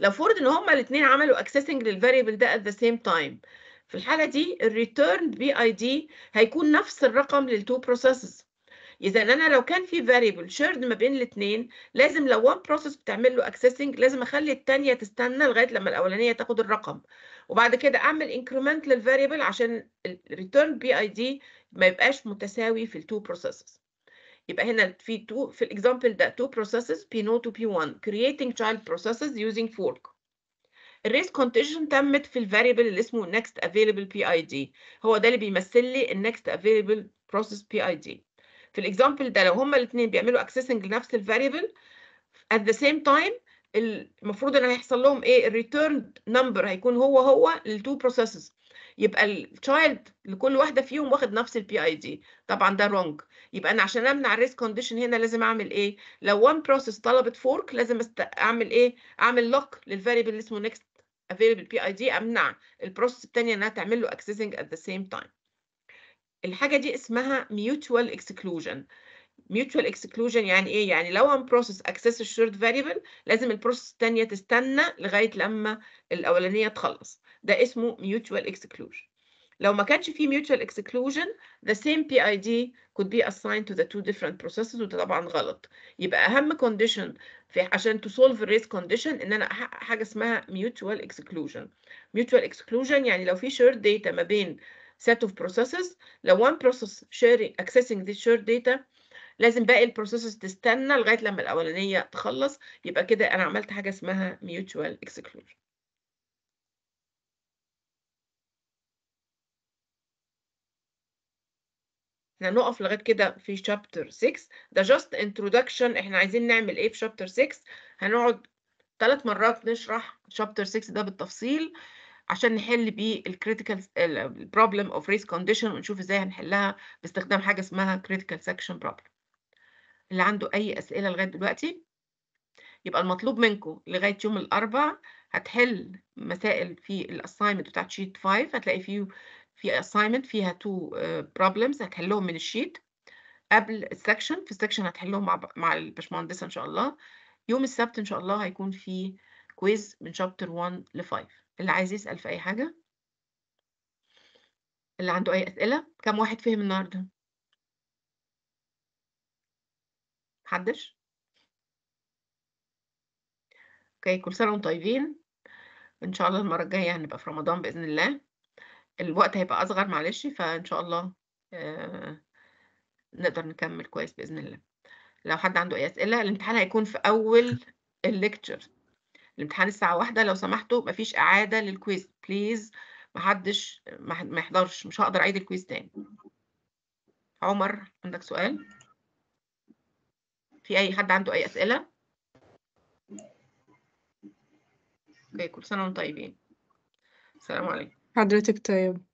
لو فرض ان هما الاثنين عملوا اكسسنج للفاريبل ده ات ذا سيم تايم في الحاله دي الريتيرن بي اي دي هيكون نفس الرقم للتو بروسيسز اذا انا لو كان في فاريبل شيرد ما بين الاثنين لازم لو وان بروسيس بتعمل له اكسسنج لازم اخلي الثانيه تستنى لغايه لما الاولانيه تاخد الرقم وبعد كده اعمل انكريمنت للفاريبل عشان الريتيرن بي اي دي ما يبقاش متساوي في التو بروسيسز يبقى هنا في تو في الاكزامبل ده two processes P0 تو P1 creating child processes using fork الريس كونتيجن تمت في الفاريبل اللي اسمه next available PID هو ده اللي بيمثل لي ال next available process PID في الاكزامبل ده لو هما الاثنين بيعملوا accessing لنفس الفاريبل at the same time المفروض ان هيحصل لهم ايه الريتيرن نمبر هيكون هو هو للتو بروسيسز يبقى child لكل واحده فيهم واخد نفس البي اي دي طبعا ده رونج يبقى انا عشان امنع الريسك كونديشن هنا لازم اعمل ايه لو وان بروسيس طلبت فورك لازم است... اعمل ايه اعمل لوك للفاريبل اللي اسمه نيكست افيلبل بي اي دي امنع البروسيس الثانيه انها تعمل له اكسسنج ات ذا سيم تايم الحاجه دي اسمها ميوتوال اكسكلوجن mutual exclusion يعني ايه يعني لو ان بروسيس اكسس الشورت فاريبل لازم البروسيس الثانيه تستنى لغايه لما الاولانيه تخلص ده اسمه mutual exclusion لو ما كانش فيه mutual exclusion the same PID could be assigned to the two different processes وده طبعا غلط يبقى أهم condition في عشان to solve race condition إن أنا أحقق حاجة اسمها mutual exclusion mutual exclusion يعني لو في shared data ما بين set of processes لو one process sharing accessing this shared data لازم باقي البروسيسز تستنى لغايه لما الاولانيه تخلص يبقى كده انا عملت حاجه اسمها mutual exclusion احنا هنقف لغايه كده في شابتر 6 ده جاست انترودكشن احنا عايزين نعمل ايه في شابتر 6 هنقعد ثلاث مرات نشرح شابتر 6 ده بالتفصيل عشان نحل بيه الكريتيكال البروبلم اوف ريس كونديشن ونشوف ازاي هنحلها باستخدام حاجه اسمها كريتيكال سكشن بروبلم اللي عنده اي اسئله لغايه دلوقتي يبقى المطلوب منكم لغايه يوم الاربعاء هتحل مسائل في الاساينمنت بتاعت شيت 5 هتلاقي فيه في assignment فيها two آه، problems هتحلهم من الشيت قبل السكشن في السكشن هتحلهم مع مع الباشمهندسه ان شاء الله يوم السبت ان شاء الله هيكون في كويز من شابتر 1 ل 5 اللي عايز يسال في اي حاجه اللي عنده اي اسئله كم واحد فهم النهارده محدش اوكي كل سنه وانتم طيبين ان شاء الله المره الجايه هنبقى في رمضان باذن الله الوقت هيبقى أصغر معلش فإن شاء الله آه، نقدر نكمل كويس بإذن الله لو حد عنده أي أسئلة الامتحان هيكون في أول الليكتشر الامتحان الساعة واحدة لو سمحتوا مفيش إعادة للكويز بليز محدش ما يحضرش مش هقدر أعيد الكويز تاني عمر عندك سؤال في أي حد عنده أي أسئلة كل سنة وانتم طيبين السلام عليكم حضرتك طيب.